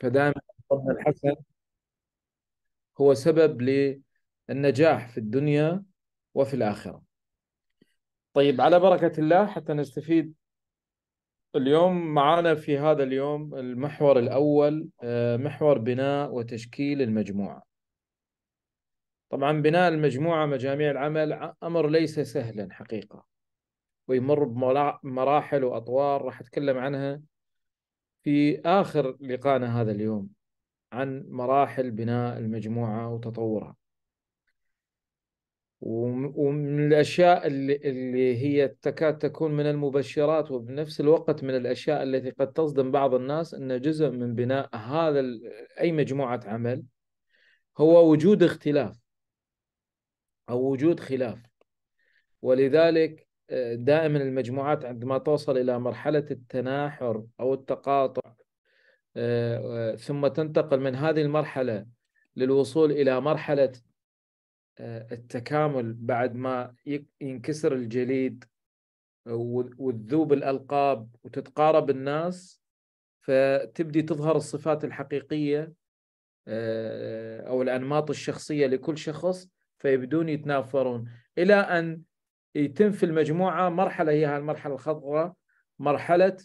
فدائما الظن الحسن هو سبب للنجاح في الدنيا وفي الآخرة طيب على بركة الله حتى نستفيد اليوم معنا في هذا اليوم المحور الأول آه، محور بناء وتشكيل المجموعة طبعا بناء المجموعة مجاميع العمل أمر ليس سهلا حقيقة ويمر بمراحل وأطوار راح أتكلم عنها في آخر لقائنا هذا اليوم عن مراحل بناء المجموعة وتطورها ومن الأشياء اللي, اللي هي تكاد تكون من المبشرات وبنفس الوقت من الأشياء التي قد تصدم بعض الناس أن جزء من بناء هذا أي مجموعة عمل هو وجود اختلاف أو وجود خلاف ولذلك دائما المجموعات عندما توصل إلى مرحلة التناحر أو التقاطع آه، آه، ثم تنتقل من هذه المرحلة للوصول إلى مرحلة آه، التكامل بعد ما ينكسر الجليد وتذوب الألقاب وتتقارب الناس فتبدي تظهر الصفات الحقيقية أو الأنماط الشخصية لكل شخص فيبدون يتنافرون إلى أن يتم في المجموعه مرحله هي المرحله الخضراء مرحله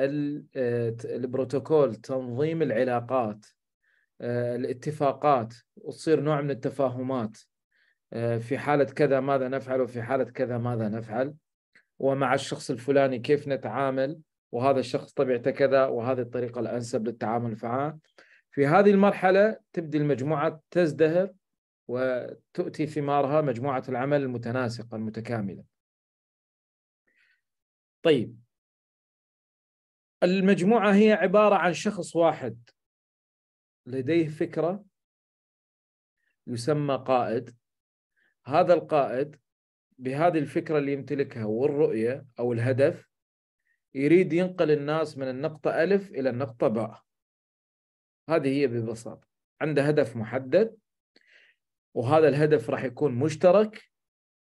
آه، البروتوكول تنظيم العلاقات آه، الاتفاقات وتصير نوع من التفاهمات آه، في حالة كذا ماذا نفعل وفي حالة كذا ماذا نفعل ومع الشخص الفلاني كيف نتعامل وهذا الشخص طبيعته كذا وهذه الطريقة الأنسب للتعامل معه في هذه المرحلة تبدي المجموعة تزدهر وتؤتي ثمارها مجموعة العمل المتناسقة المتكاملة طيب المجموعة هي عبارة عن شخص واحد لديه فكرة يسمى قائد هذا القائد بهذه الفكرة اللي يمتلكها والرؤية أو الهدف يريد ينقل الناس من النقطة ألف إلى النقطة باء هذه هي ببساطة عنده هدف محدد وهذا الهدف راح يكون مشترك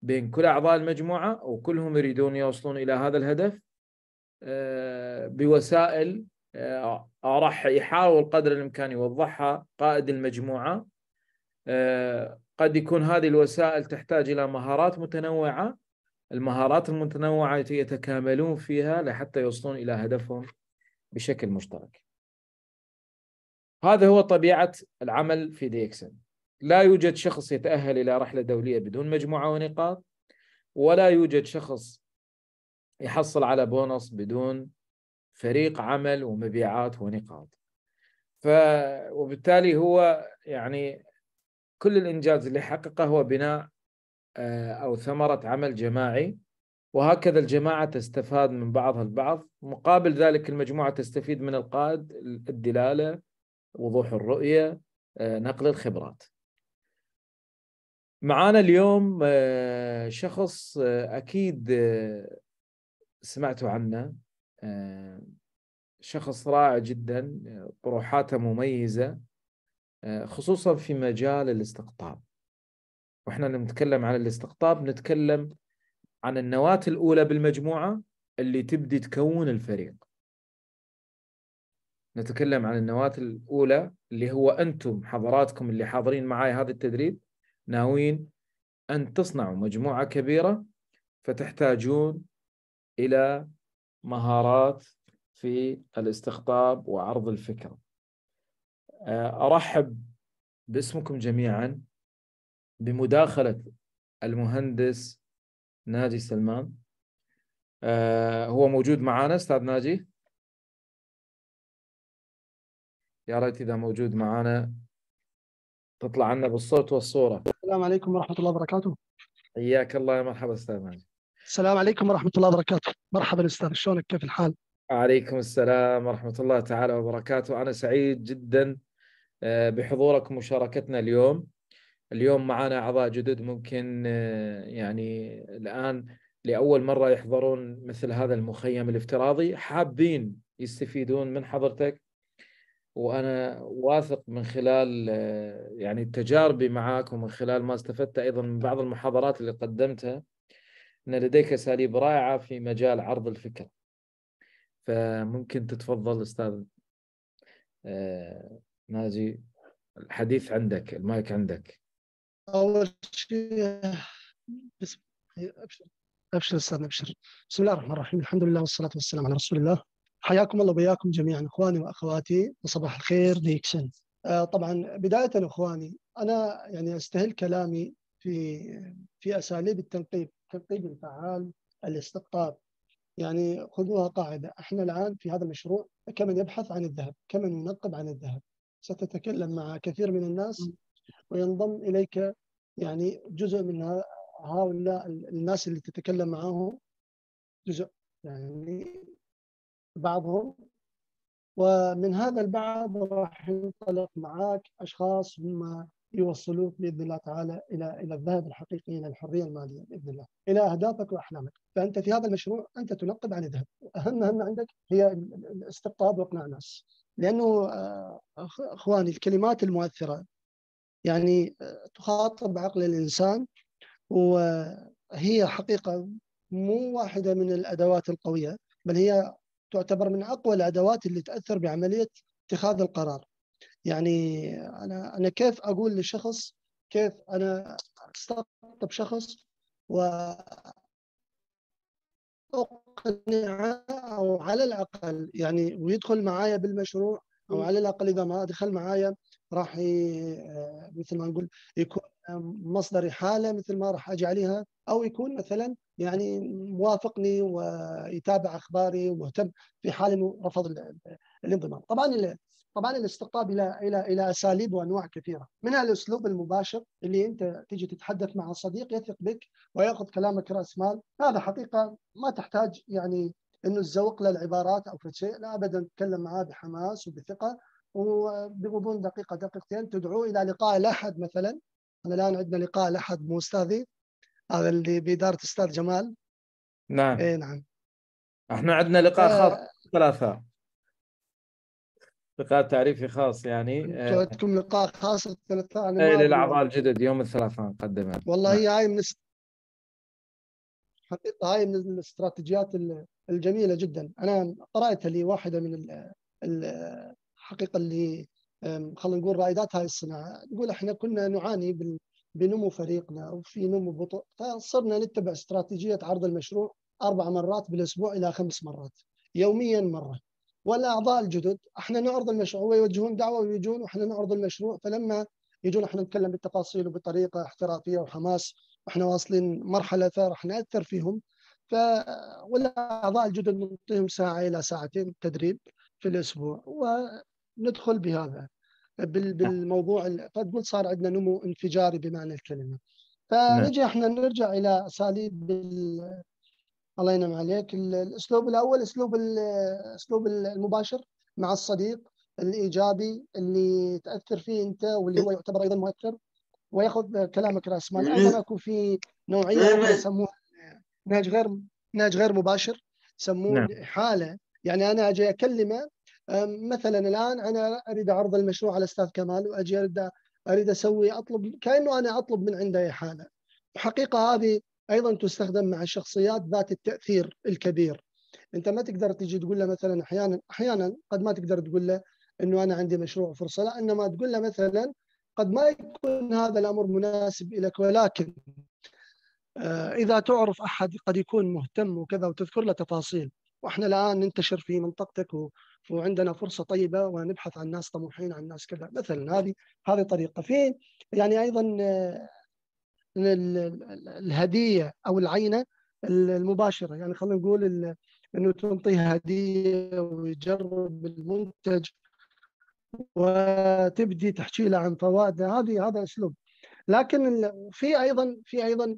بين كل اعضاء المجموعه وكلهم يريدون يوصلون الى هذا الهدف آه، بوسائل آه، راح يحاول قدر الامكان يوضحها قائد المجموعه آه، قد يكون هذه الوسائل تحتاج الى مهارات متنوعه المهارات المتنوعه يتكاملون فيها لحتى يوصلون الى هدفهم بشكل مشترك هذا هو طبيعه العمل في ديكسن لا يوجد شخص يتأهل إلى رحلة دولية بدون مجموعة ونقاط ولا يوجد شخص يحصل على بونص بدون فريق عمل ومبيعات ونقاط ف وبالتالي هو يعني كل الإنجاز اللي حققه هو بناء آه، أو ثمرة عمل جماعي وهكذا الجماعة تستفاد من بعضها البعض مقابل ذلك المجموعة تستفيد من القائد الدلالة وضوح الرؤية آه، نقل الخبرات معانا اليوم آه، شخص آه، اكيد آه، سمعتوا عنه شخص رائع جدا طروحاته مميزه خصوصا في مجال الاستقطاب واحنا نتكلم عن الاستقطاب نتكلم عن النواة الاولى بالمجموعه اللي تبدي تكون الفريق نتكلم عن النواة الاولى اللي هو انتم حضراتكم اللي حاضرين معي هذا التدريب ناويين أن تصنعوا مجموعة كبيرة فتحتاجون إلى مهارات في الاستقطاب وعرض الفكرة آه، أرحب باسمكم جميعا بمداخلة المهندس ناجي سلمان آه، هو موجود معنا أستاذ ناجي يا ريت إذا موجود معنا تطلع عنا بالصوت والصورة السلام عليكم ورحمة الله وبركاته حياك الله يا مرحبا أستاذ ماجد. السلام عليكم ورحمة الله وبركاته مرحبا أستاذ شلونك كيف الحال؟ عليكم السلام ورحمة الله تعالى وبركاته أنا سعيد جدا آه، بحضورك ومشاركتنا اليوم اليوم معنا أعضاء جدد ممكن آه، يعني الآن لأول مرة يحضرون مثل هذا المخيم الافتراضي حابين يستفيدون من حضرتك وانا واثق من خلال آه، يعني تجاربي معاك ومن خلال ما استفدت ايضا من بعض المحاضرات اللي قدمتها ان لديك اساليب رائعه في مجال عرض الفكر فممكن تتفضل استاذ آه، ناجي الحديث عندك المايك عندك. اول شيء بسم ابشر استاذ ابشر بسم الله الرحمن الرحيم الحمد لله والصلاه والسلام على رسول الله حياكم الله وبياكم جميعا اخواني واخواتي وصباح الخير ديكشن آه، طبعا بدايه اخواني انا يعني استهل كلامي في في اساليب التنقيب التنقيب الفعال الاستقطاب يعني خذوها قاعده احنا الان في هذا المشروع كمن يبحث عن الذهب كمن ينقب عن الذهب ستتكلم مع كثير من الناس وينضم اليك يعني جزء من هؤلاء الناس اللي تتكلم معهم جزء يعني بعضهم ومن هذا البعض راح ينطلق معك اشخاص هم يوصلوك باذن الله تعالى الى الى الذهب الحقيقي الى الحريه الماليه باذن الله الى اهدافك واحلامك فانت في هذا المشروع انت تنقب عن الذهب اهم مهمه عندك هي الاستقطاب واقناع الناس لانه آه، اخواني الكلمات المؤثره يعني آه، تخاطب عقل الانسان وهي حقيقه مو واحده من الادوات القويه بل هي تعتبر من اقوى الادوات اللي تاثر بعمليه اتخاذ القرار يعني انا انا كيف اقول لشخص كيف انا استقطب شخص و او على الاقل يعني ويدخل معايا بالمشروع او على الاقل اذا ما دخل معايا راح آه، مثل ما نقول يكون مصدر حاله مثل ما راح اجي عليها او يكون مثلا يعني موافقني ويتابع اخباري ومهتم في حال انه رفض الانضمام. طبعا طبعا الاستقطاب الى الى الى اساليب وانواع كثيره، منها الاسلوب المباشر اللي انت تيجي تتحدث مع صديق يثق بك وياخذ كلامك راس مال، هذا حقيقه ما تحتاج يعني انه تزوق له العبارات او شيء، لا ابدا تتكلم معاه بحماس وبثقه وبغضون دقيقه دقيقتين تدعوه الى لقاء الاحد مثلا، انا الان عندنا لقاء الاحد مو استاذي هذا اللي بإدارة أستاذ جمال نعم إيه نعم احنا عندنا لقاء آه خاص ثلاثة لقاء تعريفي خاص يعني آه. عندكم لقاء خاص الثلاثاء اي للاعضاء الجدد يوم الثلاثاء نقدمه والله هي نعم. هاي من حقيقه هاي من الاستراتيجيات الجميله جدا انا قراتها لي واحده من الحقيقه اللي خلينا نقول رائدات هاي الصناعه تقول احنا كنا نعاني بال بنمو فريقنا وفي نمو بطء فصرنا نتبع استراتيجية عرض المشروع أربع مرات بالأسبوع إلى خمس مرات يوميا مرة والأعضاء الجدد احنا نعرض المشروع ويوجهون دعوة ويجون واحنا نعرض المشروع فلما يجون احنا نتكلم بالتفاصيل وبطريقة احترافية وحماس احنا واصلين مرحلة فراح نأثر فيهم ف والأعضاء الجدد نعطيهم ساعة إلى ساعتين تدريب في الأسبوع وندخل بهذا نعم. بالموضوع طيب قد صار عندنا نمو انفجاري بمعنى الكلمه نعم. فنجي احنا نرجع الى اساليب الله ينعم عليك الاسلوب الاول اسلوب الاسلوب المباشر مع الصديق الايجابي اللي تاثر فيه انت واللي هو يعتبر ايضا مؤثر وياخذ كلامك راس مال ايضا اكو في نوعيه يسموها نهج غير نهج غير مباشر يسموه نعم. حاله يعني انا اجي اكلمه مثلا الان انا اريد اعرض المشروع على استاذ كمال واجي اريد اريد اسوي اطلب كانه انا اطلب من عنده احاله. حقيقه هذه ايضا تستخدم مع الشخصيات ذات التاثير الكبير. انت ما تقدر تجي تقول له مثلا احيانا احيانا قد ما تقدر تقول له انه انا عندي مشروع فرصه لا انما تقول له مثلا قد ما يكون هذا الامر مناسب لك ولكن اذا تعرف احد قد يكون مهتم وكذا وتذكر له تفاصيل واحنا الان ننتشر في منطقتك وعندنا فرصه طيبه ونبحث عن ناس طموحين عن ناس كذا مثلا هذه هذه طريقه في يعني ايضا آه، الهديه او العينه المباشره يعني خلينا نقول انه تنطيه هديه ويجرب المنتج وتبدي تحكي له عن فوائده هذه هذا اسلوب لكن في ايضا في ايضا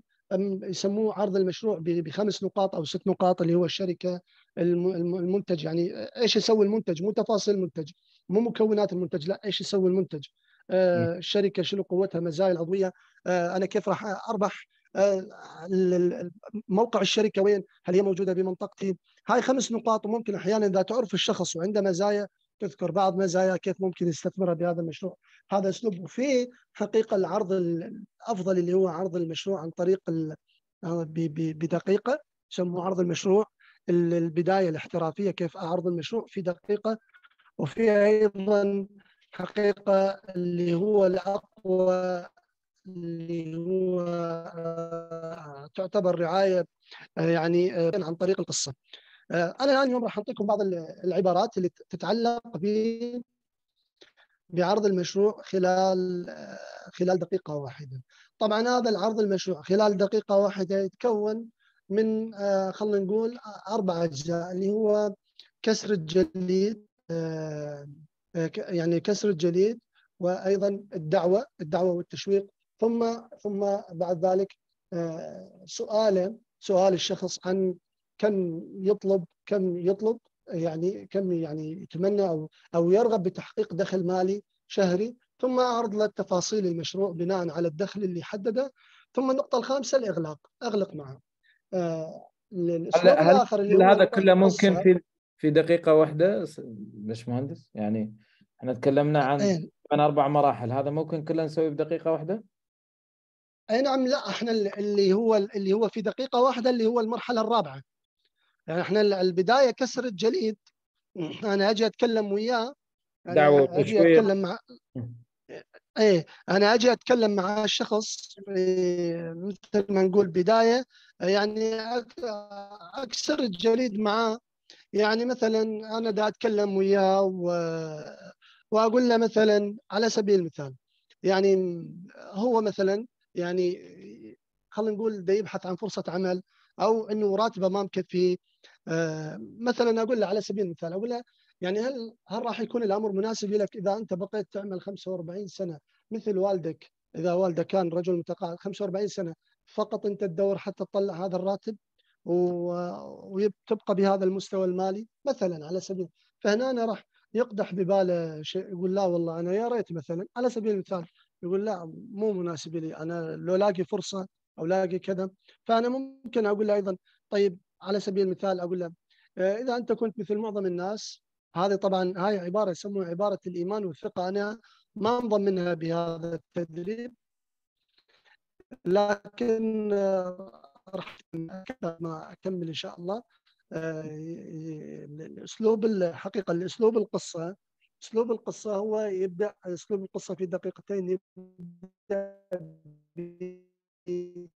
يسموه عرض المشروع بخمس نقاط او ست نقاط اللي هو الشركه المنتج يعني آه، ايش يسوي المنتج مو تفاصيل المنتج مو مكونات المنتج لا ايش يسوي المنتج آه، الشركه شنو قوتها مزايا العضويه آه، انا كيف راح اربح موقع الشركه وين هل هي موجوده بمنطقتي هاي خمس نقاط وممكن احيانا اذا تعرف الشخص وعنده مزايا تذكر بعض مزايا كيف ممكن يستثمرها بهذا المشروع هذا اسلوب وفي حقيقه العرض الافضل اللي هو عرض المشروع عن طريق بدقيقه يسموه عرض المشروع البدايه الاحترافيه كيف اعرض المشروع في دقيقه وفي ايضا حقيقه اللي هو الاقوى اللي هو آه، تعتبر رعايه آه، يعني آه، عن طريق القصه. انا الان اليوم راح اعطيكم بعض العبارات اللي تتعلق ب بعرض المشروع خلال خلال دقيقه واحده. طبعا هذا العرض المشروع خلال دقيقه واحده يتكون من آه، خلينا نقول اربع اجزاء اللي هو كسر الجليد آه، آه، يعني كسر الجليد وايضا الدعوه الدعوه والتشويق ثم ثم بعد ذلك سؤاله سؤال الشخص عن كم يطلب كم يطلب يعني كم يعني يتمنى او او يرغب بتحقيق دخل مالي شهري ثم اعرض له تفاصيل المشروع بناء على الدخل اللي حدده ثم النقطه الخامسه الاغلاق اغلق معه آه، هل, هل, هل هذا كله ممكن في في دقيقة واحدة مش مهندس يعني احنا تكلمنا عن أين. عن اربع مراحل هذا ممكن كله نسويه بدقيقة واحدة؟ اي نعم لا احنا اللي هو اللي هو في دقيقة واحدة اللي هو المرحلة الرابعة يعني احنا البداية كسر الجليد انا اجي اتكلم وياه يعني دعوة وتشويق اتكلم مع ايه انا اجي اتكلم مع الشخص إيه، مثل ما نقول بدايه يعني اكسر الجليد معاه يعني مثلا انا دا اتكلم وياه و... واقول له مثلا على سبيل المثال يعني هو مثلا يعني خلينا نقول دا يبحث عن فرصه عمل او انه راتبه ما مكفيه آه، مثلا اقول له على سبيل المثال اقول له يعني هل هل راح يكون الامر مناسب لك اذا انت بقيت تعمل 45 سنه مثل والدك اذا والدك كان رجل متقاعد 45 سنه فقط انت تدور حتى تطلع هذا الراتب وتبقى بهذا المستوى المالي مثلا على سبيل فهنا أنا راح يقدح بباله شيء يقول لا والله انا يا ريت مثلا على سبيل المثال يقول لا مو مناسب لي انا لو لاقي فرصه او لاقي كذا فانا ممكن اقول له ايضا طيب على سبيل المثال اقول له اذا انت كنت مثل معظم الناس هذه طبعا هاي عباره يسموها عباره الايمان والثقه انا ما انضم منها بهذا التدريب لكن آه، راح ما اكمل ان شاء الله الاسلوب آه، الحقيقه الاسلوب القصه اسلوب القصه هو يبدا اسلوب القصه في دقيقتين يبدا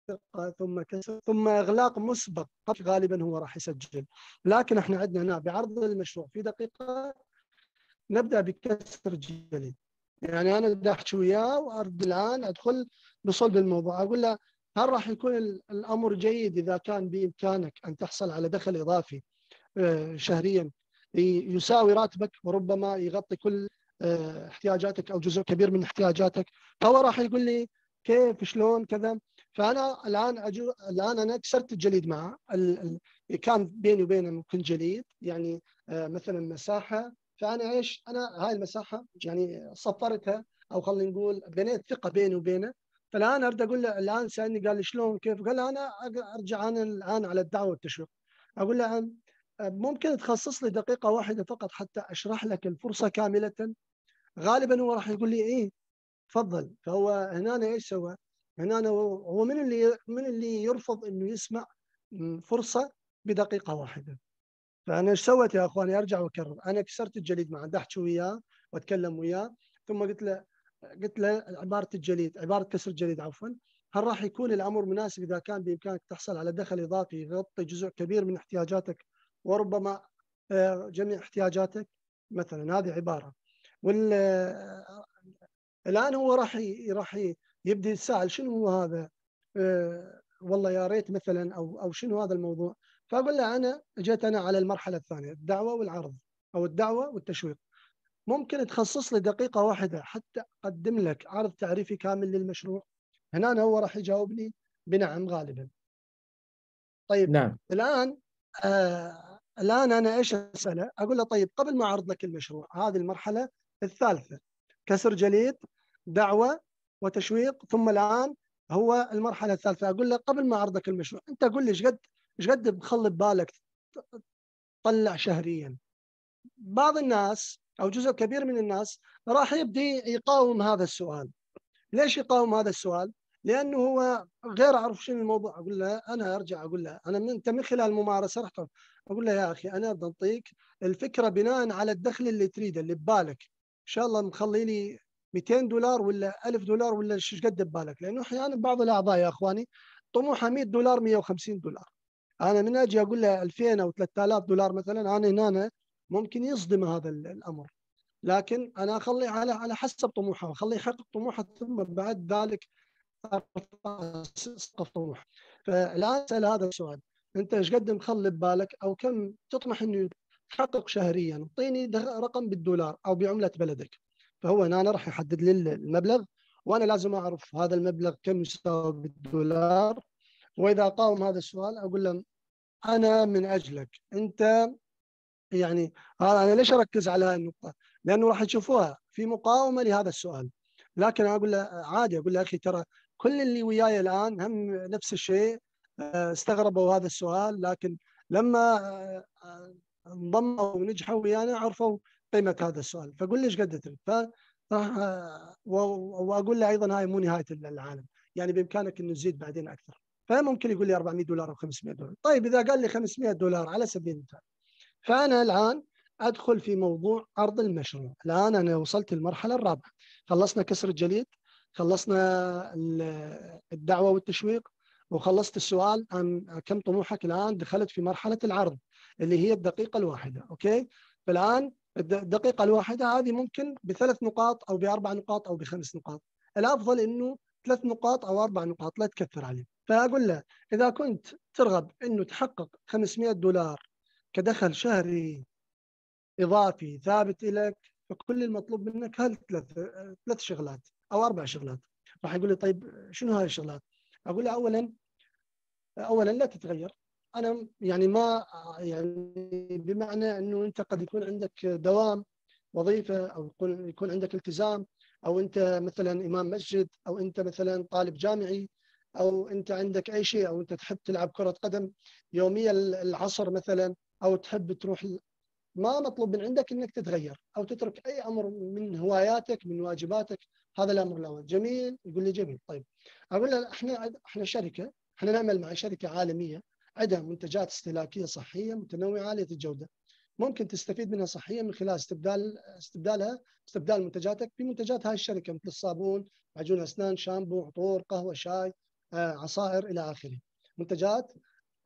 ثقه ثم كسر ثم اغلاق مسبق غالبا هو راح يسجل لكن احنا عندنا هنا بعرض المشروع في دقيقه نبدا بكسر جليد يعني انا بدي احكي وياه وارد الان ادخل بصلب الموضوع اقول له هل راح يكون الامر جيد اذا كان بامكانك ان تحصل على دخل اضافي آه، شهريا يساوي راتبك وربما يغطي كل آه، احتياجاتك او جزء كبير من احتياجاتك فهو راح يقول لي كيف شلون كذا فانا الان أجو... الان انا كسرت الجليد معه ال... ال... كان بيني وبينه ممكن جليد يعني آه، مثلا مساحه فانا ايش انا هاي المساحه يعني صفرتها او خلينا نقول بنيت ثقه بيني وبينه فالان ارد اقول له الان سالني قال لي شلون كيف قال انا ارجع انا الان على الدعوه والتشويق اقول له ممكن تخصص لي دقيقه واحده فقط حتى اشرح لك الفرصه كامله غالبا هو راح يقول لي ايه تفضل فهو هنا ايش سوى؟ هنا هو من اللي من اللي يرفض انه يسمع فرصه بدقيقه واحده فانا ايش سويت يا اخواني ارجع واكرر انا كسرت الجليد مع دحت وياه واتكلم وياه ثم قلت له قلت له عباره الجليد عباره كسر الجليد عفوا هل راح يكون الامر مناسب اذا كان بامكانك تحصل على دخل اضافي يغطي جزء كبير من احتياجاتك وربما آه، جميع احتياجاتك مثلا هذه عباره وال آه، الان هو راح راح يبدي يتساءل شنو هو هذا أه والله يا ريت مثلا او او شنو هذا الموضوع فاقول له انا جيت انا على المرحله الثانيه الدعوه والعرض او الدعوه والتشويق ممكن تخصص لي دقيقه واحده حتى اقدم لك عرض تعريفي كامل للمشروع هنا أنا هو راح يجاوبني بنعم غالبا طيب نعم. الان آه الان انا ايش اساله؟ اقول له طيب قبل ما اعرض لك المشروع هذه المرحله الثالثه كسر جليد دعوه وتشويق ثم الان هو المرحله الثالثه اقول له قبل ما اعرضك المشروع انت قول لي ايش قد ايش قد مخلي ببالك تطلع شهريا بعض الناس او جزء كبير من الناس راح يبدي يقاوم هذا السؤال ليش يقاوم هذا السؤال؟ لانه هو غير عارف شنو الموضوع اقول له انا ارجع اقول له انا من انت من خلال الممارسه راح اقول له يا اخي انا بنطيك الفكره بناء على الدخل اللي تريده اللي ببالك ان شاء الله مخلي لي 200 دولار ولا 1000 دولار ولا ايش قد ببالك لانه احيانا بعض الاعضاء يا اخواني طموحها 100 دولار 150 دولار انا من اجي اقول له 2000 او 3000 دولار مثلا انا هنا أنا ممكن يصدم هذا الامر لكن انا اخليه على على حسب طموحه اخليه يحقق طموحه ثم بعد ذلك سقف طموحه فالان اسال هذا السؤال انت ايش قد مخلي ببالك او كم تطمح انه تحقق شهريا اعطيني رقم بالدولار او بعمله بلدك فهو هنا راح يحدد لي المبلغ وانا لازم اعرف هذا المبلغ كم يساوي بالدولار واذا قاوم هذا السؤال اقول له انا من اجلك انت يعني انا ليش اركز على هذه النقطه؟ لانه راح تشوفوها في مقاومه لهذا السؤال لكن اقول له عادي اقول له اخي ترى كل اللي وياي الان هم نفس الشيء آه، استغربوا هذا السؤال لكن لما آه، آه، انضموا ونجحوا ويانا عرفوا قيمه هذا السؤال فقول لي ايش قد تريد واقول له ايضا هاي مو نهايه العالم يعني بامكانك انه تزيد بعدين اكثر فممكن يقول لي 400 دولار او 500 دولار طيب اذا قال لي 500 دولار على سبيل المثال فانا الان ادخل في موضوع عرض المشروع الان انا وصلت المرحله الرابعه خلصنا كسر الجليد خلصنا الدعوه والتشويق وخلصت السؤال عن كم طموحك الان دخلت في مرحله العرض اللي هي الدقيقه الواحده اوكي فالان الدقيقة الواحدة هذه ممكن بثلاث نقاط أو بأربع نقاط أو بخمس نقاط الأفضل أنه ثلاث نقاط أو أربع نقاط لا تكثر عليه فأقول له إذا كنت ترغب أنه تحقق 500 دولار كدخل شهري إضافي ثابت لك فكل المطلوب منك هل ثلاث ثلاث شغلات أو أربع شغلات راح يقول لي طيب شنو هاي الشغلات؟ أقول له أولا أولا لا تتغير انا يعني ما يعني بمعنى انه انت قد يكون عندك دوام وظيفه او يكون عندك التزام او انت مثلا امام مسجد او انت مثلا طالب جامعي او انت عندك اي شيء او انت تحب تلعب كره قدم يوميا العصر مثلا او تحب تروح ما مطلوب من عندك انك تتغير او تترك اي امر من هواياتك من واجباتك هذا الامر الاول جميل يقول لي جميل طيب اقول له احنا احنا شركه احنا نعمل مع شركه عالميه عندها منتجات استهلاكيه صحيه متنوعه عاليه الجوده ممكن تستفيد منها صحيا من خلال استبدال استبدالها استبدال منتجاتك بمنتجات هاي الشركه مثل الصابون، معجون اسنان، شامبو، عطور، قهوه، شاي، آه، عصائر الى اخره. منتجات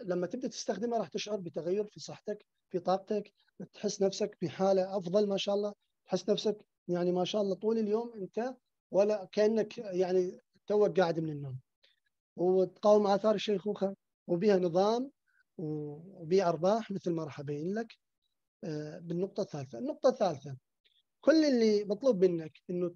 لما تبدا تستخدمها راح تشعر بتغير في صحتك، في طاقتك، تحس نفسك بحاله افضل ما شاء الله، تحس نفسك يعني ما شاء الله طول اليوم انت ولا كانك يعني توك قاعد من النوم. وتقاوم اثار الشيخوخه، وبها نظام وبها أرباح مثل ما راح أبين لك آه، بالنقطة الثالثة النقطة الثالثة كل اللي مطلوب منك أنه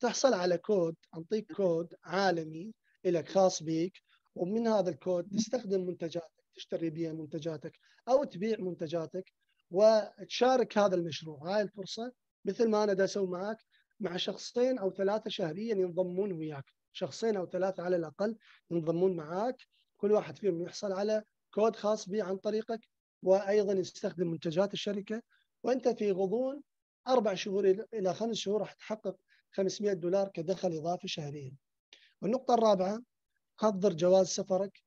تحصل على كود أعطيك كود عالمي لك خاص بيك ومن هذا الكود تستخدم منتجاتك تشتري بها منتجاتك أو تبيع منتجاتك وتشارك هذا المشروع هاي الفرصة مثل ما أنا دا أسوي معك مع شخصين أو ثلاثة شهريا ينضمون وياك شخصين أو ثلاثة على الأقل ينضمون معك كل واحد فيهم يحصل على كود خاص به عن طريقك وايضا يستخدم منتجات الشركه وانت في غضون اربع شهور الى خمس شهور راح تحقق 500 دولار كدخل اضافي شهريا. والنقطه الرابعه حضر جواز سفرك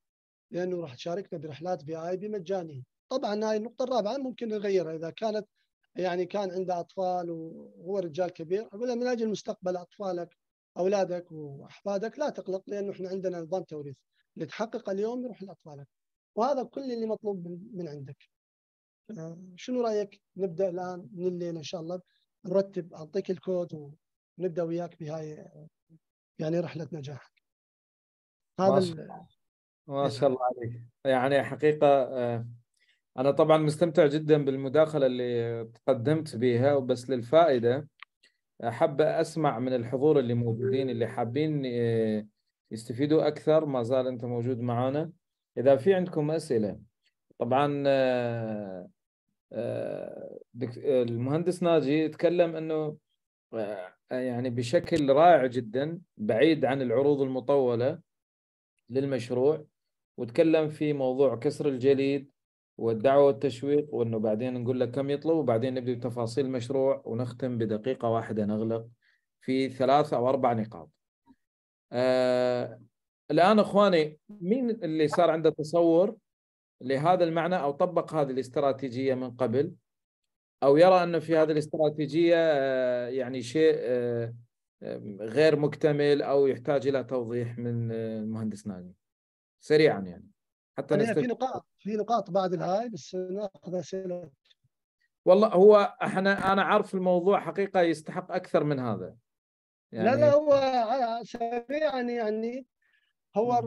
لانه راح تشاركنا برحلات في اي بي مجانيه. طبعا هاي النقطه الرابعه ممكن نغيرها اذا كانت يعني كان عنده اطفال وهو رجال كبير اقول من اجل مستقبل اطفالك اولادك واحفادك لا تقلق لانه احنا عندنا نظام توريث. اللي تحققه اليوم يروح لاطفالك وهذا كل اللي مطلوب من عندك آه، شنو رايك نبدا الان من الليل ان شاء الله نرتب اعطيك الكود ونبدا وياك بهاي يعني رحله نجاحك هذا ما إيه. شاء الله عليك يعني حقيقه آه، انا طبعا مستمتع جدا بالمداخله اللي تقدمت بها وبس للفائده احب اسمع من الحضور اللي موجودين اللي حابين آه، يستفيدوا اكثر ما زال انت موجود معنا اذا في عندكم اسئله طبعا آه، آه، المهندس ناجي تكلم انه آه، يعني بشكل رائع جدا بعيد عن العروض المطوله للمشروع وتكلم في موضوع كسر الجليد والدعوه والتشويق وانه بعدين نقول لك كم يطلب وبعدين نبدا بتفاصيل المشروع ونختم بدقيقه واحده نغلق في ثلاث او اربع نقاط آه الان اخواني مين اللي صار عنده تصور لهذا المعنى او طبق هذه الاستراتيجيه من قبل او يرى انه في هذه الاستراتيجيه آه يعني شيء آه غير مكتمل او يحتاج الى توضيح من آه، المهندس ناجي سريعا يعني حتى يعني نستف... في نقاط في نقاط بعد الهاي بس ناخذ اسئله والله هو احنا انا عارف الموضوع حقيقه يستحق اكثر من هذا يعني لا لا هو سريعا يعني هو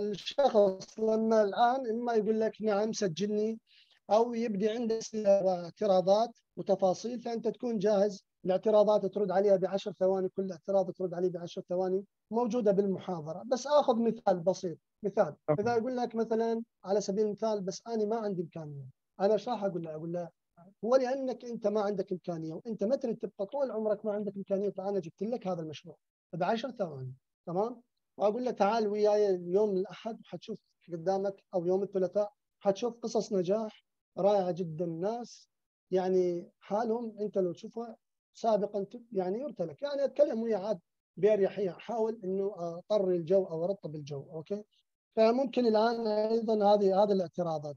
الشخص لما الان اما يقول لك نعم سجلني او يبدي عنده اعتراضات وتفاصيل فانت تكون جاهز الاعتراضات ترد عليها بعشر ثواني كل اعتراض ترد عليه بعشر ثواني موجوده بالمحاضره بس اخذ مثال بسيط مثال اذا اقول لك مثلا على سبيل المثال بس انا ما عندي امكانيه انا ايش راح اقول له؟ اقول له هو لانك انت ما عندك امكانيه وانت ما تريد تبقى طول عمرك ما عندك امكانيه فانا جبت لك هذا المشروع ب 10 ثواني تمام واقول له تعال وياي يوم الاحد حتشوف قدامك او يوم الثلاثاء حتشوف قصص نجاح رائعه جدا ناس يعني حالهم انت لو تشوفها سابقا يعني يرتلك يعني اتكلم ويا عاد باريحيه احاول انه اطري الجو او ارطب الجو اوكي فممكن الان ايضا هذه هذه الاعتراضات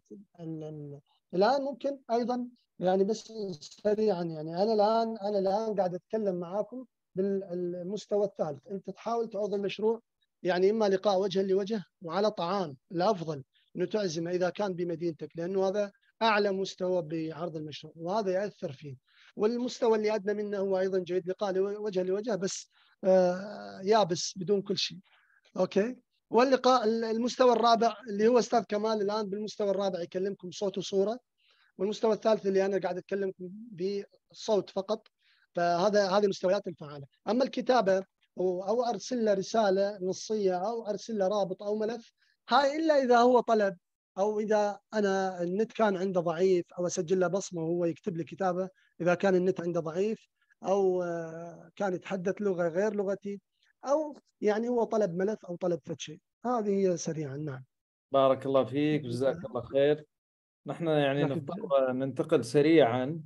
الان ممكن ايضا يعني بس سريعا يعني انا الان انا الان قاعد اتكلم معاكم بالمستوى الثالث انت تحاول تعرض المشروع يعني اما لقاء وجها لوجه وعلى طعام الافضل انه تعزمه اذا كان بمدينتك لانه هذا اعلى مستوى بعرض المشروع وهذا ياثر فيه والمستوى اللي ادنى منه هو ايضا جيد لقاء وجها لوجه بس آه، يابس بدون كل شيء اوكي واللقاء المستوى الرابع اللي هو استاذ كمال الان بالمستوى الرابع يكلمكم صوت وصوره والمستوى الثالث اللي انا قاعد اتكلم بصوت فقط فهذا هذه المستويات الفعاله اما الكتابه او ارسل له رساله نصيه او ارسل له رابط او ملف هاي الا اذا هو طلب او اذا انا النت كان عنده ضعيف او اسجل له بصمه وهو يكتب لي كتابه اذا كان النت عنده ضعيف او آه، كان يتحدث لغه غير لغتي او يعني هو طلب ملف او طلب فتشي شيء هذه هي سريعا نعم بارك الله فيك جزاك الله خير نحن يعني نعم. ننتقل سريعا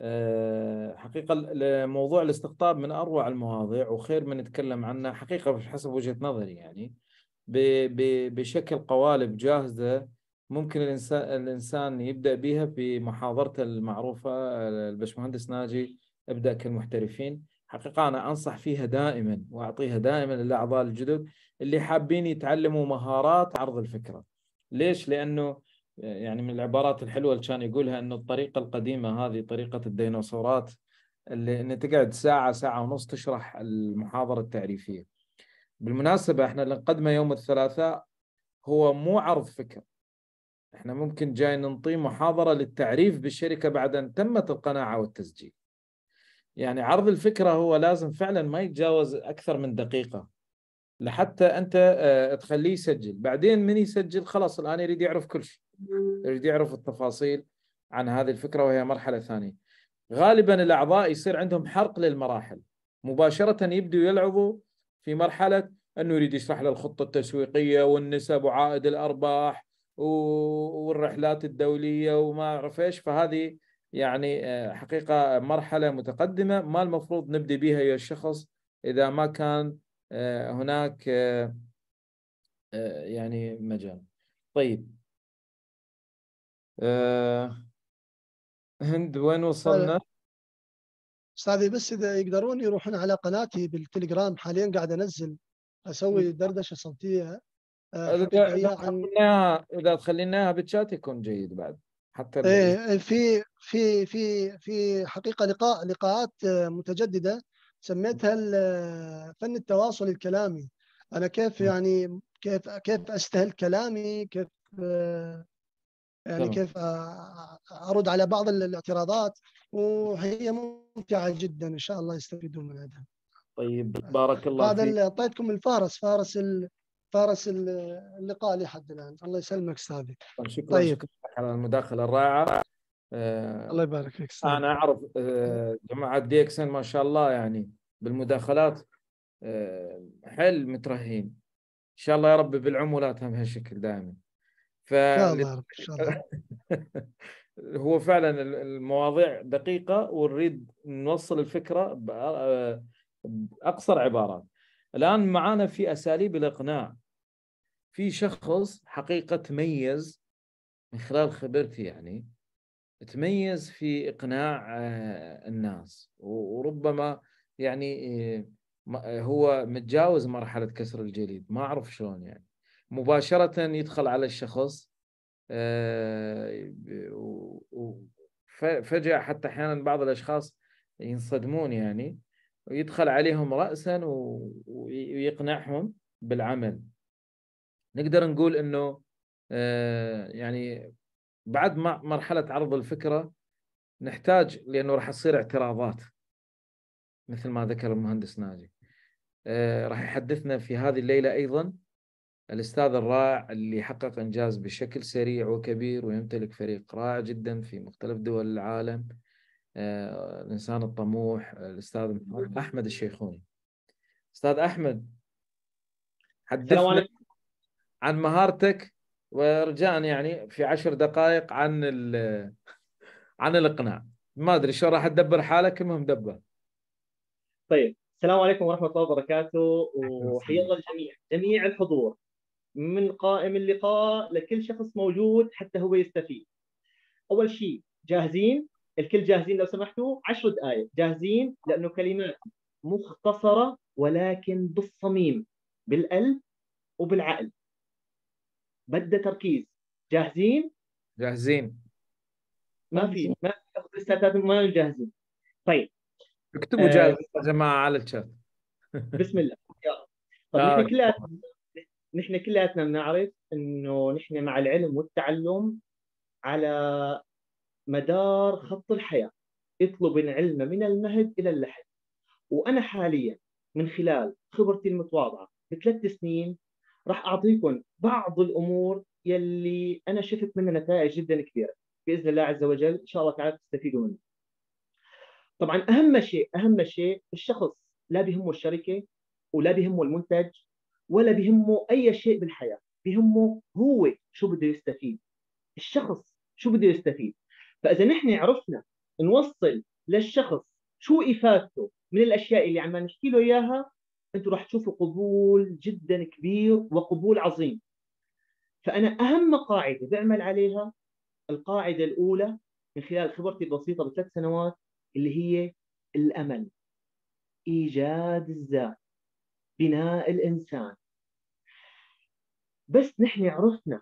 آه، حقيقة لموضوع الاستقطاب من أروع المواضيع وخير من نتكلم عنه حقيقة حسب وجهة نظري يعني بشكل قوالب جاهزة ممكن الإنسان الإنسان يبدأ بها في محاضرته المعروفة البشمهندس ناجي ابدأ كالمحترفين حقيقة أنا أنصح فيها دائما وأعطيها دائما للأعضاء الجدد اللي حابين يتعلموا مهارات عرض الفكرة ليش؟ لأنه يعني من العبارات الحلوه اللي كان يقولها انه الطريقه القديمه هذه طريقه الديناصورات اللي أنه تقعد ساعه ساعه ونص تشرح المحاضره التعريفيه. بالمناسبه احنا اللي نقدمه يوم الثلاثاء هو مو عرض فكر. احنا ممكن جاي ننطي محاضره للتعريف بالشركه بعد ان تمت القناعه والتسجيل. يعني عرض الفكره هو لازم فعلا ما يتجاوز اكثر من دقيقه لحتى انت آه، تخليه يسجل، بعدين من يسجل خلاص الان يريد يعرف كل شيء. يريد يعرف التفاصيل عن هذه الفكره وهي مرحله ثانيه غالبا الاعضاء يصير عندهم حرق للمراحل مباشره يبدوا يلعبوا في مرحله انه يريد يشرح له الخطه التسويقيه والنسب وعائد الارباح والرحلات الدوليه وما اعرف ايش فهذه يعني آه، حقيقه مرحله متقدمه ما المفروض نبدي بها يا الشخص اذا ما كان آه، هناك آه، يعني مجال طيب آه هند وين وصلنا؟ طيب. استاذي بس اذا يقدرون يروحون على قناتي بالتليجرام حاليا قاعد انزل اسوي دردشه صوتيه آه، اذا تخليناها اذا تخليناها بالشات يكون جيد بعد حتى إيه،, ايه في في في في حقيقه لقاء لقاءات آه، متجدده سميتها آه، فن التواصل الكلامي انا كيف يعني كيف كيف استهل كلامي كيف يعني كيف ارد على بعض الاعتراضات وهي ممتعه جدا ان شاء الله يستفيدون من هذا طيب آه، بارك الله هذا اللي اعطيتكم الفارس فارس ال... فارس اللقاء لحد الان الله يسلمك استاذي طيب شكرا طيب. شكرا على المداخله الرائعه آه الله يبارك فيك صحيح. انا اعرف آه طيب. جماعه ديكسن ما شاء الله يعني بالمداخلات آه حل مترهين ان شاء الله يا رب بالعمولات هم هالشكل دائما هو فعلا المواضيع دقيقه ونريد نوصل الفكره باقصر عبارات الان معانا في اساليب الاقناع في شخص حقيقه تميز من خلال خبرتي يعني تميز في اقناع آه، الناس وربما يعني آه، هو متجاوز مرحله كسر الجليد ما اعرف شلون يعني مباشره يدخل على الشخص آه، فجاه حتى احيانا بعض الاشخاص ينصدمون يعني ويدخل عليهم راسا ويقنعهم بالعمل نقدر نقول انه آه، يعني بعد ما مرحله عرض الفكره نحتاج لانه راح تصير اعتراضات مثل ما ذكر المهندس ناجي آه، راح يحدثنا في هذه الليله ايضا الأستاذ الرائع اللي حقق إنجاز بشكل سريع وكبير ويمتلك فريق رائع جدا في مختلف دول العالم آه، الإنسان الطموح الأستاذ أحمد الشيخوني أستاذ أحمد حدثنا عن مهارتك ورجاء يعني في عشر دقائق عن عن الإقناع ما أدري شو راح تدبر حالك المهم دبر طيب السلام عليكم ورحمة الله وبركاته وحيا الله الجميع جميع الحضور من قائم اللقاء لكل شخص موجود حتى هو يستفيد اول شيء جاهزين الكل جاهزين لو سمحتوا عشر دقائق جاهزين لانه كلمات مختصره ولكن بالصميم بالقلب وبالعقل بدها تركيز جاهزين جاهزين ما في ما لساتاتهم ما جاهزين طيب اكتبوا جاهز آه، يا جماعه على الشات بسم الله يا رب طيب آه. نحن كلياتنا بنعرف انه نحن مع العلم والتعلم على مدار خط الحياه اطلب العلم من المهد الى اللحد وانا حاليا من خلال خبرتي المتواضعه بثلاث سنين راح اعطيكم بعض الامور يلي انا شفت منها نتائج جدا كبيره باذن الله عز وجل ان شاء الله تعالى تستفيدوا منها. طبعا اهم شيء اهم شيء الشخص لا بهمه الشركه ولا بهمه المنتج ولا بهمه اي شيء بالحياه بهمه هو شو بده يستفيد الشخص شو بده يستفيد فاذا نحن عرفنا نوصل للشخص شو افادته من الاشياء اللي عم نحكي له اياها انتم رح تشوفوا قبول جدا كبير وقبول عظيم فانا اهم قاعده بعمل عليها القاعده الاولى من خلال خبرتي البسيطه بثلاث سنوات اللي هي الامل ايجاد الذات بناء الانسان بس نحن عرفنا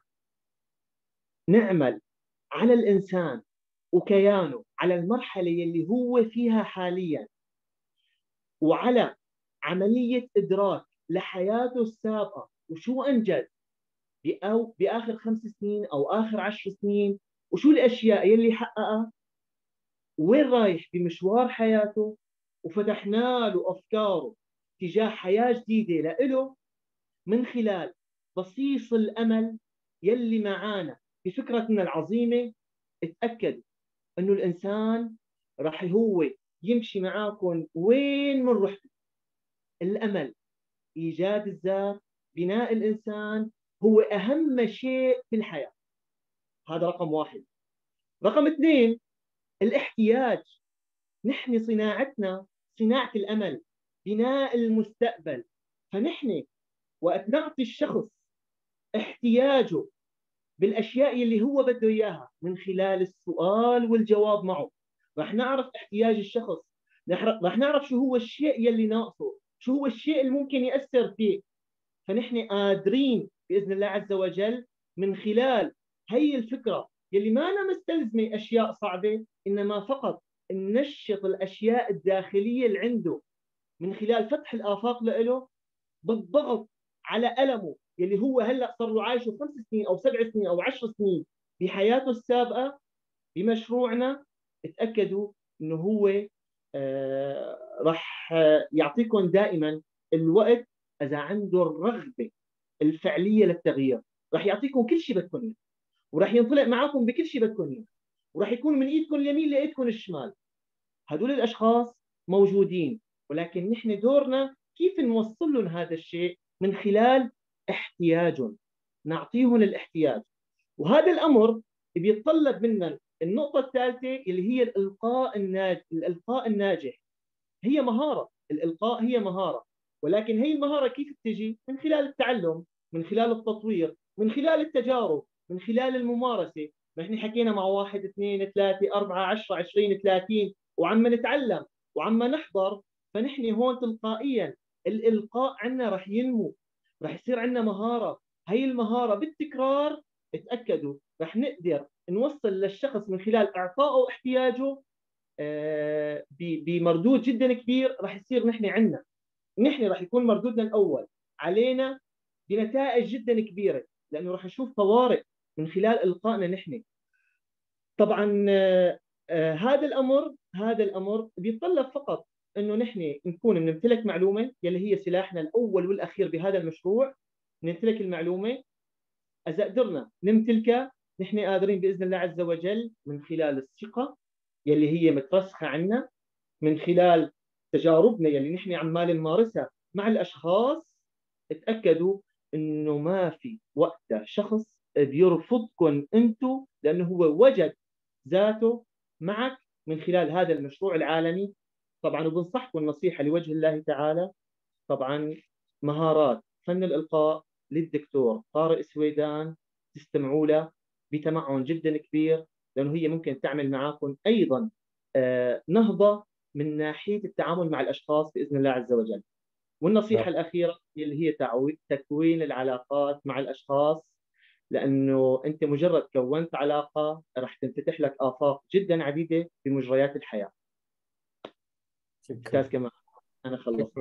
نعمل على الإنسان وكيانه على المرحلة اللي هو فيها حاليا وعلى عملية إدراك لحياته السابقة وشو أنجز بأو بآخر خمس سنين أو آخر عشر سنين وشو الأشياء يلي حققها وين رايح بمشوار حياته وفتحنا له أفكاره تجاه حياة جديدة لإله من خلال بصيص الامل يلي معانا بفكرتنا العظيمه اتاكد انه الانسان راح هو يمشي معاكم وين من رحتوا الامل ايجاد الذات بناء الانسان هو اهم شيء في الحياه هذا رقم واحد رقم اثنين الاحتياج نحن صناعتنا صناعه الامل بناء المستقبل فنحن وقت نعطي الشخص احتياجه بالاشياء اللي هو بده اياها من خلال السؤال والجواب معه رح نعرف احتياج الشخص رح نعرف شو هو الشيء يلي ناقصه شو هو الشيء اللي ممكن ياثر فيه فنحن قادرين باذن الله عز وجل من خلال هي الفكره يلي ما أنا مستلزمه اشياء صعبه انما فقط ننشط الاشياء الداخليه اللي عنده من خلال فتح الافاق له بالضغط على المه يلي هو هلا صار له عايشه خمس سنين او سبع سنين او عشر سنين بحياته السابقه بمشروعنا اتاكدوا انه هو آه، راح آه، يعطيكم دائما الوقت اذا عنده الرغبه الفعليه للتغيير راح يعطيكم كل شيء بدكم اياه وراح ينطلق معكم بكل شيء بدكم اياه وراح يكون من ايدكم اليمين لايدكم الشمال هدول الاشخاص موجودين ولكن نحن دورنا كيف نوصل لهم هذا الشيء من خلال احتياج نعطيهم الاحتياج وهذا الامر بيتطلب منا النقطة الثالثة اللي هي الإلقاء الناجح الإلقاء الناجح هي مهارة الإلقاء هي مهارة ولكن هي المهارة كيف بتجي؟ من خلال التعلم من خلال التطوير من خلال التجارب من خلال الممارسة نحن حكينا مع واحد اثنين ثلاثة أربعة عشرة عشرين ثلاثين وعما نتعلم وعما نحضر فنحن هون تلقائيا الإلقاء عنا رح ينمو رح يصير عندنا مهاره هي المهاره بالتكرار اتأكدوا رح نقدر نوصل للشخص من خلال اعطائه احتياجه آه، بمردود جدا كبير رح يصير نحن عندنا نحن رح يكون مردودنا الاول علينا بنتائج جدا كبيره لانه رح نشوف طوارئ من خلال القائنا نحن طبعا آه، آه، هذا الامر هذا الامر بيتطلب فقط انه نحن نكون بنمتلك معلومه يلي هي سلاحنا الاول والاخير بهذا المشروع نمتلك المعلومه اذا قدرنا نمتلكها نحن قادرين باذن الله عز وجل من خلال الثقه يلي هي مترسخه عنا من خلال تجاربنا يلي نحن عمال نمارسها مع الاشخاص اتاكدوا انه ما في وقتها شخص بيرفضكم انتم لانه هو وجد ذاته معك من خلال هذا المشروع العالمي طبعا وبنصحكم النصيحة لوجه الله تعالى طبعا مهارات فن الإلقاء للدكتور طارق سويدان تستمعوا له بتمعن جدا كبير لأنه هي ممكن تعمل معاكم أيضا آه، نهضة من ناحية التعامل مع الأشخاص بإذن الله عز وجل والنصيحة ده. نعم. الأخيرة اللي هي تكوين العلاقات مع الأشخاص لأنه أنت مجرد كونت علاقة راح تنفتح لك آفاق جدا عديدة في مجريات الحياة شكرا كمان انا خلصت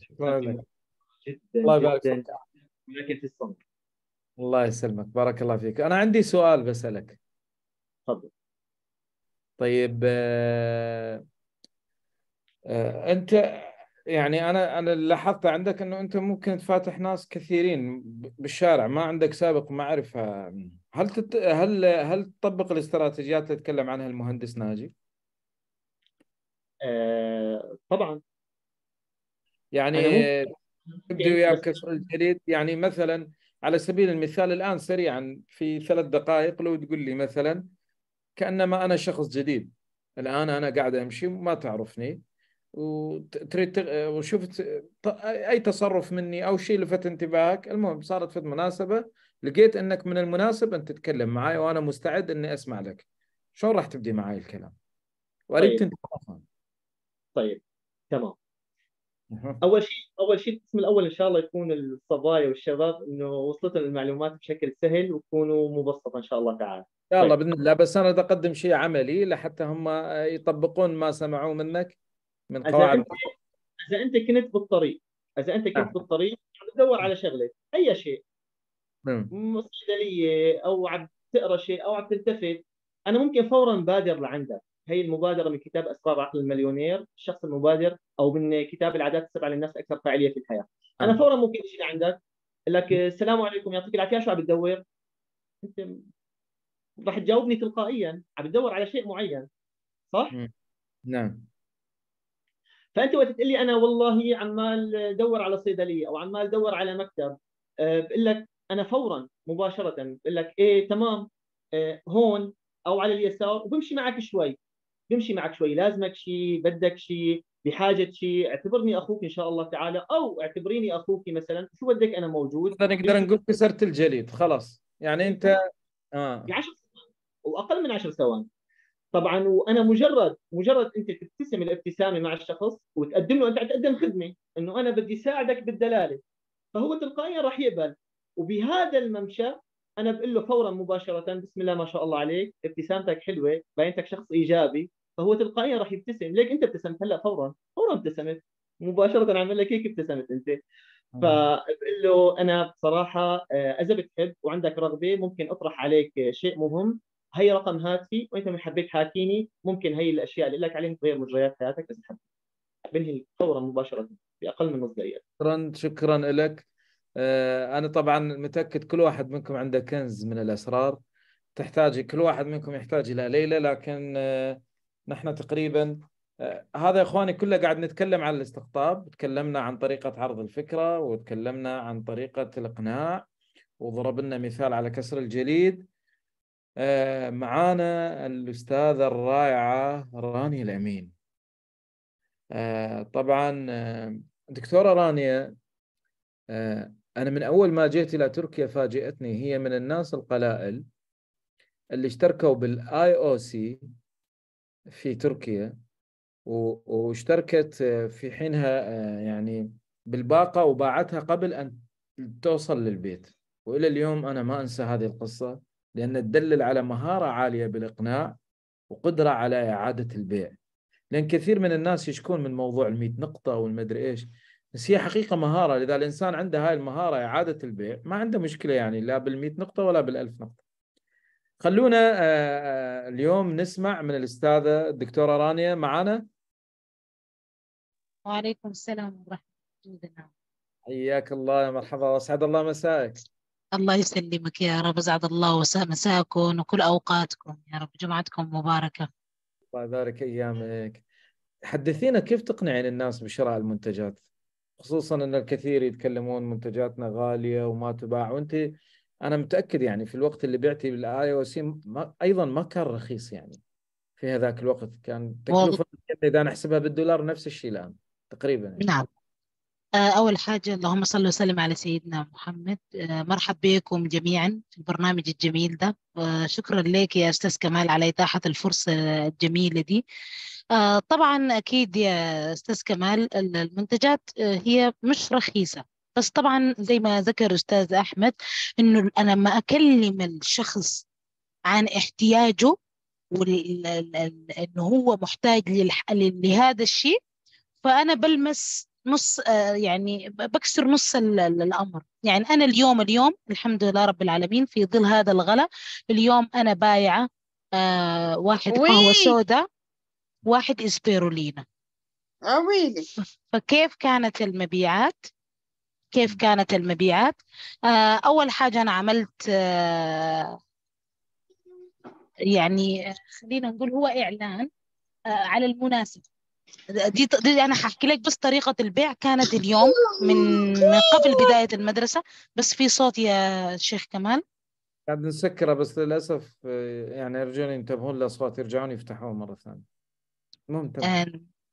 شكرا لك الله يبارك فيك الله يسلمك بارك الله فيك انا عندي سؤال بسالك تفضل طيب آه،, آه... انت يعني انا انا لاحظت عندك انه انت ممكن تفاتح ناس كثيرين بالشارع ما عندك سابق معرفه هل تت... هل هل تطبق الاستراتيجيات اللي تكلم عنها المهندس ناجي؟ آه، طبعا يعني يبدو يا كسر الجليد يعني مثلا على سبيل المثال الان سريعا في ثلاث دقائق لو تقول لي مثلا كانما انا شخص جديد الان انا قاعد امشي وما تعرفني وتريد وشفت اي تصرف مني او شيء لفت انتباهك المهم صارت في المناسبه لقيت انك من المناسب ان تتكلم معي وانا مستعد اني اسمع لك شلون راح تبدي معي الكلام واريد طيب. تنتبه طيب تمام اول شيء اول شيء القسم الاول ان شاء الله يكون الصبايا والشباب انه وصلت المعلومات بشكل سهل ويكونوا مبسطه ان شاء الله تعالى ان شاء الله طيب. باذن الله بس انا اقدم شيء عملي لحتى هم يطبقون ما سمعوه منك من قواعد اذا انت كنت بالطريق اذا انت كنت آه. بالطريق عم يعني تدور على شغله اي شيء صيدليه نعم. او عم تقرا شيء او عم تلتفت انا ممكن فورا بادر لعندك هي المبادره من كتاب اسرار عقل المليونير الشخص المبادر او من كتاب العادات السبعه للناس اكثر فاعليه في الحياه انا فورا ممكن اجي لعندك لك السلام عليكم يعطيك العافيه شو عم بتدور؟ انت راح تجاوبني تلقائيا عم بتدور على شيء معين صح؟ نعم فانت وقت تقول لي انا والله عمال دور على صيدليه او عمال دور على مكتب آه، بقول لك انا فورا مباشره بقول لك ايه تمام آه، هون او على اليسار وبمشي معك شوي يمشي معك شوي لازمك شيء بدك شيء بحاجه شيء اعتبرني اخوك ان شاء الله تعالى او اعتبريني اخوك مثلا شو بدك انا موجود هذا نقدر نقول كسرت الجليد خلاص يعني انت اه بعشر واقل من 10 ثواني طبعا وانا مجرد مجرد انت تبتسم الابتسامه مع الشخص وتقدم له انت تقدم خدمه انه انا بدي ساعدك بالدلاله فهو تلقائيا راح يقبل وبهذا الممشى انا بقول له فورا مباشره بسم الله ما شاء الله عليك ابتسامتك حلوه باينتك شخص ايجابي فهو تلقائيا راح يبتسم ليك انت ابتسمت هلا فورا فورا ابتسمت مباشره عمل لك هيك ابتسمت انت آه. فبقول له انا بصراحه آه، اذا بتحب وعندك رغبه ممكن اطرح عليك آه، شيء مهم هي رقم هاتفي وانت من حبيت حاكيني ممكن هي الاشياء اللي لك عليها تغير مجريات حياتك بس حبيت بنهي فورا مباشره باقل من نص دقيقه شكرا شكرا لك انا طبعا متاكد كل واحد منكم عنده كنز من الاسرار تحتاج كل واحد منكم يحتاج الى ليله لكن نحن تقريبا آه، هذا يا اخواني كله قاعد نتكلم عن الاستقطاب، تكلمنا عن طريقه عرض الفكره وتكلمنا عن طريقه الاقناع وضربنا مثال على كسر الجليد. آه، معانا الاستاذه الرائعه رانيا الامين. آه، طبعا دكتوره رانيا انا من اول ما جيت الى تركيا فاجاتني هي من الناس القلائل اللي اشتركوا بالاي او سي في تركيا واشتركت آه، في حينها آه، يعني بالباقة وباعتها قبل أن توصل للبيت وإلى اليوم أنا ما أنسى هذه القصة لأن تدلل على مهارة عالية بالإقناع وقدرة على إعادة البيع لأن كثير من الناس يشكون من موضوع الميت نقطة والمدري إيش بس هي حقيقة مهارة لذا الإنسان عنده هاي المهارة إعادة البيع ما عنده مشكلة يعني لا بالميت نقطة ولا بالألف نقطة خلونا آه، آه، اليوم نسمع من الاستاذه الدكتوره رانيا معانا وعليكم السلام ورحمه الله حياك الله يا مرحبا واسعد الله مسائك الله يسلمك يا رب اسعد الله مساكم وكل اوقاتكم يا رب جمعتكم مباركه الله يبارك ايامك حدثينا كيف تقنعين الناس بشراء المنتجات خصوصا ان الكثير يتكلمون منتجاتنا غاليه وما تباع وانت انا متاكد يعني في الوقت اللي بعتي بالاي او سي ايضا ما كان رخيص يعني في هذاك الوقت كان تكلفه اذا نحسبها بالدولار نفس الشيء الان تقريبا يعني. نعم آه، أول حاجة اللهم صل وسلم على سيدنا محمد آه، مرحب بكم جميعا في البرنامج الجميل ده آه، شكرا لك يا أستاذ كمال على إتاحة الفرصة الجميلة دي طبعا أكيد يا أستاذ كمال المنتجات هي مش رخيصة بس طبعا زي ما ذكر أستاذ أحمد إنه أنا لما أكلم الشخص عن احتياجه وإنه هو محتاج لهذا الشيء فأنا بلمس نص آه، يعني بكسر نص الامر يعني انا اليوم اليوم الحمد لله رب العالمين في ظل هذا الغلا اليوم انا بايعه آه، واحد وي. قهوه سوداء واحد اسبيرولينا آه، ويلي فكيف كانت المبيعات كيف كانت المبيعات آه، أول حاجة أنا عملت آه، يعني خلينا نقول هو إعلان آه، على المناسبة دي, دي انا حأحكي لك بس طريقه البيع كانت اليوم من قبل بدايه المدرسه بس في صوت يا شيخ كمال قاعد نسكره بس للاسف يعني ارجون ينتبهون لاصوات يرجعون يفتحوه مره ثانيه ممتاز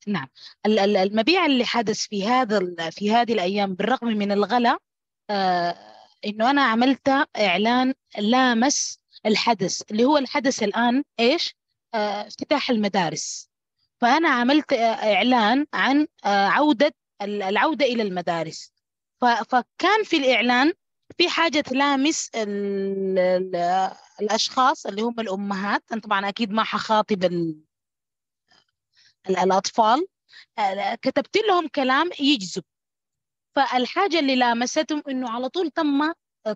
نعم المبيع اللي حدث في هذا في هذه الايام بالرغم من الغلاء آه انه انا عملت اعلان لامس الحدث اللي هو الحدث الان ايش؟ آه افتتاح المدارس فانا عملت آه، اعلان عن آه عوده العوده الى المدارس فكان في الاعلان في حاجة تلامس الأشخاص اللي هم الأمهات أنا طبعا أكيد ما حخاطب الأطفال آه، كتبت لهم كلام يجذب فالحاجة اللي لامستهم إنه على طول تم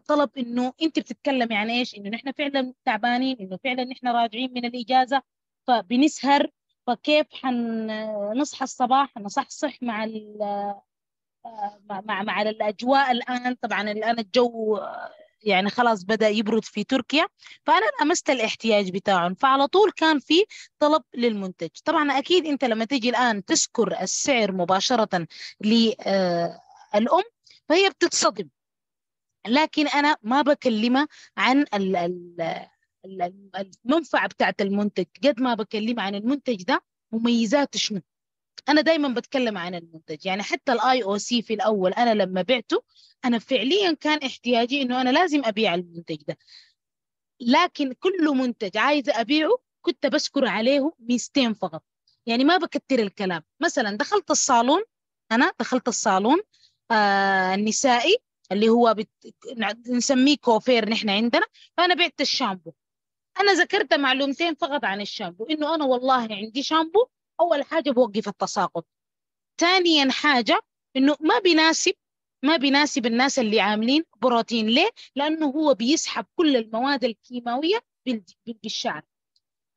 طلب إنه أنت بتتكلمي عن إيش إنه نحن فعلا تعبانين إنه فعلا نحن راجعين من الإجازة فبنسهر فكيف حنصحى الصباح نصحصح آه، مع مع مع الاجواء الان طبعا الان الجو يعني خلاص بدأ يبرد في تركيا فأنا لمست الاحتياج بتاعهم فعلى طول كان في طلب للمنتج طبعا أكيد أنت لما تيجي الآن تذكر السعر مباشرة للأم آه، فهي بتتصدم لكن أنا ما بكلمها عن ال ال المنفعة بتاعت المنتج قد ما بكلمها عن المنتج ده مميزاته شنو انا دائما بتكلم عن المنتج يعني حتى الاي او سي في الاول انا لما بعته انا فعليا كان احتياجي انه انا لازم ابيع المنتج ده لكن كل منتج عايزه ابيعه كنت بشكر عليه ميزتين فقط يعني ما بكتر الكلام مثلا دخلت الصالون انا دخلت الصالون آه النسائي اللي هو بت... نسميه كوفير نحن عندنا فانا بعت الشامبو انا ذكرت معلومتين فقط عن الشامبو انه انا والله عندي شامبو اول حاجه بوقف التساقط ثانيا حاجه انه ما بيناسب ما بيناسب الناس اللي عاملين بروتين ليه؟ لانه هو بيسحب كل المواد الكيماويه بالشعر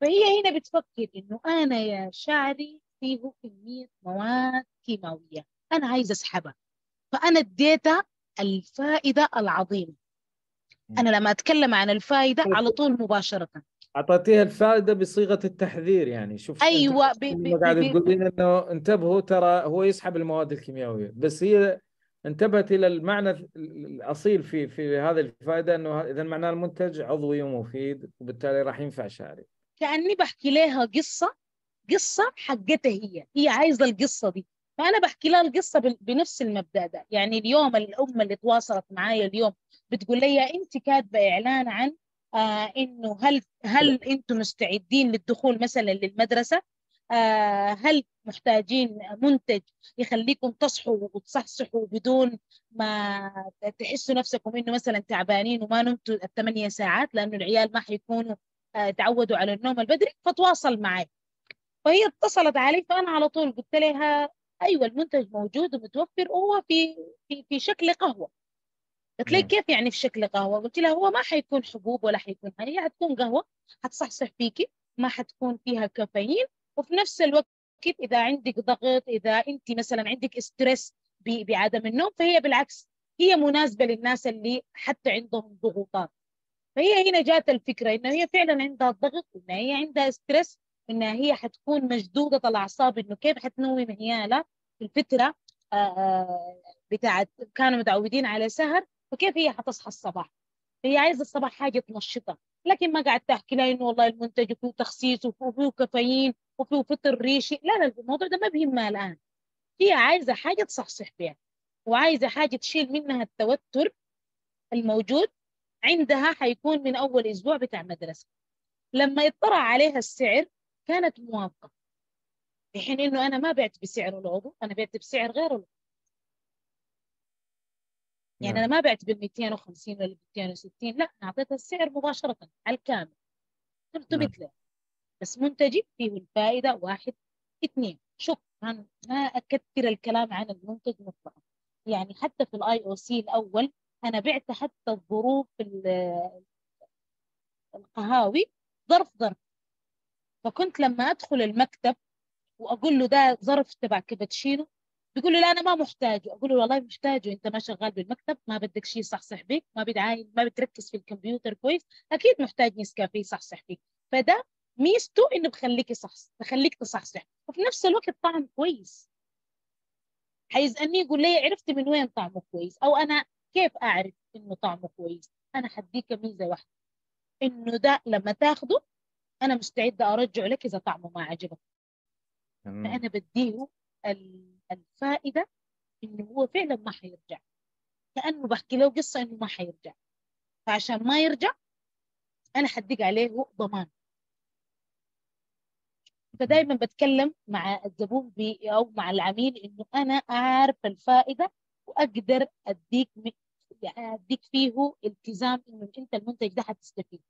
فهي هنا بتفكر انه انا يا شعري فيه كميه مواد كيماويه انا عايزه اسحبها فانا اديتها الفائده العظيمه انا لما اتكلم عن الفائده على طول مباشره اعطيتيها الفائده بصيغه التحذير يعني شوف ايوه قاعده قاعد تقولين انه انتبهوا ترى هو يسحب المواد الكيميائيه بس هي انتبهت الى المعنى الاصيل في في هذه الفائده انه اذا معناه المنتج عضوي ومفيد وبالتالي راح ينفع شعري كاني بحكي لها قصه قصه حقتها هي هي عايزه القصه دي فانا بحكي لها القصه بنفس المبدا ده يعني اليوم الام اللي تواصلت معايا اليوم بتقول لي انت كاتبه اعلان عن آه انه هل هل انتم مستعدين للدخول مثلا للمدرسه آه هل محتاجين منتج يخليكم تصحوا وتصحصحوا بدون ما تحسوا نفسكم انه مثلا تعبانين وما نمتوا الثمانية ساعات لانه العيال ما حيكونوا آه تعودوا على النوم البدري فتواصل معي فهي اتصلت علي فانا على طول قلت لها ايوه المنتج موجود ومتوفر وهو في في في شكل قهوه قلت لي نعم. كيف يعني في شكل قهوه قلت لها هو ما حيكون حبوب ولا حيكون هي حتكون قهوه حتصحصح فيكي ما حتكون فيها كافيين وفي نفس الوقت اذا عندك ضغط اذا انت مثلا عندك استرس بعدم النوم فهي بالعكس هي مناسبه للناس اللي حتى عندهم ضغوطات فهي هنا جات الفكره انه هي فعلا عندها ضغط انه هي عندها ستريس انها هي حتكون مشدوده الاعصاب انه كيف حتنوم عيالها في الفتره آه، آه، بتاعت كانوا متعودين على سهر فكيف هي حتصحى الصباح؟ هي عايزه الصباح حاجه تنشطها لكن ما قاعد تحكي لها انه والله المنتج فيه تخسيس وفيه كافيين وفيه فطر ريشي لا لا الموضوع ده ما بيهمها الان هي عايزه حاجه تصحصح بها وعايزه حاجه تشيل منها التوتر الموجود عندها حيكون من اول اسبوع بتاع مدرسه لما يطلع عليها السعر كانت موافقه في حين انه انا ما بعت بسعر العضو انا بعت بسعر غير العضو يعني نعم. انا ما بعت بال 250 ولا 260 لا انا اعطيتها السعر مباشره على الكامل 300 نعم. بس منتجي فيه الفائده واحد اثنين انا ما اكثر الكلام عن المنتج مطلقا يعني حتى في الاي او سي الاول انا بعت حتى الظروف القهاوي ظرف ظرف فكنت لما ادخل المكتب واقول له ده ظرف تبع كابتشينو بيقول له لا انا ما محتاجه اقول له والله محتاجه انت ما شغال بالمكتب ما بدك شيء يصحصح بك ما بتعاين ما بتركز في الكمبيوتر كويس اكيد محتاج نسكافيه يصحصح بك فده ميزته انه بخليك يصحصح بخليك تصحصح وفي نفس الوقت طعم كويس حيسالني يقول لي عرفت من وين طعمه كويس او انا كيف اعرف انه طعمه كويس انا حديك ميزه واحده انه ده لما تاخده انا مستعده ارجعه لك اذا طعمه ما عجبك فانا بديه ال... الفائده انه هو فعلا ما حيرجع كانه بحكي له قصه انه ما حيرجع فعشان ما يرجع انا حدق عليه ضمان فدايما بتكلم مع الزبون بي او مع العميل انه انا اعرف الفائده واقدر اديك يعني اديك فيه التزام انه انت المنتج ده حتستفيد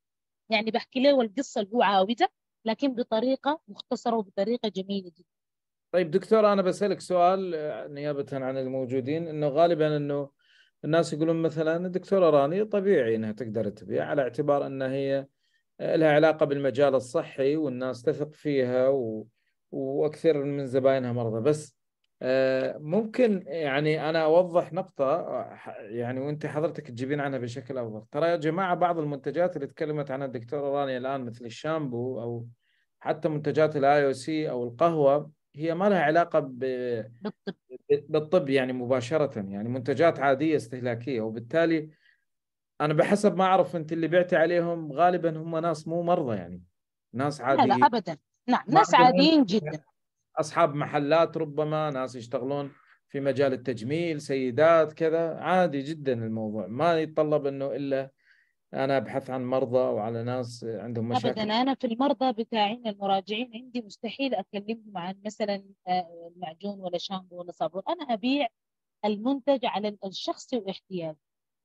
يعني بحكي له القصه اللي هو عاوزها لكن بطريقه مختصره وبطريقه جميله جدا طيب دكتور انا بسالك سؤال آه، نيابه عن الموجودين انه غالبا انه الناس يقولون مثلا الدكتوره راني طبيعي انها تقدر تبيع على اعتبار انها هي آه، لها علاقه بالمجال الصحي والناس تثق فيها و... واكثر من زباينها مرضى بس آه، ممكن يعني انا اوضح نقطه يعني وانت حضرتك تجيبين عنها بشكل افضل ترى يا جماعه بعض المنتجات اللي تكلمت عنها الدكتوره راني الان مثل الشامبو او حتى منتجات الاي او سي او القهوه هي ما لها علاقه ب... بالطب بالطب يعني مباشره يعني منتجات عاديه استهلاكيه وبالتالي انا بحسب ما اعرف انت اللي بعتي عليهم غالبا هم ناس مو مرضى يعني ناس عاديين لا لا ابدا نعم ناس عاديين جدا اصحاب محلات ربما ناس يشتغلون في مجال التجميل سيدات كذا عادي جدا الموضوع ما يتطلب انه الا انا ابحث عن مرضى وعلى ناس عندهم مشاكل ابدا انا في المرضى بتاعين المراجعين عندي مستحيل اكلمهم عن مثلا آه، المعجون ولا شامبو ولا صابون انا ابيع المنتج على الشخصي واحتياجه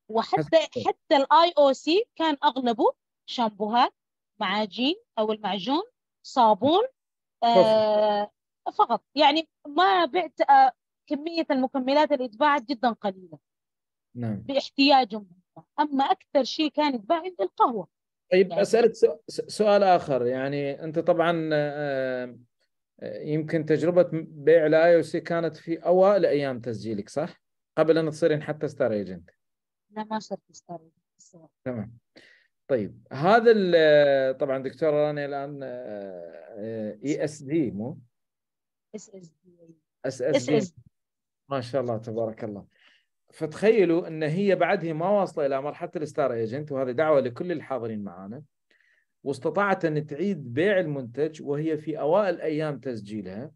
وحتى حتى الاي او سي كان اغلبه شامبوهات معاجين او المعجون صابون آه فقط يعني ما بعت آه كميه المكملات اللي جدا قليله نعم باحتياجهم اما اكثر شيء كان بعد القهوه طيب يعني اسالك سؤال اخر يعني انت طبعا آه، آه، يمكن تجربه بيع الاي او سي كانت في اوائل ايام تسجيلك صح؟ قبل ان تصيرين حتى ستار ايجنت لا ما صرت ستار ايجنت تمام طيب هذا آه، طبعا دكتوره رانيا الان اي اس دي مو؟ اس اس دي اس اس دي ما شاء الله تبارك الله فتخيلوا ان هي بعدها ما واصله الى مرحله الستار ايجنت وهذه دعوه لكل الحاضرين معنا واستطاعت ان تعيد بيع المنتج وهي في اوائل ايام تسجيلها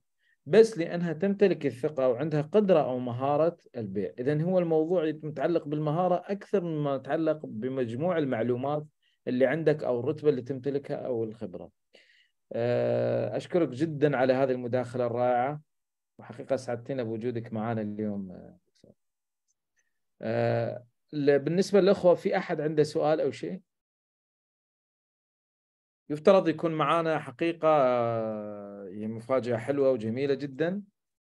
بس لانها تمتلك الثقه وعندها قدره او مهاره البيع، اذا هو الموضوع متعلق بالمهاره اكثر مما يتعلق بمجموع المعلومات اللي عندك او الرتبه اللي تمتلكها او الخبره. آه، اشكرك جدا على هذه المداخله الرائعه وحقيقه سعدتنا بوجودك معنا اليوم آه، بالنسبة للأخوة في أحد عنده سؤال أو شيء يفترض يكون معانا حقيقة هي آه، يعني مفاجأة حلوة وجميلة جدا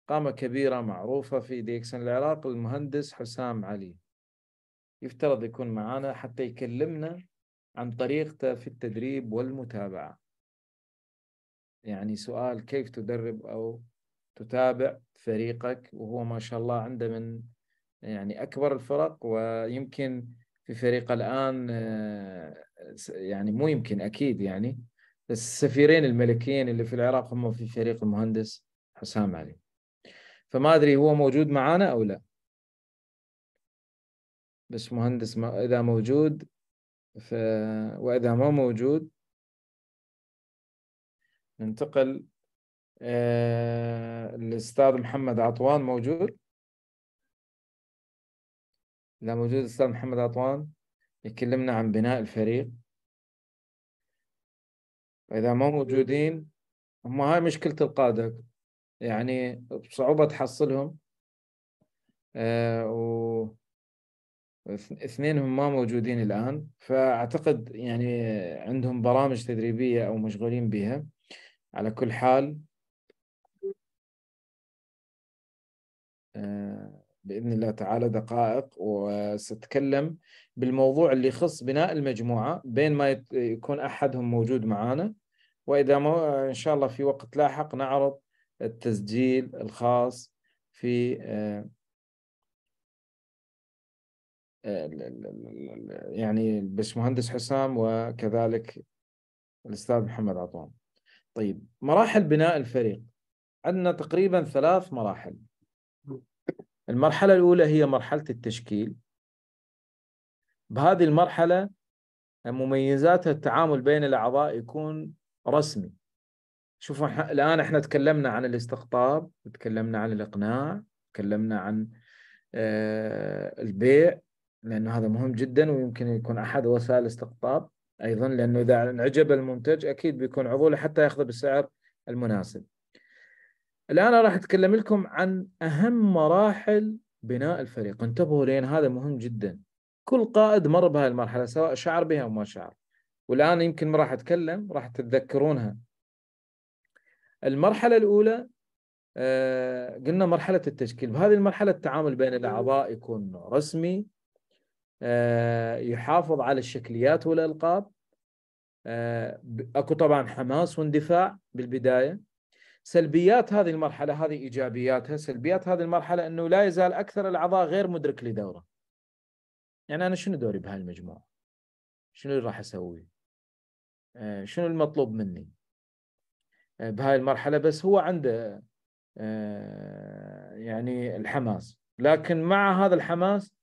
قامة كبيرة معروفة في ديكسن العراق المهندس حسام علي يفترض يكون معانا حتى يكلمنا عن طريقته في التدريب والمتابعة يعني سؤال كيف تدرب أو تتابع فريقك وهو ما شاء الله عنده من يعني اكبر الفرق ويمكن في فريق الان آه، يعني مو يمكن اكيد يعني السفيرين الملكيين اللي في العراق هم في فريق المهندس حسام علي فما ادري هو موجود معانا او لا بس مهندس ما اذا موجود ف... واذا ما موجود ننتقل آه... الاستاذ محمد عطوان موجود لا موجود الاستاذ محمد عطوان يكلمنا عن بناء الفريق وإذا ما موجودين هم هاي مشكله القاده يعني بصعوبه تحصلهم آه و اثنينهم ما موجودين الان فاعتقد يعني عندهم برامج تدريبيه او مشغولين بها على كل حال آه باذن الله تعالى دقائق وستكلم بالموضوع اللي يخص بناء المجموعه بين ما يكون احدهم موجود معانا واذا ما ان شاء الله في وقت لاحق نعرض التسجيل الخاص في آه، يعني البشمهندس حسام وكذلك الاستاذ محمد عطوان طيب مراحل بناء الفريق عندنا تقريبا ثلاث مراحل المرحلة الأولى هي مرحلة التشكيل بهذه المرحلة مميزاتها التعامل بين الأعضاء يكون رسمي شوفوا الآن احنا تكلمنا عن الاستقطاب تكلمنا عن الإقناع تكلمنا عن آه، البيع لأنه هذا مهم جدا ويمكن يكون أحد وسائل الاستقطاب أيضا لأنه إذا انعجب المنتج أكيد بيكون عضوله حتى يأخذه بالسعر المناسب الآن راح أتكلم لكم عن أهم مراحل بناء الفريق انتبهوا لأن هذا مهم جدا كل قائد مر بهذه المرحله سواء شعر بها أو ما شعر والآن يمكن ما راح أتكلم راح تتذكرونها المرحلة الأولى آه، قلنا مرحلة التشكيل بهذه المرحلة التعامل بين الأعضاء يكون رسمي آه، يحافظ على الشكليات والألقاب آه، اكو طبعا حماس واندفاع بالبدايه سلبيات هذه المرحله هذه ايجابياتها سلبيات هذه المرحله انه لا يزال اكثر الاعضاء غير مدرك لدوره يعني انا شنو دوري بهالمجموعه شنو اللي راح اسوي آه، شنو المطلوب مني آه، بهاي المرحله بس هو عنده آه، يعني الحماس لكن مع هذا الحماس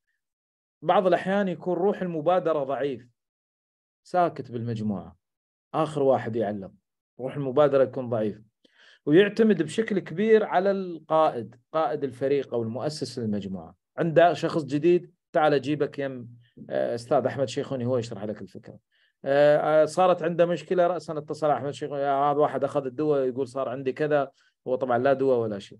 بعض الاحيان يكون روح المبادره ضعيف ساكت بالمجموعه اخر واحد يعلم روح المبادره يكون ضعيف ويعتمد بشكل كبير على القائد قائد الفريق او المؤسس للمجموعه عنده شخص جديد تعال اجيبك يم آه، استاذ احمد شيخوني هو يشرح لك الفكره آه، آه، صارت عنده مشكله راسا اتصل احمد شيخوني هذا واحد اخذ الدواء يقول صار عندي كذا هو طبعا لا دواء ولا شيء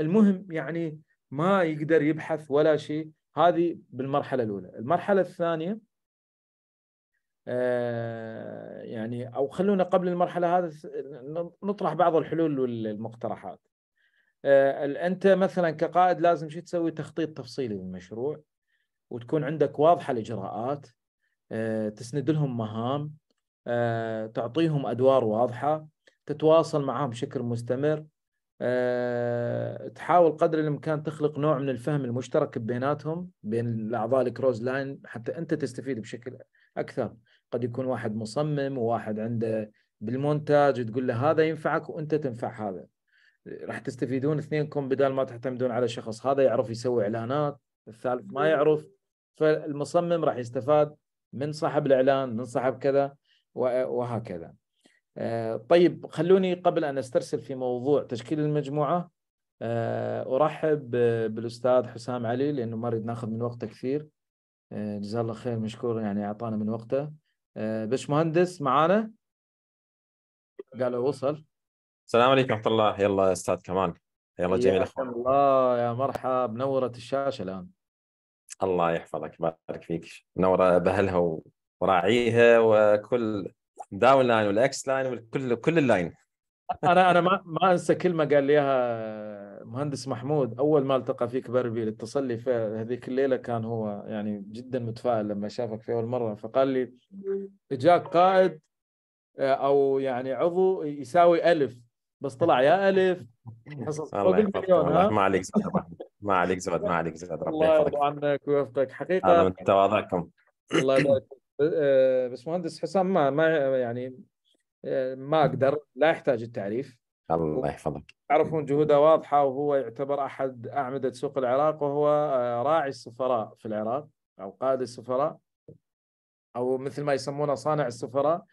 المهم يعني ما يقدر يبحث ولا شيء هذه بالمرحله الاولى المرحله الثانيه آه، يعني او خلونا قبل المرحله هذه نطرح بعض الحلول والمقترحات آه، انت مثلا كقائد لازم شو تسوي تخطيط تفصيلي للمشروع وتكون عندك واضحه الاجراءات آه، تسند لهم مهام تعطيهم ادوار واضحه تتواصل معهم بشكل مستمر تحاول قدر الامكان تخلق نوع من الفهم المشترك بيناتهم بين الاعضاء الكروز لاين حتى انت تستفيد بشكل اكثر قد يكون واحد مصمم وواحد عنده بالمونتاج تقول له هذا ينفعك وانت تنفع هذا راح تستفيدون اثنينكم بدل ما تعتمدون على شخص هذا يعرف يسوي اعلانات الثالث ما إيه. يعرف فالمصمم راح يستفاد من صاحب الاعلان من صاحب كذا وهكذا آه، طيب خلوني قبل ان استرسل في موضوع تشكيل المجموعه آه، ارحب بالاستاذ حسام علي لانه ما اريد ناخذ من وقته كثير آه، جزاه الله خير مشكور يعني اعطانا من وقته آه، مهندس معانا قالوا وصل السلام عليكم ورحمه الله يلا يا استاذ كمال يلا جميل يا الله يا مرحبا نورت الشاشه الان الله يحفظك بارك فيك نوره باهلها وراعيها وكل داون لاين والاكس لاين وكل كل اللاين انا انا ما ما انسى كلمه قال لي اياها مهندس محمود اول ما التقى فيك بربي اتصل لي هذيك الليله كان هو يعني جدا متفائل لما شافك في اول مره فقال لي جاك قائد آه، او يعني عضو يساوي الف بس طلع يا الف الله يحفظك ما عليك ما عليك زاد ما عليك زاد ربي يحفظك الله عنك ويوفقك حقيقه هذا من تواضعكم الله يبارك آه، بس مهندس حسام ما ما يعني آه، ما اقدر لا يحتاج التعريف الله يحفظك تعرفون جهوده واضحه وهو يعتبر احد اعمده سوق العراق وهو آه، راعي السفراء في العراق او قائد السفراء او مثل ما يسمونه صانع السفراء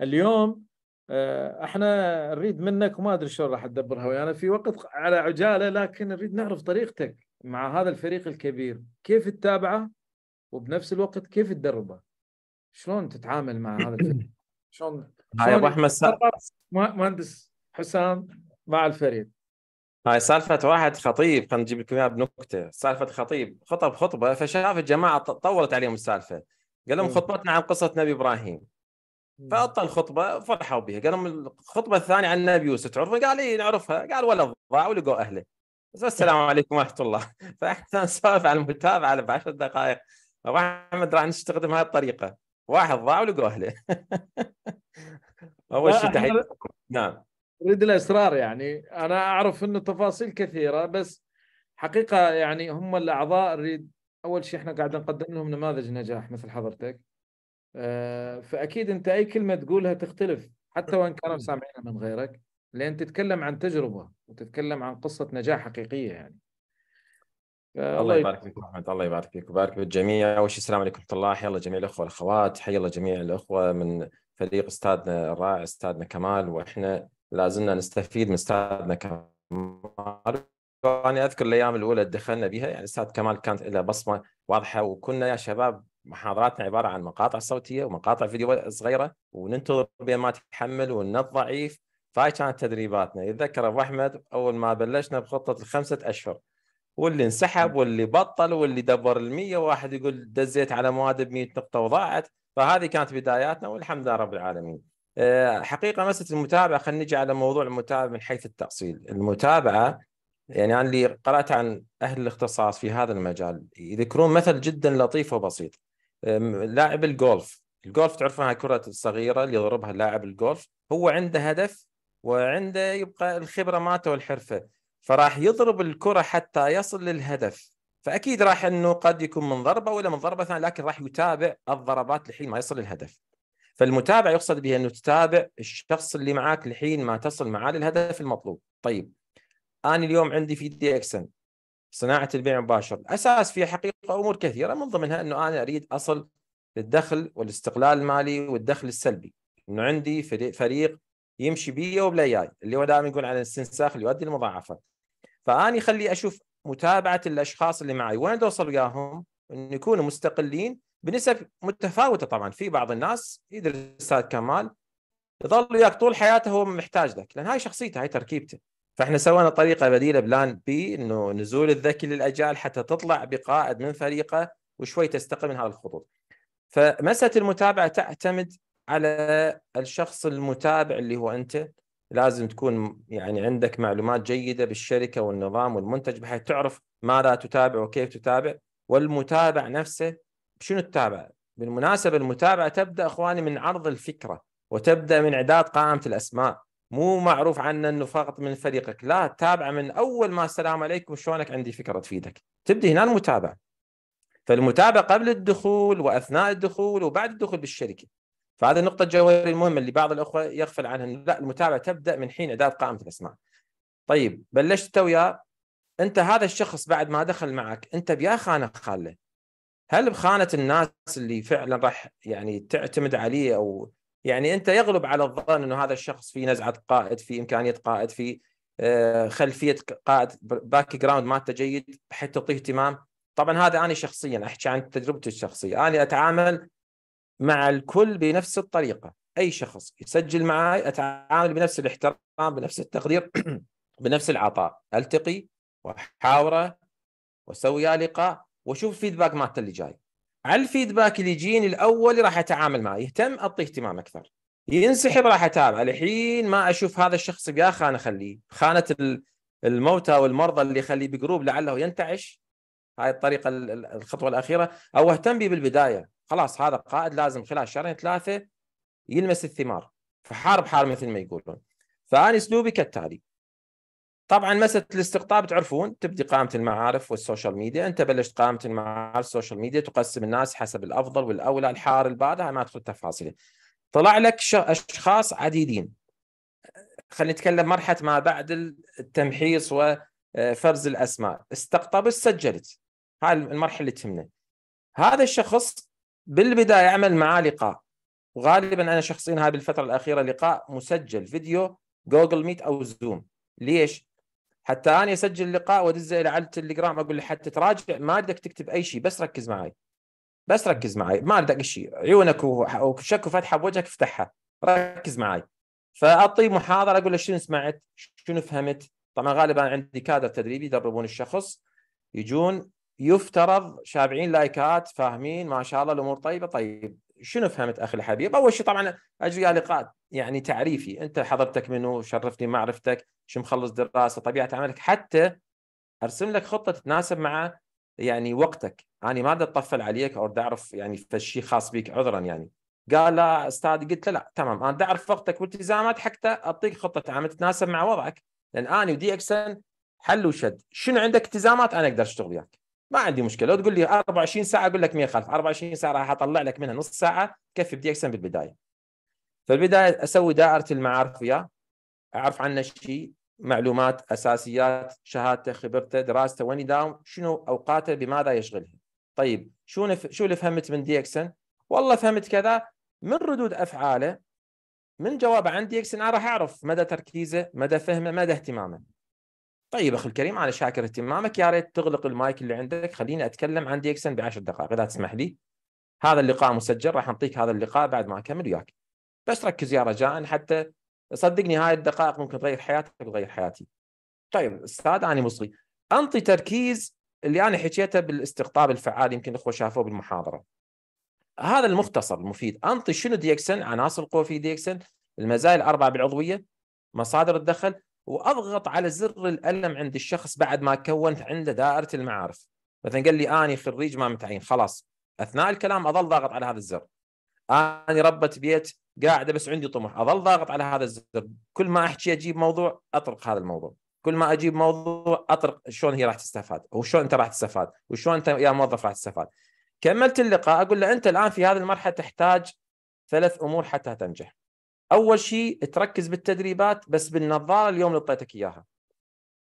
اليوم آه، احنا نريد منك وما ادري شلون راح تدبرها ويانا يعني في وقت على عجاله لكن نريد نعرف طريقتك مع هذا الفريق الكبير كيف تتابعه وبنفس الوقت كيف تدربه شلون تتعامل مع هذا الفريق شلون, شلون... ابو احمد مهندس حسام مع الفريق هاي سالفة واحد خطيب خلينا نجيب لكم اياها بنكتة، سالفة خطيب خطب خطبة فشاف الجماعة طولت عليهم السالفة، قال لهم خطبتنا عن قصة نبي ابراهيم. فاعطى الخطبة فرحوا بها، قال لهم الخطبة الثانية عن نبي يوسف تعرفون؟ قال اي نعرفها، قال ولا ضاع ولقوا اهله. السلام عليكم ورحمة الله، فاحنا نسولف على المتابعة على دقائق. ابو احمد راح نستخدم هاي الطريقة، واحد ضاع ولقوا اهله. أول شيء تحية نعم اريد الاسرار يعني انا اعرف انه تفاصيل كثيره بس حقيقه يعني هم الاعضاء اريد اول شيء احنا قاعد نقدم لهم نماذج نجاح مثل حضرتك آه، فاكيد انت اي كلمه تقولها تختلف حتى وان كانوا سامعينها من غيرك لان تتكلم عن تجربه وتتكلم عن قصه نجاح حقيقيه يعني آه، الله طيب. يبارك فيك محمد الله يبارك فيك ويبارك بالجميع اول شيء السلام عليكم ورحمه الله حيا الله جميع الاخوه والاخوات حيا الله جميع الاخوه من فريق استاذنا الرائع استاذنا كمال واحنا لازمنا نستفيد من استاذنا كمال وانا يعني اذكر الايام الاولى اللي دخلنا بها يعني استاذ كمال كانت له بصمه واضحه وكنا يا شباب محاضراتنا عباره عن مقاطع صوتيه ومقاطع فيديو صغيره وننتظر بين ما تحمل والنت ضعيف فهاي كانت تدريباتنا يتذكر ابو احمد اول ما بلشنا بخطه الخمسه اشهر واللي انسحب نعم. واللي بطل واللي دبر ال100 واحد يقول دزيت على مواد ب 100 نقطه وضاعت فهذه كانت بداياتنا والحمد لله رب العالمين آه، حقيقه مساله المتابعه خلينا نجي على موضوع المتابعه من حيث التاصيل، المتابعه يعني انا اللي قرات عن اهل الاختصاص في هذا المجال يذكرون مثل جدا لطيف وبسيط لاعب الجولف، الجولف تعرفونها كره الصغيره اللي يضربها لاعب الجولف، هو عنده هدف وعنده يبقى الخبره مالته والحرفه فراح يضرب الكره حتى يصل للهدف فاكيد راح انه قد يكون من ضربه ولا من ضربه ثانيه لكن راح يتابع الضربات لحين ما يصل للهدف فالمتابعه يقصد بها انه تتابع الشخص اللي معاك لحين ما تصل معاه للهدف المطلوب طيب انا اليوم عندي في دي اكسن صناعه البيع المباشر اساس فيها حقيقه امور كثيره من ضمنها انه انا اريد اصل للدخل والاستقلال المالي والدخل السلبي انه عندي فريق يمشي بي وبلاياي اللي هو دائما يقول على الاستنساخ اللي يؤدي المضاعفه فاني خلي اشوف متابعه الاشخاص اللي معي وين اوصل وياهم انه يكونوا مستقلين بنسب متفاوته طبعا في بعض الناس يدرس استاذ كمال يظل وياك طول حياته هو محتاج لك لان هاي شخصيته هاي تركيبته فاحنا سوينا طريقه بديله بلان بي انه نزول الذكي للاجال حتى تطلع بقائد من فريقه وشوي تستقل من هذه الخطوط فمساله المتابعه تعتمد على الشخص المتابع اللي هو انت لازم تكون يعني عندك معلومات جيده بالشركه والنظام والمنتج بحيث تعرف ماذا تتابع وكيف تتابع والمتابع نفسه شنو التابع؟ بالمناسبة المتابعة تبدأ إخواني من عرض الفكرة وتبدأ من إعداد قائمة الأسماء مو معروف عنا أنه فقط من فريقك لا تابع من أول ما السلام عليكم شلونك عندي فكرة تفيدك تبدأ هنا المتابعة فالمتابعة قبل الدخول وأثناء الدخول وبعد الدخول بالشركة فهذه النقطة الجوهرية المهمة اللي بعض الأخوة يغفل عنها لا المتابعة تبدأ من حين إعداد قائمة الأسماء طيب بلشت أنت وياه أنت هذا الشخص بعد ما دخل معك أنت بيا خانة خاله هل بخانه الناس اللي فعلا راح يعني تعتمد عليه او يعني انت يغلب على الظن انه هذا الشخص في نزعه قائد في امكانيه قائد في آه، خلفيه قائد باك جراوند مالته جيد حتى تعطيه اهتمام طبعا هذا انا شخصيا احكي عن تجربتي الشخصيه انا اتعامل مع الكل بنفس الطريقه اي شخص يسجل معي اتعامل بنفس الاحترام بنفس التقدير بنفس العطاء التقي واحاوره واسوي لقاء واشوف الفيدباك مالته اللي جاي على الفيدباك اللي يجيني الاول راح اتعامل معه يهتم اعطيه اهتمام اكثر ينسحب راح اتابعه الحين ما اشوف هذا الشخص خانه اخليه خانه الموتى والمرضى اللي يخليه بجروب لعله ينتعش هاي الطريقه الخطوه الاخيره او اهتم به بالبدايه خلاص هذا قائد لازم خلال شهرين ثلاثه يلمس الثمار فحارب حار مثل ما يقولون فانا اسلوبي كالتالي طبعا مساله الاستقطاب تعرفون تبدي قائمه المعارف والسوشيال ميديا انت بلشت قائمه المعارف والسوشيال ميديا تقسم الناس حسب الافضل والاولى الحار البارد ما ادخل تفاصيله طلع لك اشخاص عديدين خلينا نتكلم مرحله ما بعد التمحيص وفرز الاسماء استقطبت سجلت هاي المرحله اللي تهمنا هذا الشخص بالبدايه عمل معاه لقاء وغالبا انا شخصيا هاي بالفتره الاخيره لقاء مسجل فيديو جوجل ميت او زوم ليش حتى انا اسجل اللقاء وادزه الى على التليجرام اقول له حتى تراجع ما بدك تكتب اي شيء بس ركز معي بس ركز معي ما بدك شيء عيونك وشك وفتحه بوجهك افتحها ركز معي فاعطي محاضره اقول له شنو سمعت شنو فهمت طبعا غالبا عندي كادر تدريبي يدربون الشخص يجون يفترض شابعين لايكات فاهمين ما شاء الله الامور طيبه طيب شنو فهمت اخي الحبيب؟ اول شيء طبعا اجري لقاء يعني تعريفي انت حضرتك منو شرفتني معرفتك شو مخلص دراسه طبيعه عملك حتى ارسم لك خطه تتناسب مع يعني وقتك انا يعني ما بدي اطفل عليك او بدي اعرف يعني فشي خاص بك عذرا يعني قال لا استاذ قلت له لا تمام انا بدي اعرف وقتك والتزامات حتى اعطيك خطه عمل تتناسب مع وضعك لان انا ودي اكسن حل وشد شنو عندك التزامات انا اقدر اشتغل وياك ما عندي مشكله لو تقول لي 24 ساعه اقول لك 100 خلف 24 ساعه راح اطلع لك منها نص ساعه كفي بدي اكسن بالبدايه فالبدايه اسوي دائره المعارف وياه اعرف عنه شيء معلومات اساسيات شهادته خبرته دراسته وين يداوم شنو اوقاته بماذا يشغلها طيب شو نف... شو اللي فهمت من ديكسن والله فهمت كذا من ردود افعاله من جوابه عن ديكسن انا راح اعرف مدى تركيزه مدى فهمه مدى اهتمامه طيب اخي الكريم انا شاكر اهتمامك يا ريت تغلق المايك اللي عندك خليني اتكلم عن ديكسن بعشر دقائق اذا تسمح لي هذا اللقاء مسجل راح نعطيك هذا اللقاء بعد ما اكمل وياك بس ركز يا رجاء حتى صدقني هاي الدقائق ممكن تغير حياتك وتغير حياتي طيب استاذ اني مصري انطي تركيز اللي انا حكيته بالاستقطاب الفعال يمكن الاخوه شافوه بالمحاضره هذا المختصر المفيد انطي شنو ديكسن عناصر القوه في ديكسن المزايا الاربعه بالعضويه مصادر الدخل واضغط على زر الالم عند الشخص بعد ما كونت عنده دائره المعارف مثلا قال لي اني خريج ما متعين خلاص اثناء الكلام اظل ضاغط على هذا الزر انا ربة بيت قاعده بس عندي طموح اظل ضاغط على هذا الزر كل ما احكي اجيب موضوع اطرق هذا الموضوع كل ما اجيب موضوع اطرق شلون هي راح تستفاد وشلون انت راح تستفاد وشلون انت يا موظف راح تستفاد كملت اللقاء اقول له انت الان في هذه المرحله تحتاج ثلاث امور حتى تنجح اول شيء تركز بالتدريبات بس بالنظاره اليوم اللي اعطيتك اياها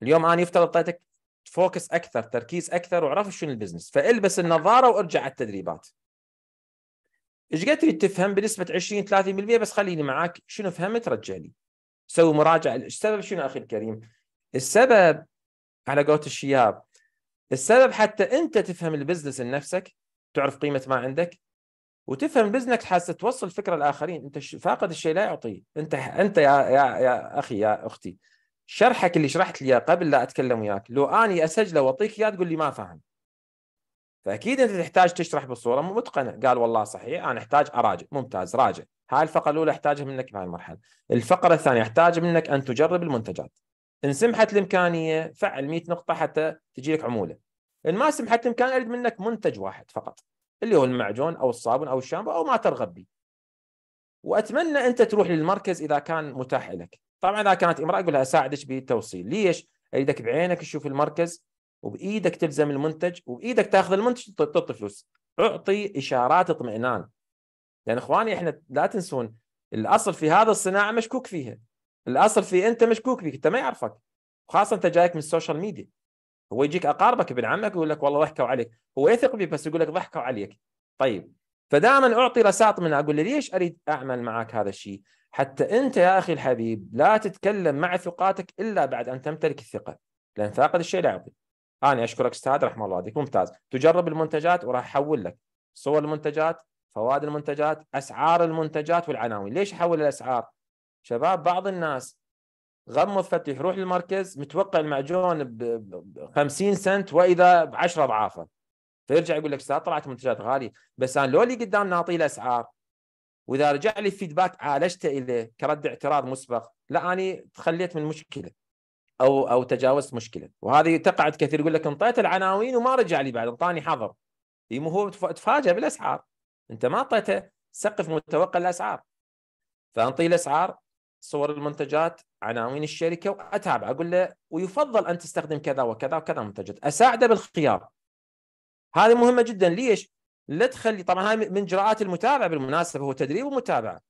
اليوم انا يفترض اعطيتك فوكس اكثر تركيز اكثر وعرف شنو البزنس فالبس النظاره وارجع على التدريبات ايش قد تفهم بنسبه 20 30% بس خليني معك شنو فهمت رجع لي سوي مراجعه السبب شنو اخي الكريم السبب على قولة الشياب السبب حتى انت تفهم البزنس لنفسك تعرف قيمه ما عندك وتفهم بزنسك حاسه توصل فكره للاخرين انت فاقد الشيء لا يعطيه انت انت يا يا يا اخي يا اختي شرحك اللي شرحت لي قبل لا اتكلم وياك لو اني اسجله واعطيك اياه تقول لي ما فهمت فاكيد انت تحتاج تشرح بصوره متقنه قال والله صحيح انا احتاج اراجع ممتاز راجع هاي الفقره الاولى احتاجها منك في هاي المرحله الفقره الثانيه احتاج منك ان تجرب المنتجات ان سمحت الامكانيه فعل 100 نقطه حتى تجي لك عموله ان ما سمحت الامكانيه اريد منك منتج واحد فقط اللي هو المعجون او الصابون او الشامبو او ما ترغب به واتمنى انت تروح للمركز اذا كان متاح لك طبعا اذا كانت امراه اقول لها اساعدك بالتوصيل ليش اريدك بعينك تشوف المركز وبايدك تلزم المنتج وبايدك تاخذ المنتج تعطي فلوس اعطي اشارات اطمئنان لان اخواني احنا لا تنسون الاصل في هذا الصناعه مشكوك فيها الاصل في انت مشكوك فيك انت ما يعرفك وخاصه انت جايك من السوشيال ميديا هو يجيك اقاربك ابن عمك يقول لك والله ضحكوا عليك هو يثق بي بس يقول لك ضحكوا عليك طيب فدائما اعطي رسائل من اقول له ليش اريد اعمل معك هذا الشيء حتى انت يا اخي الحبيب لا تتكلم مع ثقاتك الا بعد ان تمتلك الثقه لان فاقد الشيء لا يعطي انا اشكرك استاذ رحمه الله والديك ممتاز تجرب المنتجات وراح احول لك صور المنتجات فوائد المنتجات اسعار المنتجات والعناوين ليش احول الاسعار شباب بعض الناس غمض فتح يروح للمركز متوقع المعجون ب 50 سنت واذا ب 10 اضعافه فيرجع يقول لك استاذ طلعت منتجات غاليه بس انا لو اللي قدام اعطيه الاسعار واذا رجع لي فيدباك عالجته اليه كرد اعتراض مسبق لا اني تخليت من المشكله او او تجاوزت مشكله وهذه تقعد كثير يقول لك انطيت العناوين وما رجع لي بعد انطاني حظر اي هو تفاجئ بالاسعار انت ما اعطيته سقف متوقع الاسعار فانطي الاسعار صور المنتجات عناوين الشركه واتابع اقول له ويفضل ان تستخدم كذا وكذا وكذا منتجات اساعده بالخيار هذه مهمه جدا ليش؟ لا تخلي طبعا هاي من اجراءات المتابعه بالمناسبه هو تدريب ومتابعه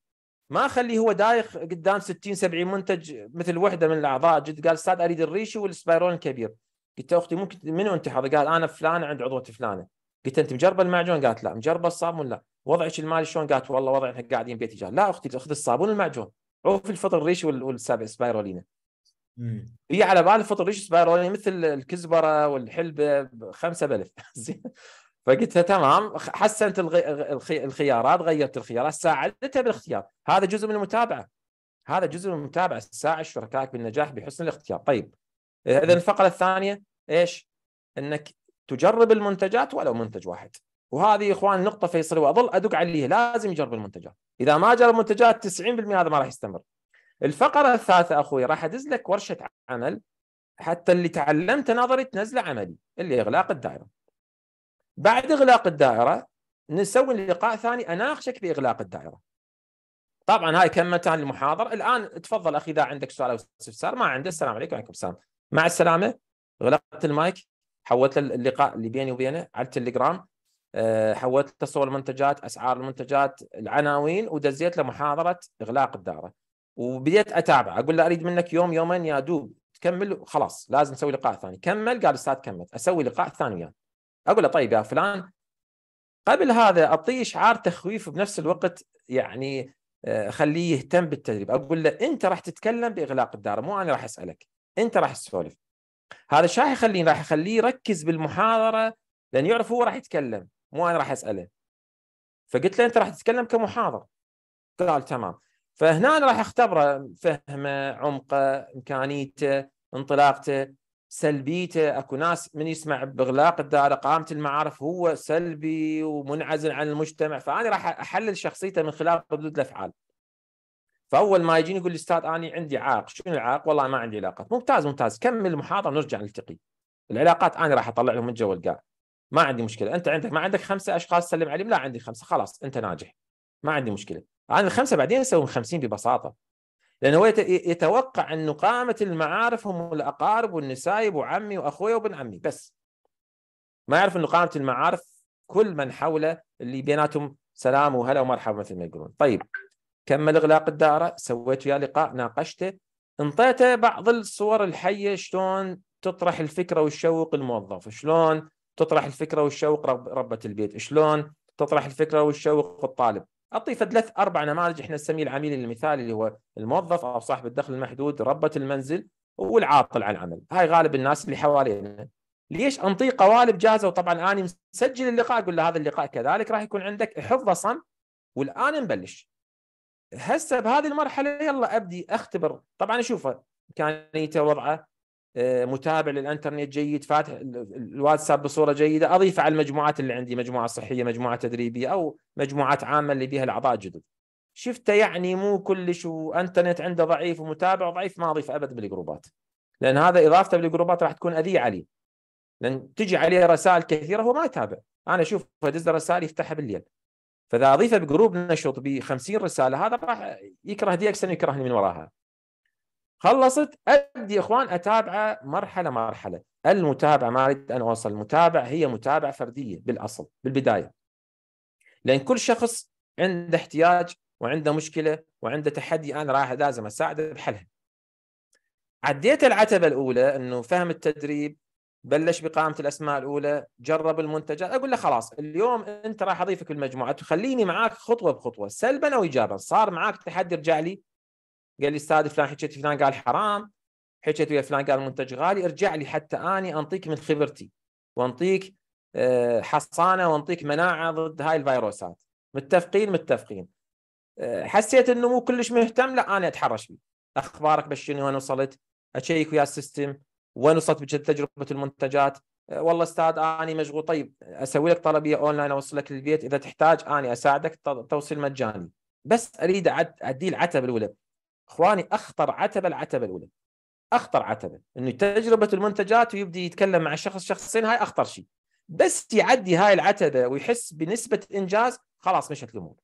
ما اخليه هو دايخ قدام 60 70 منتج مثل وحده من الاعضاء جد قال استاذ اريد الريشي والسبايرون الكبير قلت له اختي ممكن منو انت هذا قال انا فلان عند عضوه فلانه قلت انت مجربه المعجون قالت لا مجربه الصابون لا وضعك المالي شلون قالت والله وضعنا قاعدين بيتي جال لا اختي خذ الصابون والمعجون عوف الفطر الريشي والسبايرولينا هي على بالي فطر ريش سبايرولينا مثل الكزبره والحلبه خمسه بلف زين فقلت له تمام حسنت الخيارات غيرت الخيارات ساعدتها بالاختيار هذا جزء من المتابعه هذا جزء من المتابعه ساعد شركائك بالنجاح بحسن الاختيار طيب اذا الفقره الثانيه ايش انك تجرب المنتجات ولو منتج واحد وهذه اخوان نقطه فيصل واظل ادق عليه لازم يجرب المنتجات اذا ما جرب منتجات 90% هذا ما راح يستمر الفقره الثالثه اخوي راح ادز لك ورشه عمل حتى اللي تعلمته نظري تنزله عملي اللي اغلاق الدائره بعد اغلاق الدائره نسوي لقاء ثاني اناقشك باغلاق الدائره طبعا هاي كملتها المحاضره الان تفضل اخي اذا عندك سؤال او استفسار ما عنده السلام عليكم وعليكم السلام مع السلامه غلقت المايك حولت اللقاء اللي بيني وبينه على التليجرام آه، حولت صور المنتجات اسعار المنتجات العناوين ودزيت له محاضره اغلاق الدائره وبديت اتابع اقول له اريد منك يوم يومين يا دوب تكمل خلاص لازم نسوي لقاء ثاني كمل قال استاذ كمل اسوي لقاء ثاني وياه يعني. اقول له طيب يا فلان قبل هذا اعطيه اشعار تخويف وبنفس الوقت يعني آه، خليه يهتم بالتدريب اقول له انت راح تتكلم باغلاق الدار مو انا راح اسالك انت راح تسولف هذا شو راح يخليه راح يخليه يركز بالمحاضره لان يعرف هو راح يتكلم مو انا راح اساله فقلت له انت راح تتكلم كمحاضر قال تمام فهنا أنا راح اختبره فهمه عمقه امكانيته انطلاقته سلبيته اكو ناس من يسمع باغلاق الدائره قامه المعارف هو سلبي ومنعزل عن المجتمع فانا راح احلل شخصيته من خلال ردود الافعال فاول ما يجيني يقول لي استاذ اني عندي عائق شنو العائق والله ما عندي علاقات ممتاز ممتاز كمل المحاضره ونرجع نلتقي العلاقات انا راح اطلع لهم من جو القاع ما عندي مشكله انت عندك ما عندك خمسه اشخاص سلم عليهم لا عندي خمسه خلاص انت ناجح ما عندي مشكله انا الخمسه بعدين اسوي 50 ببساطه لانه هو يتوقع انه قائمه المعارف هم الاقارب والنسايب وعمي واخوي وابن عمي بس ما يعرف انه قائمه المعارف كل من حوله اللي بيناتهم سلام وهلا ومرحبا مثل ما يقولون طيب كمل اغلاق الدائره سويت وياه لقاء ناقشته انطيته بعض الصور الحيه شلون تطرح الفكره والشوق الموظف شلون تطرح الفكره والشوق ربه البيت شلون تطرح الفكره والشوق الطالب اطيف ثلاث اربع نماذج احنا نسميه العميل المثالي اللي هو الموظف او صاحب الدخل المحدود ربه المنزل والعاطل عن العمل هاي غالب الناس اللي حوالينا ليش انطيه قوالب جاهزه وطبعا انا مسجل اللقاء اقول له هذا اللقاء كذلك راح يكون عندك حفظه صم والان نبلش هسه بهذه المرحله يلا ابدي اختبر طبعا اشوفه امكانيته وضعه آه، متابع للانترنت جيد فاتح الواتساب بصوره جيده اضيفه على المجموعات اللي عندي مجموعه صحيه مجموعه تدريبيه او مجموعات عامه اللي بها الاعضاء جدد شفته يعني مو كلش وانترنت عنده ضعيف ومتابع ضعيف ما اضيف ابد بالجروبات لان هذا اضافته بالجروبات راح تكون اذيه عليه لان تجي عليه رسائل كثيره هو ما يتابع انا اشوف ادز رسائل يفتحها بالليل فاذا اضيفه بجروب نشط ب 50 رساله هذا راح يكره دي اكثر يكرهني من وراها خلصت ابدي يا اخوان اتابعه مرحله مرحله المتابعه ما اريد ان اوصل المتابعه هي متابعه فرديه بالاصل بالبدايه لان كل شخص عنده احتياج وعنده مشكله وعنده تحدي انا راح لازم اساعده بحلها عديت العتبه الاولى انه فهم التدريب بلش بقائمه الاسماء الاولى جرب المنتجات اقول له خلاص اليوم انت راح اضيفك المجموعه تخليني معاك خطوه بخطوه سلبا او ايجابا صار معاك تحدي ارجع لي قال لي استاذ فلان حكيت فلان قال حرام حكيت ويا فلان قال المنتج غالي ارجع لي حتى اني انطيك من خبرتي وانطيك آه، حصانه وانطيك مناعه ضد هاي الفيروسات متفقين متفقين آه، حسيت انه مو كلش مهتم لا انا اتحرش فيه اخبارك بس وين وصلت اشيك ويا السيستم وين وصلت بتجربه المنتجات آه، والله استاذ اني مشغول طيب اسوي لك طلبيه اونلاين اوصلك للبيت اذا تحتاج اني اساعدك توصيل مجاني بس اريد اعدي العتب الولد اخواني اخطر عتبه العتبه الاولى اخطر عتبه انه تجربه المنتجات ويبدي يتكلم مع شخص شخصين هاي اخطر شيء بس يعدي هاي العتبه ويحس بنسبه انجاز خلاص مشت الامور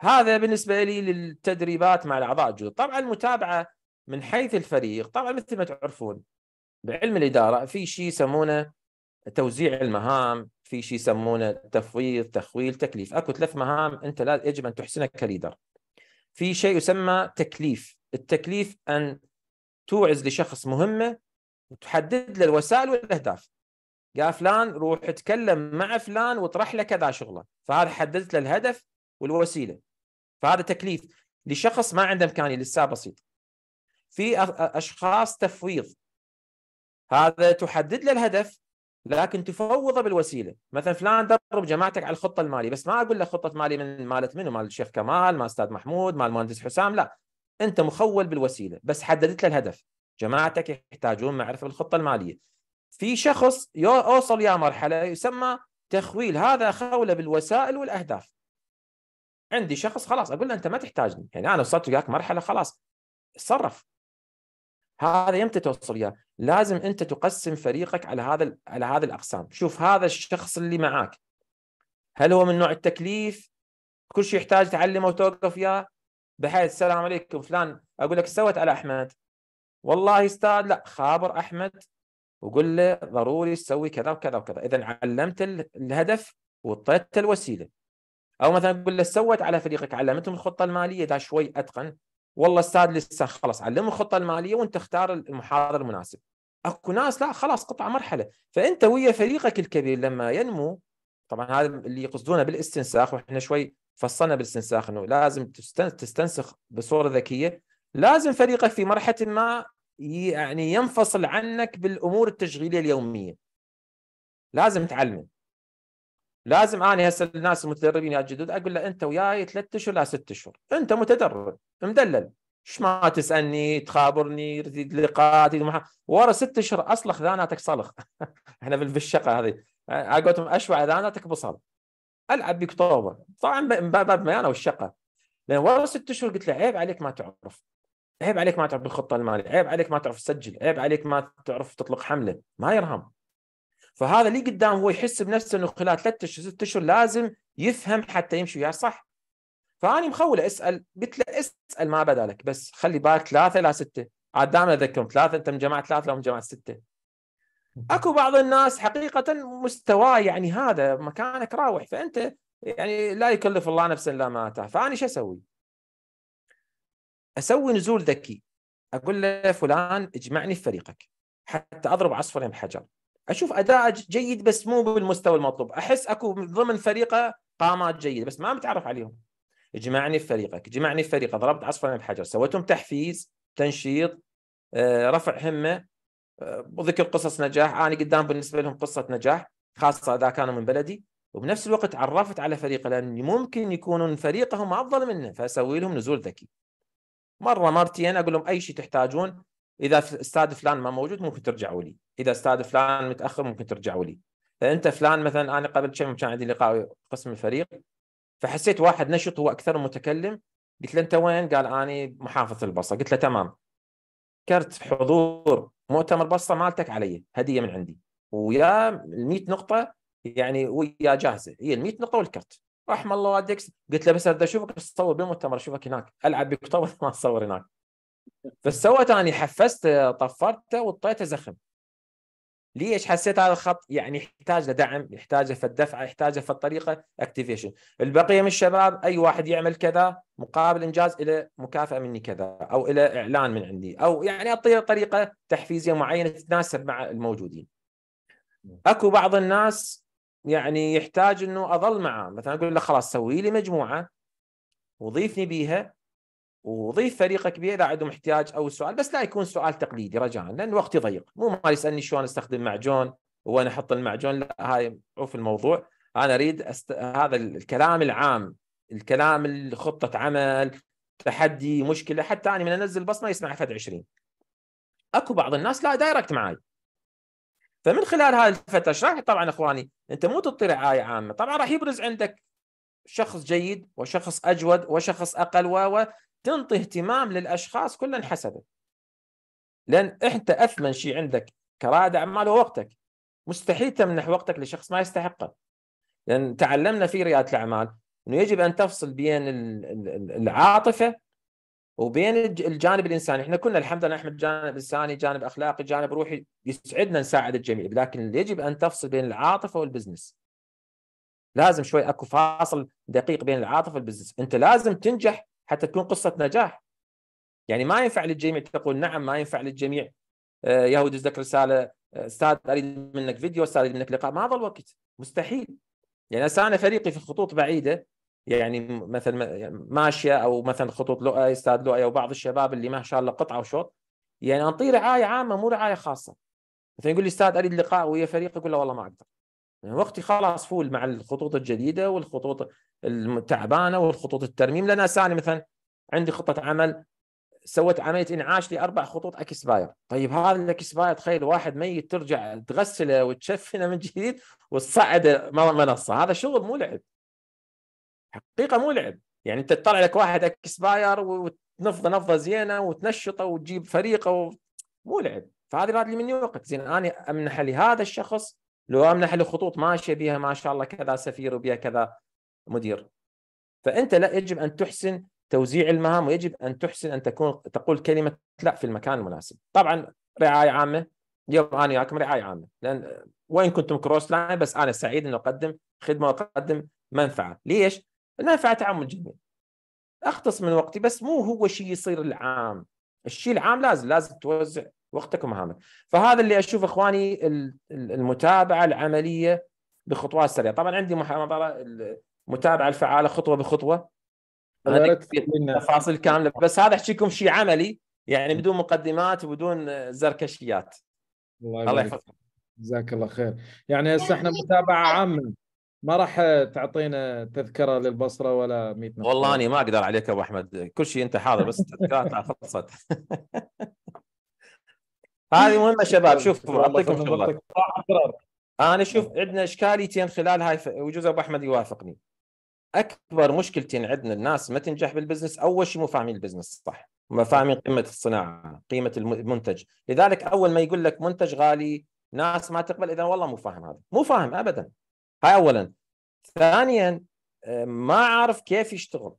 هذا بالنسبه لي للتدريبات مع الاعضاء الجدد طبعا المتابعه من حيث الفريق طبعا مثل ما تعرفون بعلم الاداره في شيء يسمونه توزيع المهام في شيء يسمونه تفويض تخويل تكليف اكو ثلاث مهام انت لا يجب ان تحسنها كليدر في شيء يسمى تكليف التكليف أن توعز لشخص مهمة وتحدد له الوسائل والأهداف يا فلان روح اتكلم مع فلان واطرح له كذا شغله فهذا حددت له الهدف والوسيله فهذا تكليف لشخص ما عنده امكانيه لسه بسيط في اشخاص تفويض هذا تحدد له الهدف لكن تفوضه بالوسيله مثلا فلان درب جماعتك على الخطه الماليه بس ما اقول له خطه ماليه من مالت منو مال الشيخ كمال مال استاذ محمود مال المهندس حسام لا انت مخول بالوسيله بس حددت له الهدف جماعتك يحتاجون معرفه بالخطه الماليه في شخص اوصل يا مرحله يسمى تخويل هذا خوله بالوسائل والاهداف عندي شخص خلاص اقول له انت ما تحتاجني يعني انا وصلت وياك مرحله خلاص تصرف هذا يمتى توصل اياه؟ لازم انت تقسم فريقك على هذا على هذه الاقسام، شوف هذا الشخص اللي معاك هل هو من نوع التكليف؟ كل شيء يحتاج تعلمه وتوقف اياه بحيث السلام عليكم فلان اقول لك سوت على احمد والله استاذ لا خابر احمد وقل له ضروري تسوي كذا وكذا وكذا، اذا علمت الهدف وطيت الوسيله. او مثلا اقول له سوت على فريقك علمتهم الخطه الماليه ده شوي اتقن والله استاذ لسه خلاص علمه الخطه الماليه وانت اختار المحاضر المناسب اكو ناس لا خلاص قطع مرحله فانت ويا فريقك الكبير لما ينمو طبعا هذا اللي يقصدونه بالاستنساخ واحنا شوي فصلنا بالاستنساخ انه لازم تستنسخ بصوره ذكيه لازم فريقك في مرحله ما يعني ينفصل عنك بالامور التشغيليه اليوميه لازم تعلمه لازم انا هسه الناس المتدربين يا جدد اقول له انت وياي ثلاث اشهر لا ست اشهر انت متدرب مدلل ايش ما تسالني تخابرني تريد لقاء ورا ست اشهر اصلخ ذاناتك صلخ احنا بالشقه هذه على قولتهم اشوع ذاناتك بصل العب بك طوبه طبعا من باب ما انا والشقه لان ورا ست اشهر قلت له عيب عليك ما تعرف عيب عليك ما تعرف بالخطه الماليه عيب عليك ما تعرف تسجل عيب عليك ما تعرف تطلق حمله ما يرهم فهذا اللي قدام هو يحس بنفسه انه خلال ثلاث اشهر ست اشهر لازم يفهم حتى يمشي وياه صح فاني مخوله اسال قلت له اسال ما بدالك بس خلي بالك ثلاثه لا سته عاد دائما اذكرهم ثلاثه انت من جماعه ثلاثه لو من جماعه سته اكو بعض الناس حقيقه مستواه يعني هذا مكانك راوح فانت يعني لا يكلف الله نفسا لا ما اتاه فانا شو اسوي؟ اسوي نزول ذكي اقول له فلان اجمعني في فريقك حتى اضرب عصفورين بحجر اشوف اداء جيد بس مو بالمستوى المطلوب احس اكو ضمن فريقه قامات جيده بس ما متعرف عليهم اجمعني في فريقك اجمعني في فريقك ضربت عصفورين بحجر سويتهم تحفيز تنشيط آه، رفع همه آه، وذكر قصص نجاح انا قدام بالنسبه لهم قصه نجاح خاصه اذا كانوا من بلدي وبنفس الوقت عرفت على فريقه لان ممكن يكونون فريقهم افضل منه فاسوي لهم نزول ذكي مره مرتين اقول لهم اي شيء تحتاجون اذا استاد فلان ما موجود ممكن ترجعوا لي اذا استاد فلان متاخر ممكن ترجعوا لي فانت فلان مثلا انا قبل شيء كان عندي لقاء قسم الفريق فحسيت واحد نشط هو اكثر متكلم قلت له انت وين؟ قال اني محافظ البصره قلت له تمام كرت حضور مؤتمر بصره مالتك علي هديه من عندي ويا ال 100 نقطه يعني ويا جاهزه هي ال 100 نقطه والكرت رحم الله والديك قلت له بس اريد اشوفك تصور بالمؤتمر اشوفك هناك العب بك ما اصور هناك بس سويت اني حفزته طفرته وطيته زخم ليش حسيت هذا الخط يعني يحتاج لدعم يحتاج في الدفعه يحتاج في الطريقه اكتيفيشن البقيه من الشباب اي واحد يعمل كذا مقابل انجاز الى مكافاه مني كذا او الى اعلان من عندي او يعني اعطيه طريقه تحفيزيه معينه تتناسب مع الموجودين اكو بعض الناس يعني يحتاج انه اظل معاه مثلا اقول له خلاص سوي لي مجموعه وضيفني بيها وضيف فريقك كبير اذا عندهم احتياج او سؤال بس لا يكون سؤال تقليدي رجاء لان وقتي ضيق مو ما يسالني شلون استخدم معجون وانا احط المعجون لا هاي عوف الموضوع انا اريد أست... هذا الكلام العام الكلام الخطه عمل تحدي مشكله حتى انا من انزل بصمه يسمع فد 20 اكو بعض الناس لا دايركت معي فمن خلال هاي الفتره اشرح طبعا اخواني انت مو تطلع آية عامه طبعا راح يبرز عندك شخص جيد وشخص اجود وشخص اقل و تنطي اهتمام للاشخاص كلها حسبه لان انت اثمن شيء عندك كرائد اعمال هو وقتك مستحيل تمنح وقتك لشخص ما يستحقه لان تعلمنا في رياده الاعمال انه يجب ان تفصل بين العاطفه وبين الجانب الانساني، احنا كنا الحمد لله نحمد جانب انساني، جانب اخلاقي، جانب روحي يسعدنا نساعد الجميع، لكن يجب ان تفصل بين العاطفه والبزنس. لازم شوي اكو فاصل دقيق بين العاطفه والبزنس، انت لازم تنجح حتى تكون قصه نجاح يعني ما ينفع للجميع تقول نعم ما ينفع للجميع آه، يا هو رساله آه، استاذ اريد منك فيديو استاذ اريد منك لقاء ما ظل وقت مستحيل يعني انا فريقي في خطوط بعيده يعني مثلا يعني ماشيه او مثلا خطوط لؤي استاذ لؤي وبعض الشباب اللي ما شاء الله قطعه وشوط يعني انطيه رعايه عامه مو رعايه خاصه مثلا يقول لي استاذ اريد لقاء ويا فريق يقول له والله ما اقدر يعني وقتي خلاص فول مع الخطوط الجديده والخطوط التعبانه والخطوط الترميم لان ساني مثلا عندي خطه عمل سويت عمليه انعاش لاربع خطوط اكسباير طيب هذا الاكسباير تخيل واحد ميت ترجع تغسله وتشفنه من جديد وتصعده منصه هذا شغل مو لعب حقيقه مو لعب يعني انت تطلع لك واحد اكسباير وتنفضه نفضه زينه وتنشطه وتجيب فريقه و... مو لعب فهذه بعد لي مني وقت زين انا امنحه لهذا الشخص لو امنح الخطوط خطوط ماشيه بها ما شاء الله كذا سفير وبها كذا مدير فانت لا يجب ان تحسن توزيع المهام ويجب ان تحسن ان تكون تقول كلمه لا في المكان المناسب طبعا رعايه عامه اليوم انا وياكم رعايه عامه لان وين كنتم كروس لاين بس انا سعيد اني اقدم خدمه واقدم منفعه ليش المنفعه تعم الجميع اختص من وقتي بس مو هو شيء يصير العام الشيء العام لازم لازم توزع وقتك ومهامك فهذا اللي اشوف اخواني المتابعه العمليه بخطوات سريعه طبعا عندي محاضره المتابعه الفعاله خطوه بخطوه تفاصيل كامله بس هذا احكي لكم شيء عملي يعني بدون مقدمات وبدون زركشيات الله يحفظك جزاك الله خير يعني هسه احنا يعني متابعه عامه ما راح تعطينا تذكره للبصره ولا 100 والله اني ما اقدر عليك ابو احمد كل شيء انت حاضر بس التذكره خلصت هذه إيه. مهمه شباب شوفوا اعطيكم انا شوف عندنا اشكاليتين خلال هاي ف... وجوز ابو احمد يوافقني اكبر مشكلتين عندنا الناس ما تنجح بالبزنس اول شيء مو فاهمين البزنس صح ما فاهمين قيمه الصناعه قيمه المنتج لذلك اول ما يقول لك منتج غالي ناس ما تقبل اذا والله مو فاهم هذا مو فاهم ابدا هاي اولا ثانيا آه، ما عارف كيف يشتغل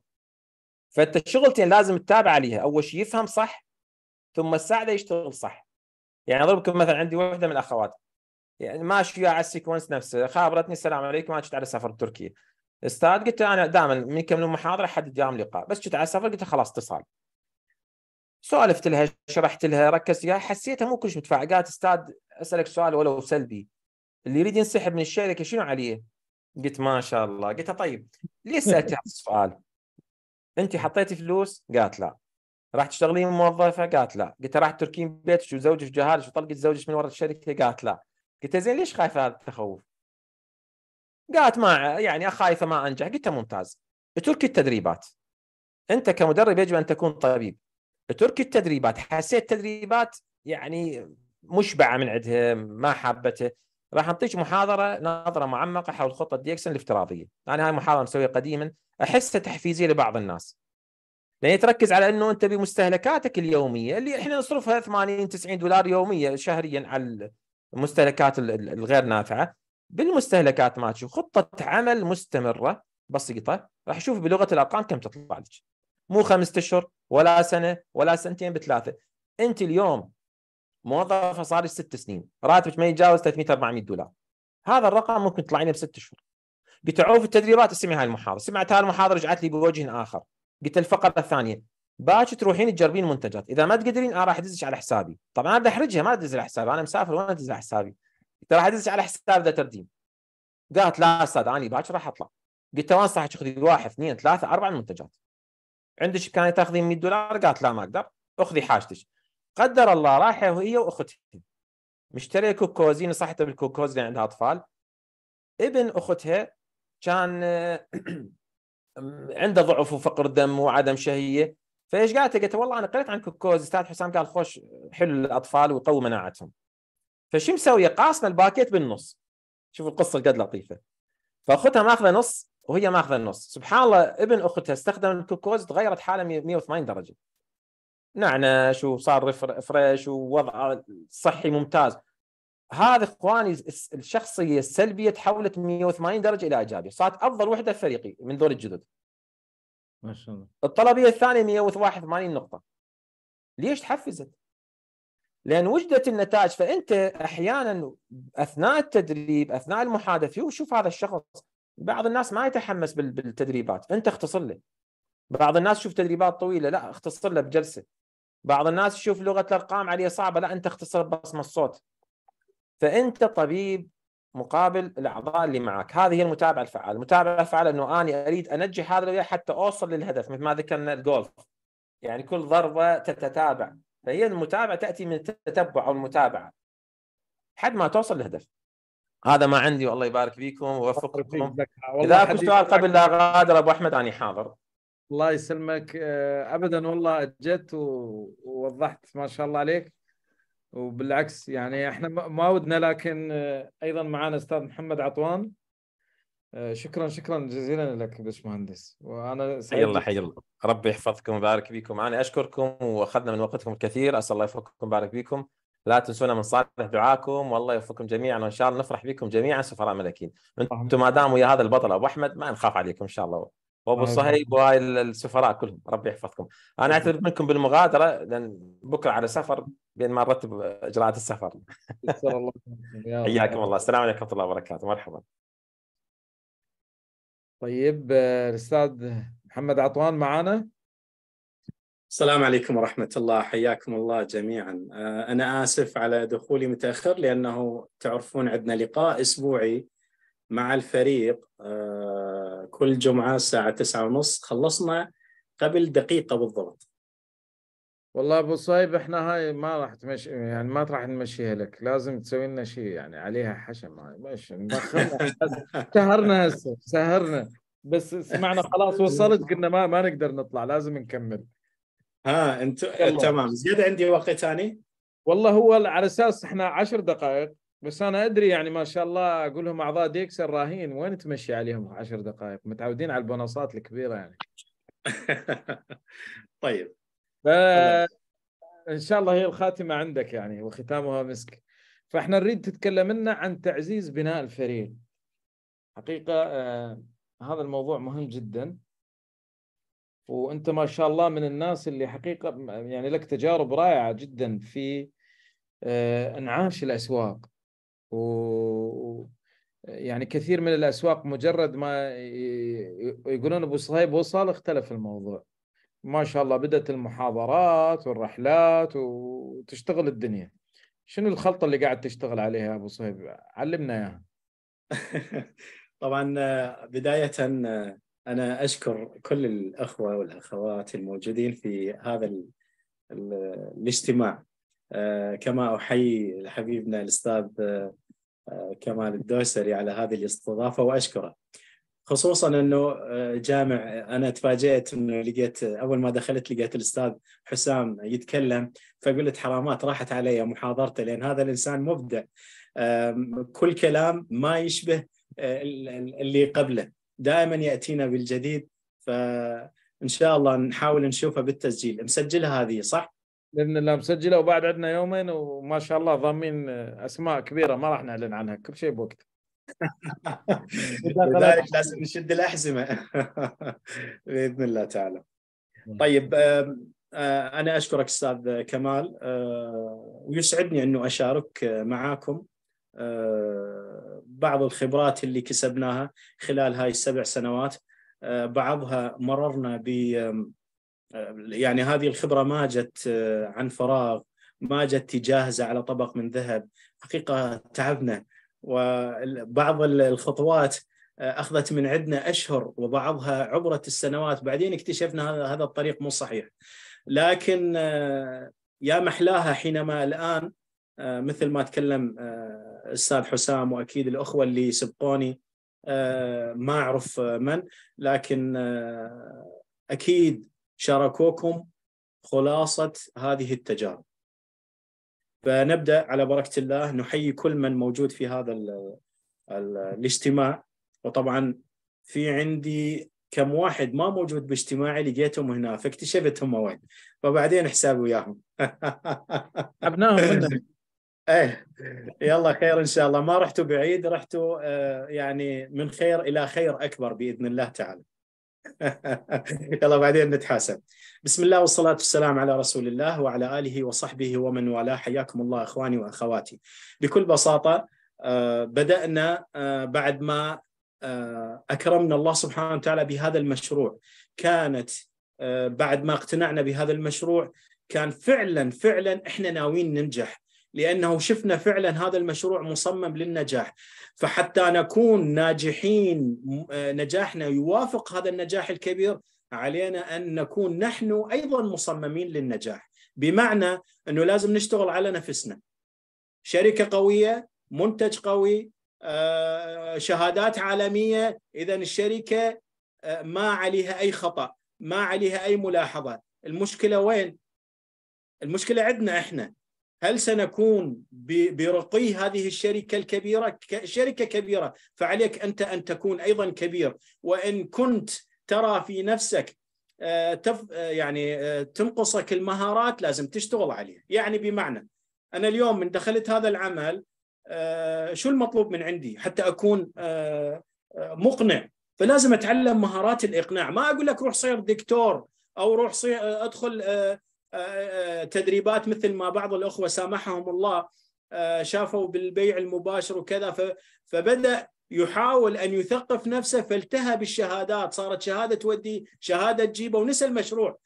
فانت شغلتين لازم تتابع عليها اول شيء يفهم صح ثم الساعه يشتغل صح يعني اضربكم مثلا عندي واحده من الاخوات يعني ماشي وياها على السيكونس نفسه خابرتني السلام عليكم انا كنت على سفر تركيا استاذ قلت انا دائما من كم محاضره حد جام لقاء بس كنت على السفر قلت خلاص اتصال سولفت لها شرحت لها ركزت وياها حسيتها مو كلش مدفعه قالت استاذ اسالك سؤال ولو سلبي اللي يريد ينسحب من الشركه شنو عليه؟ قلت ما شاء الله قلت طيب ليش سالتي هذا السؤال؟ انت حطيتي فلوس؟ قالت لا راح تشتغلين موظفه؟ قالت لا، قلت راح تركين بيتك وزوجك جهالك وطلقت زوجك من ورا الشركه؟ قالت لا، قلت زين ليش خايفه هذا التخوف؟ قالت ما يعني خايفه ما انجح، قلت ممتاز اتركي التدريبات انت كمدرب يجب ان تكون طبيب اتركي التدريبات حسيت التدريبات يعني مشبعه من عندهم ما حابته راح اعطيك محاضره نظره معمقه حول خطه اكسن الافتراضيه، انا يعني هاي محاضره مسويها قديما احسها تحفيزيه لبعض الناس. لان تركز على انه انت بمستهلكاتك اليوميه اللي احنا نصرفها 80 90 دولار يوميا شهريا على المستهلكات الغير نافعه بالمستهلكات ما تشوف خطه عمل مستمره بسيطه راح اشوف بلغه الارقام كم تطلع لك مو خمسة اشهر ولا سنه ولا سنتين بثلاثه انت اليوم موظفه صار لك ست سنين راتبك ما يتجاوز 300 400 دولار هذا الرقم ممكن تطلعينه لنا بست شهور بتعوف التدريبات اسمي هاي المحاضره سمعت هاي المحاضره رجعت لي بوجه اخر قلت الفقره الثانيه باش تروحين تجربين منتجات اذا ما تقدرين انا راح ادزك على حسابي طبعا انا احرجها ما ادز على حسابي انا مسافر وانا ادز على حسابي قلت راح ادزك على حساب ذا ترديم قالت لا استاذ انا باكر راح اطلع قلت لها انصحك تاخذي واحد اثنين ثلاثه اربع منتجات عندك كان تاخذين 100 دولار قالت لا ما اقدر اخذي حاجتك قدر الله رايحه هي واختها مشتريه كوكوزين صحته بالكوكوز اللي عندها اطفال ابن اختها كان عنده ضعف وفقر دم وعدم شهيه فايش قالت؟ قلت والله انا قريت عن كوكوز استاذ حسام قال خوش حلو للاطفال ويقوي مناعتهم. فشو مسويه؟ قاسمه الباكيت بالنص. شوف القصه قد لطيفه. فاختها ماخذه نص وهي ماخذه النص، سبحان الله ابن اختها استخدم الكوكوز تغيرت حاله 180 درجه. نعنش وصار فريش ووضعه صحي ممتاز هذا اخواني الشخصيه السلبيه تحولت 180 درجه الى ايجابيه، صارت افضل وحده في فريقي من دول الجدد. ما شاء الله. الطلبيه الثانيه 181 نقطه. ليش تحفزت؟ لان وجدت النتائج فانت احيانا اثناء التدريب اثناء المحادثه وشوف هذا الشخص بعض الناس ما يتحمس بالتدريبات، انت اختصر له. بعض الناس شوف تدريبات طويله لا اختصر له بجلسه. بعض الناس يشوف لغه الارقام عليه صعبه لا انت اختصر ببصمه الصوت. فانت طبيب مقابل الاعضاء اللي معك هذه هي المتابعه الفعاله المتابعه الفعاله انه انا اريد انجح هذا الوياه حتى اوصل للهدف مثل ما ذكرنا الجولف يعني كل ضربه تتتابع فهي المتابعه تاتي من التتبع او المتابعه حد ما توصل للهدف هذا ما عندي والله يبارك فيكم ويوفقكم اذا اكو سؤال قبل لا اغادر ابو احمد اني حاضر الله يسلمك آه، ابدا والله جيت ووضحت ما شاء الله عليك وبالعكس يعني احنا ما ودنا لكن آه، ايضا معنا استاذ محمد عطوان آه، شكرا شكرا جزيلا لك باشمهندس وانا حي الله حي الله ربي يحفظكم ويبارك بكم انا اشكركم واخذنا من وقتكم الكثير اسال الله يوفقكم ويبارك بكم لا تنسونا من صالح دعاكم والله يوفقكم جميعا وان شاء الله نفرح بكم جميعا سفراء ملكين انتم ما داموا يا هذا البطل ابو احمد ما نخاف عليكم ان شاء الله وابو آه، صهيب وهاي السفراء كلهم ربي يحفظكم انا اعتذر منكم بالمغادره لان بكره على سفر بين ما نرتب اجراءات السفر حياكم الله السلام عليكم ورحمه الله وبركاته مرحبا طيب آه، الاستاذ محمد عطوان معنا السلام عليكم ورحمة الله حياكم الله جميعا آه، أنا آسف على دخولي متأخر لأنه تعرفون عندنا لقاء أسبوعي مع الفريق آه، كل جمعة الساعة تسعة ونص خلصنا قبل دقيقة بالضبط والله ابو صايب احنا هاي ما راح تمشي يعني ما راح نمشيها لك لازم تسوي لنا شيء يعني عليها حشم هاي ماشي سهرنا هسه سهرنا بس سمعنا خلاص وصلت قلنا ما ما نقدر نطلع لازم نكمل ها انت تمام زياده عندي وقت ثاني والله هو على اساس احنا عشر دقائق بس انا ادري يعني ما شاء الله اقول لهم اعضاء ديكسر راهين وين تمشي عليهم عشر دقائق متعودين على البونصات الكبيره يعني طيب ف... ان شاء الله هي الخاتمه عندك يعني وختامها مسك فاحنا نريد تتكلم لنا عن تعزيز بناء الفريق حقيقه آه هذا الموضوع مهم جدا وانت ما شاء الله من الناس اللي حقيقه يعني لك تجارب رائعه جدا في آه انعاش الاسواق و يعني كثير من الاسواق مجرد ما يقولون ابو صهيب وصل اختلف الموضوع ما شاء الله بدات المحاضرات والرحلات وتشتغل الدنيا شنو الخلطه اللي قاعد تشتغل عليها ابو صهيب علمنا اياها طبعا بدايه انا اشكر كل الاخوه والاخوات الموجودين في هذا الاجتماع آه، كما أحيي حبيبنا الأستاذ آه، آه، كمال الدوسري على هذه الاستضافة وأشكره خصوصا أنه جامع أنا تفاجأت أنه لقيت أول ما دخلت لقيت الأستاذ حسام يتكلم فقلت حرامات راحت علي محاضرته لأن هذا الإنسان مبدع كل كلام ما يشبه اللي قبله دائما يأتينا بالجديد فإن شاء الله نحاول نشوفه بالتسجيل مسجلها هذه صح؟ باذن الله مسجله وبعد عندنا يومين وما شاء الله ضامين آه، اسماء كبيره ما راح نعلن عنها كل شيء بوقت لذلك لازم نشد الاحزمه باذن الله تعالى طيب آه، انا اشكرك استاذ كمال آه، ويسعدني انه اشارك معاكم بعض الخبرات اللي كسبناها خلال هاي السبع سنوات بعضها مررنا يعني هذه الخبره ما جت آه، عن فراغ ما جت جاهزه على طبق من ذهب حقيقه تعبنا وبعض الخطوات آه، اخذت من عندنا اشهر وبعضها عبرت السنوات بعدين اكتشفنا هذا الطريق مو صحيح لكن آه، يا محلاها حينما الان مثل ما تكلم الاستاذ حسام واكيد الاخوه اللي سبقوني ما اعرف من لكن اكيد شاركوكم خلاصة هذه التجارب فنبدأ على بركة الله نحيي كل من موجود في هذا الـ الـ الاجتماع وطبعا في عندي كم واحد ما موجود باجتماعي لقيتهم هنا فاكتشفت هم وين وبعدين حسابي وياهم ابنائهم ايه يلا خير ان شاء الله ما رحتوا بعيد رحتوا آه، يعني من خير الى خير اكبر باذن الله تعالى يلا بعدين نتحاسب بسم الله والصلاة والسلام على رسول الله وعلى آله وصحبه ومن والاه حياكم الله إخواني وأخواتي بكل بساطة آه، بدأنا آه، بعد ما آه، أكرمنا الله سبحانه وتعالى بهذا المشروع كانت بعد ما اقتنعنا بهذا المشروع كان فعلا فعلا احنا ناويين ننجح لانه شفنا فعلا هذا المشروع مصمم للنجاح فحتى نكون ناجحين نجاحنا يوافق هذا النجاح الكبير علينا ان نكون نحن ايضا مصممين للنجاح بمعنى انه لازم نشتغل على نفسنا شركه قويه منتج قوي آه، شهادات عالميه اذا الشركه آه، ما عليها اي خطا ما عليها اي ملاحظه المشكله وين المشكله عندنا احنا هل سنكون برقي هذه الشركة الكبيرة شركة كبيرة فعليك أنت أن تكون أيضا كبير وإن كنت ترى في نفسك آه، آه، يعني آه، تنقصك المهارات لازم تشتغل عليها يعني بمعنى أنا اليوم من دخلت هذا العمل شو المطلوب من عندي حتى أكون مقنع فلازم أتعلم مهارات الإقناع ما أقول لك روح صير دكتور أو روح صير أدخل تدريبات مثل ما بعض الاخوه سامحهم الله آه، شافوا بالبيع المباشر وكذا فبدا يحاول ان يثقف نفسه فالتهى بالشهادات صارت شهاده تودي شهاده تجيبه ونسى المشروع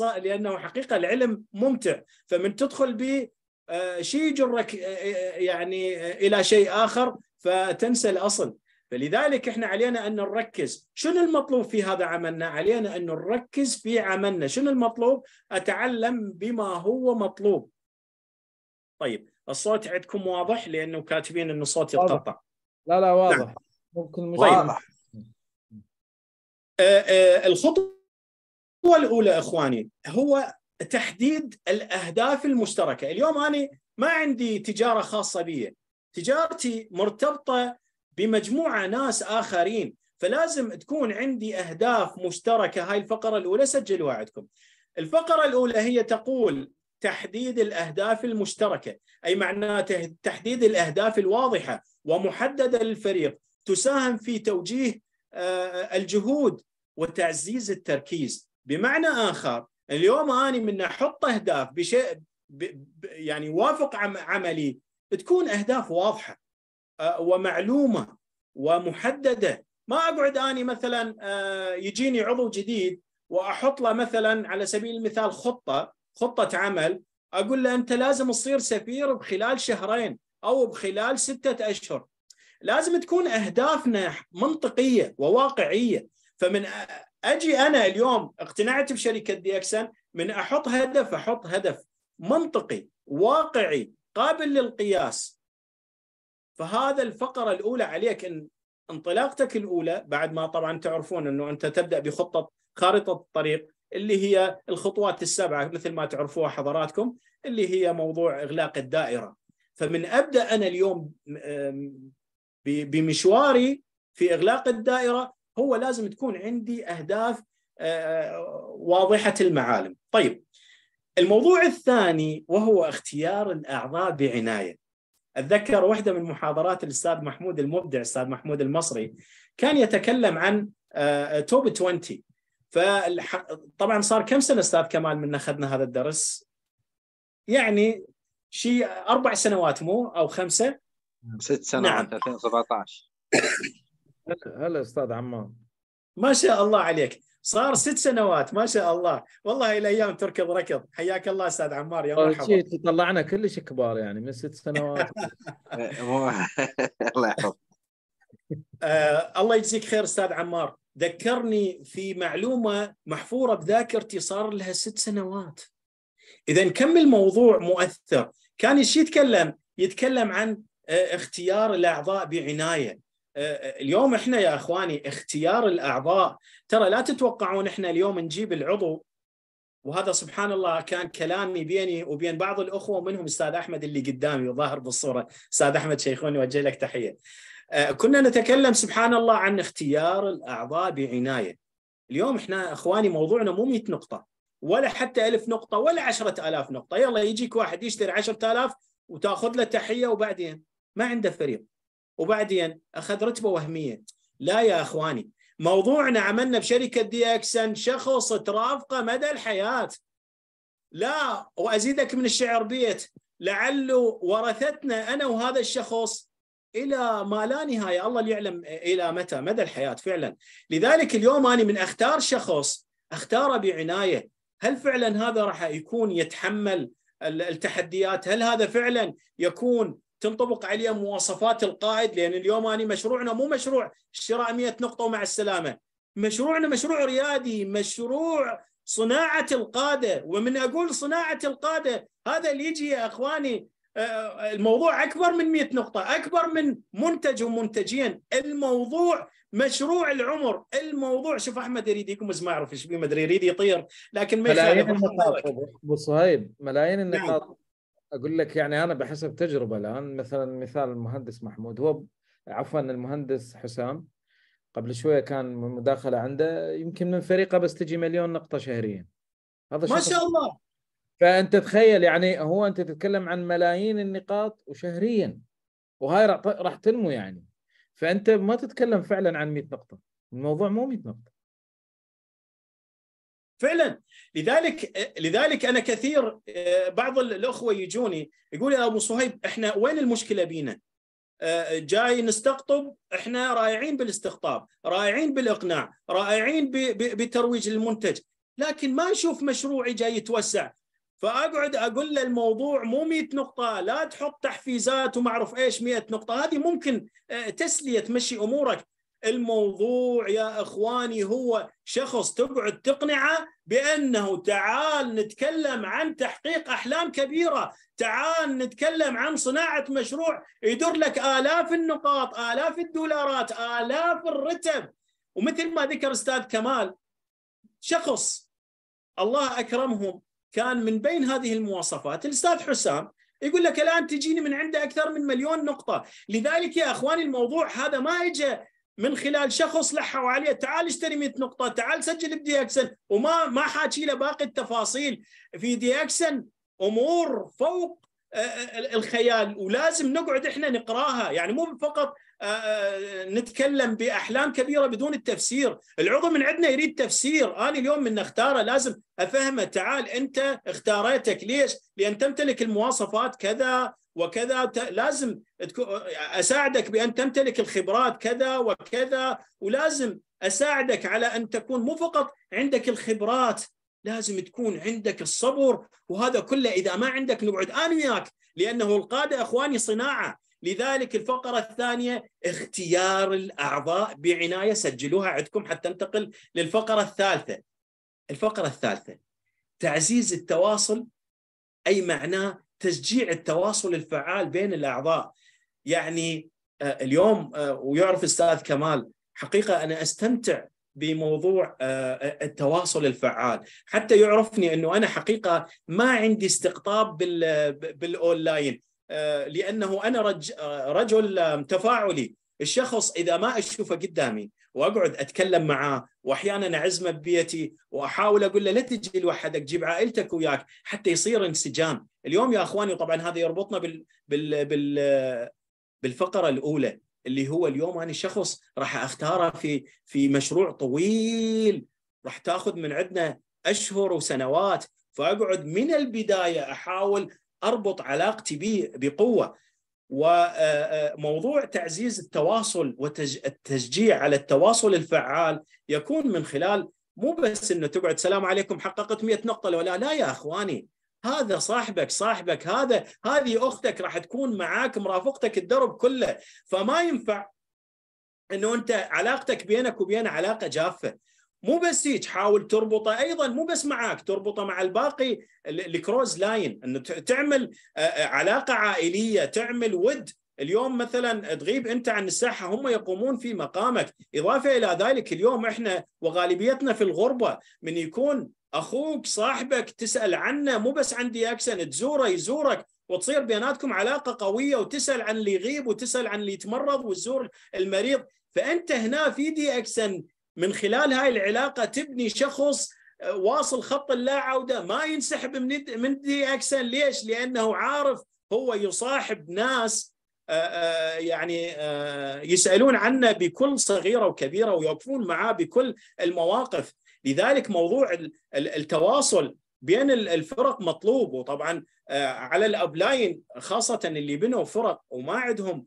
لانه حقيقه العلم ممتع فمن تدخل به آه، شيء يجرك آه، يعني الى شيء اخر فتنسى الاصل فلذلك احنا علينا ان نركز شنو المطلوب في هذا عملنا علينا ان نركز في عملنا شنو المطلوب اتعلم بما هو مطلوب طيب الصوت عندكم واضح لانه كاتبين ان الصوت يتقطع لا لا واضح نعم. ممكن مش طيب. واضح آه آه الخطوه الاولى اخواني هو تحديد الاهداف المشتركه اليوم انا ما عندي تجاره خاصه بي تجارتي مرتبطه بمجموعه ناس اخرين فلازم تكون عندي اهداف مشتركه هاي الفقره الاولى سجلوها عندكم الفقره الاولى هي تقول تحديد الاهداف المشتركه اي معناته تحديد الاهداف الواضحه ومحدده للفريق تساهم في توجيه آه، الجهود وتعزيز التركيز بمعنى اخر اليوم انا من احط اهداف بشيء يعني وافق عملي تكون اهداف واضحه آه، ومعلومه ومحدده ما اقعد اني مثلا آه، يجيني عضو جديد واحط له مثلا على سبيل المثال خطه خطه عمل اقول له انت لازم تصير سفير بخلال شهرين او بخلال سته اشهر لازم تكون اهدافنا منطقيه وواقعيه فمن آه، اجي انا اليوم اقتنعت بشركه دي اكسن من احط هدف احط هدف منطقي واقعي قابل للقياس فهذا الفقرة الأولى عليك أن انطلاقتك الأولى بعد ما طبعا تعرفون أنه أنت تبدأ بخطة خارطة الطريق اللي هي الخطوات السبعة مثل ما تعرفوها حضراتكم اللي هي موضوع إغلاق الدائرة فمن أبدأ أنا اليوم بمشواري في إغلاق الدائرة هو لازم تكون عندي أهداف واضحة المعالم طيب الموضوع الثاني وهو اختيار الأعضاء بعناية اتذكر واحده من محاضرات الاستاذ محمود المبدع الاستاذ محمود المصري كان يتكلم عن آه، توب 20 فطبعا صار كم سنه استاذ كمال من اخذنا هذا الدرس؟ يعني شيء اربع سنوات مو او خمسه؟ ست سنوات نعم. 2017 هلا استاذ عمار ما شاء الله عليك صار ست سنوات ما شاء الله والله الى ايام تركض ركض حياك الله استاذ عمار يا مرحبا طلعنا كلش كبار يعني من ست سنوات الله آه، الله يجزيك خير استاذ عمار ذكرني في معلومه محفوره بذاكرتي صار لها ست سنوات اذا كم الموضوع مؤثر كان يتكلم يتكلم عن آه، اختيار الاعضاء بعنايه اليوم احنا يا اخواني اختيار الاعضاء ترى لا تتوقعون احنا اليوم نجيب العضو وهذا سبحان الله كان كلامي بيني وبين بعض الاخوه ومنهم استاذ احمد اللي قدامي وظاهر بالصوره استاذ احمد شيخوني وجه لك تحيه آه، كنا نتكلم سبحان الله عن اختيار الاعضاء بعنايه اليوم احنا اخواني موضوعنا مو 100 نقطه ولا حتى ألف نقطه ولا عشرة ألاف نقطه يلا يجيك واحد يشتري 10000 وتاخذ له تحيه وبعدين ما عنده فريق وبعدين اخذ رتبه وهميه لا يا اخواني موضوعنا عملنا بشركه دي اكسن شخص ترافقه مدى الحياه لا وازيدك من الشعر بيت لعل ورثتنا انا وهذا الشخص الى ما لا نهايه الله اللي يعلم الى متى مدى الحياه فعلا لذلك اليوم انا من اختار شخص اختاره بعنايه هل فعلا هذا راح يكون يتحمل التحديات هل هذا فعلا يكون تنطبق عليه مواصفات القائد لان اليوم انا مشروعنا مو مشروع شراء 100 نقطه ومع السلامه مشروعنا مشروع ريادي مشروع صناعه القاده ومن اقول صناعه القاده هذا اللي يجي يا اخواني آه، آه، الموضوع اكبر من 100 نقطه اكبر من منتج ومنتجين الموضوع مشروع العمر الموضوع شوف احمد يريد يكمز ما اعرف ايش ما ادري يريد يطير لكن ما ملايين النقاط ابو صهيب ملايين نعم. النقاط اقول لك يعني انا بحسب تجربه الان مثلا مثال المهندس محمود هو عفوا المهندس حسام قبل شويه كان مداخله عنده يمكن من فريقه بس تجي مليون نقطه شهريا هذا ما شاء الله فانت تخيل يعني هو انت تتكلم عن ملايين النقاط وشهريا وهاي راح تنمو يعني فانت ما تتكلم فعلا عن 100 نقطه الموضوع مو 100 نقطه فعلا لذلك لذلك انا كثير آه، بعض الاخوه يجوني يقول يا ابو صهيب احنا وين المشكله بينا؟ آه، جاي نستقطب احنا رائعين بالاستقطاب، رائعين بالاقناع، رائعين بترويج المنتج، لكن ما اشوف مشروعي جاي يتوسع، فاقعد اقول له الموضوع مو 100 نقطه لا تحط تحفيزات وما اعرف ايش 100 نقطه هذه ممكن آه، تسليه تمشي امورك الموضوع يا اخواني هو شخص تقعد تقنعه بانه تعال نتكلم عن تحقيق احلام كبيره، تعال نتكلم عن صناعه مشروع يدر لك الاف النقاط، الاف الدولارات، الاف الرتب، ومثل ما ذكر استاذ كمال شخص الله اكرمهم كان من بين هذه المواصفات الاستاذ حسام يقول لك الان تجيني من عنده اكثر من مليون نقطه، لذلك يا اخواني الموضوع هذا ما اجى من خلال شخص لحوا عليه تعال اشتري 100 نقطه تعال سجل بدي اكسن وما ما حاكي له باقي التفاصيل في دي اكسن امور فوق آه، آه، الخيال ولازم نقعد احنا نقراها يعني مو فقط آه، نتكلم باحلام كبيره بدون التفسير العضو من عندنا يريد تفسير انا اليوم من اختاره لازم افهمه تعال انت اختاريتك ليش لان تمتلك المواصفات كذا وكذا لازم اساعدك بان تمتلك الخبرات كذا وكذا ولازم اساعدك على ان تكون مو فقط عندك الخبرات لازم تكون عندك الصبر وهذا كله اذا ما عندك نقعد انا وياك لانه القاده اخواني صناعه لذلك الفقره الثانيه اختيار الاعضاء بعنايه سجلوها عندكم حتى ننتقل للفقره الثالثه الفقره الثالثه تعزيز التواصل اي معناه تشجيع التواصل الفعال بين الاعضاء يعني آه، اليوم آه، ويعرف استاذ كمال حقيقه انا استمتع بموضوع آه، التواصل الفعال حتى يعرفني انه انا حقيقه ما عندي استقطاب بالاونلاين لانه انا رجل تفاعلي الشخص اذا ما اشوفه قدامي واقعد اتكلم معاه واحيانا اعزمه ببيتي واحاول اقول له لا تجي لوحدك جيب عائلتك وياك حتى يصير انسجام اليوم يا اخواني طبعا هذا يربطنا بال بال بال بالفقره الاولى اللي هو اليوم انا شخص راح اختاره في في مشروع طويل راح تاخذ من عندنا اشهر وسنوات فاقعد من البدايه احاول اربط علاقتي بقوه وموضوع تعزيز التواصل والتشجيع على التواصل الفعال يكون من خلال مو بس انه تقعد سلام عليكم حققت 100 نقطه ولا لا يا اخواني هذا صاحبك صاحبك هذا هذه اختك راح تكون معاك مرافقتك الدرب كله فما ينفع انه انت علاقتك بينك وبين علاقه جافه مو بس هيك حاول تربطه ايضا مو بس معك تربطه مع الباقي الكروز لاين انه تعمل علاقه عائليه تعمل ود اليوم مثلا تغيب انت عن الساحه هم يقومون في مقامك اضافه الى ذلك اليوم احنا وغالبيتنا في الغربه من يكون اخوك صاحبك تسال عنه مو بس عن دي اكسن تزوره يزورك وتصير بيناتكم علاقه قويه وتسال عن اللي يغيب وتسال عن اللي يتمرض وتزور المريض فانت هنا في دي اكسن من خلال هاي العلاقة تبني شخص آه، واصل خط اللا عودة ما ينسحب من من دي أكسن ليش؟ لأنه عارف هو يصاحب ناس آه، آه، يعني يسألون عنه بكل صغيرة وكبيرة ويوقفون معاه بكل المواقف لذلك موضوع التواصل بين الفرق مطلوب وطبعا على الابلاين خاصه اللي بنوا فرق وما عندهم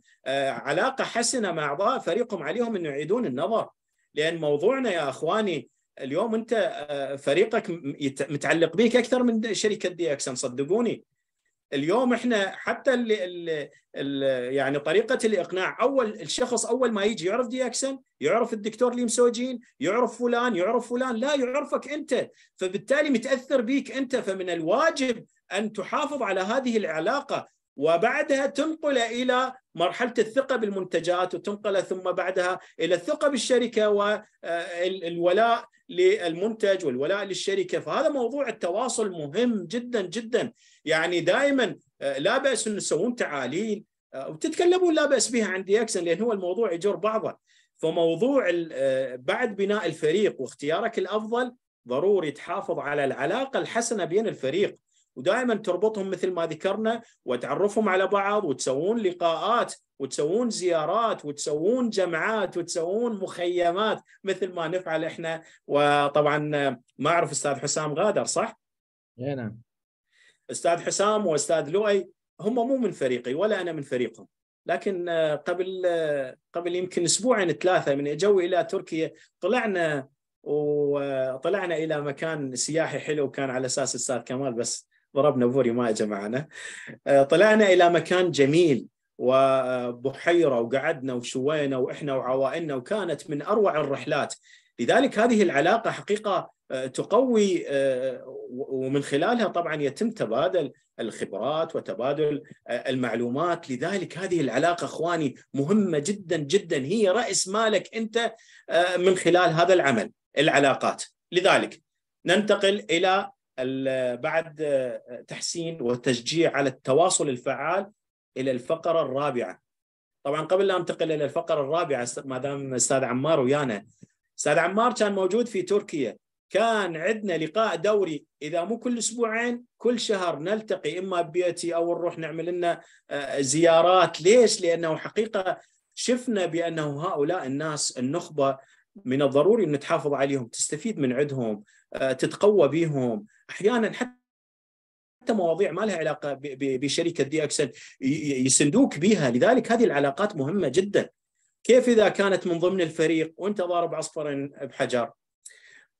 علاقه حسنه مع اعضاء فريقهم عليهم انه يعيدون النظر لان موضوعنا يا اخواني اليوم انت آه، فريقك متعلق بيك اكثر من شركه دي اكسن صدقوني اليوم احنا حتى الـ الـ الـ يعني طريقه الاقناع اول الشخص اول ما يجي يعرف دي اكسن يعرف الدكتور ليمسوجين يعرف فلان يعرف فلان لا يعرفك انت فبالتالي متاثر بيك انت فمن الواجب ان تحافظ على هذه العلاقه وبعدها تنقل الى مرحله الثقه بالمنتجات وتنقل ثم بعدها الى الثقه بالشركه والولاء آه، للمنتج والولاء للشركه فهذا موضوع التواصل مهم جدا جدا يعني دائما آه، لا باس ان تسوون تعاليل آه، وتتكلمون لا باس بها عن ديكسن لان هو الموضوع يجر بعضه فموضوع بعد بناء الفريق واختيارك الافضل ضروري تحافظ على العلاقه الحسنه بين الفريق ودائما تربطهم مثل ما ذكرنا وتعرفهم على بعض وتسوون لقاءات وتسوون زيارات وتسوون جمعات وتسوون مخيمات مثل ما نفعل احنا وطبعا ما اعرف استاذ حسام غادر صح؟ اي نعم استاذ حسام واستاذ لؤي هم مو من فريقي ولا انا من فريقهم لكن قبل قبل يمكن اسبوعين ثلاثه من جو الى تركيا طلعنا وطلعنا الى مكان سياحي حلو كان على اساس استاذ كمال بس ضربنا بوري ما جمعنا آه، طلعنا الى مكان جميل وبحيره وقعدنا وشوينا واحنا وعوائلنا وكانت من اروع الرحلات لذلك هذه العلاقه حقيقه آه، تقوي آه، ومن خلالها طبعا يتم تبادل الخبرات وتبادل المعلومات لذلك هذه العلاقه اخواني مهمه جدا جدا هي راس مالك انت من خلال هذا العمل العلاقات لذلك ننتقل الى بعد تحسين وتشجيع على التواصل الفعال الى الفقره الرابعه. طبعا قبل لا انتقل الى الفقره الرابعه ما دام استاذ عمار ويانا. استاذ عمار كان موجود في تركيا، كان عندنا لقاء دوري اذا مو كل اسبوعين كل شهر نلتقي اما ببيتي او نروح نعمل لنا آه، زيارات، ليش؟ لانه حقيقه شفنا بانه هؤلاء الناس النخبه من الضروري ان تحافظ عليهم، تستفيد من عندهم، آه، تتقوى بيهم احيانا حتى حتى مواضيع ما لها علاقه بشركه دي اكسل يسندوك بها لذلك هذه العلاقات مهمه جدا كيف اذا كانت من ضمن الفريق وانت ضارب عصفر بحجر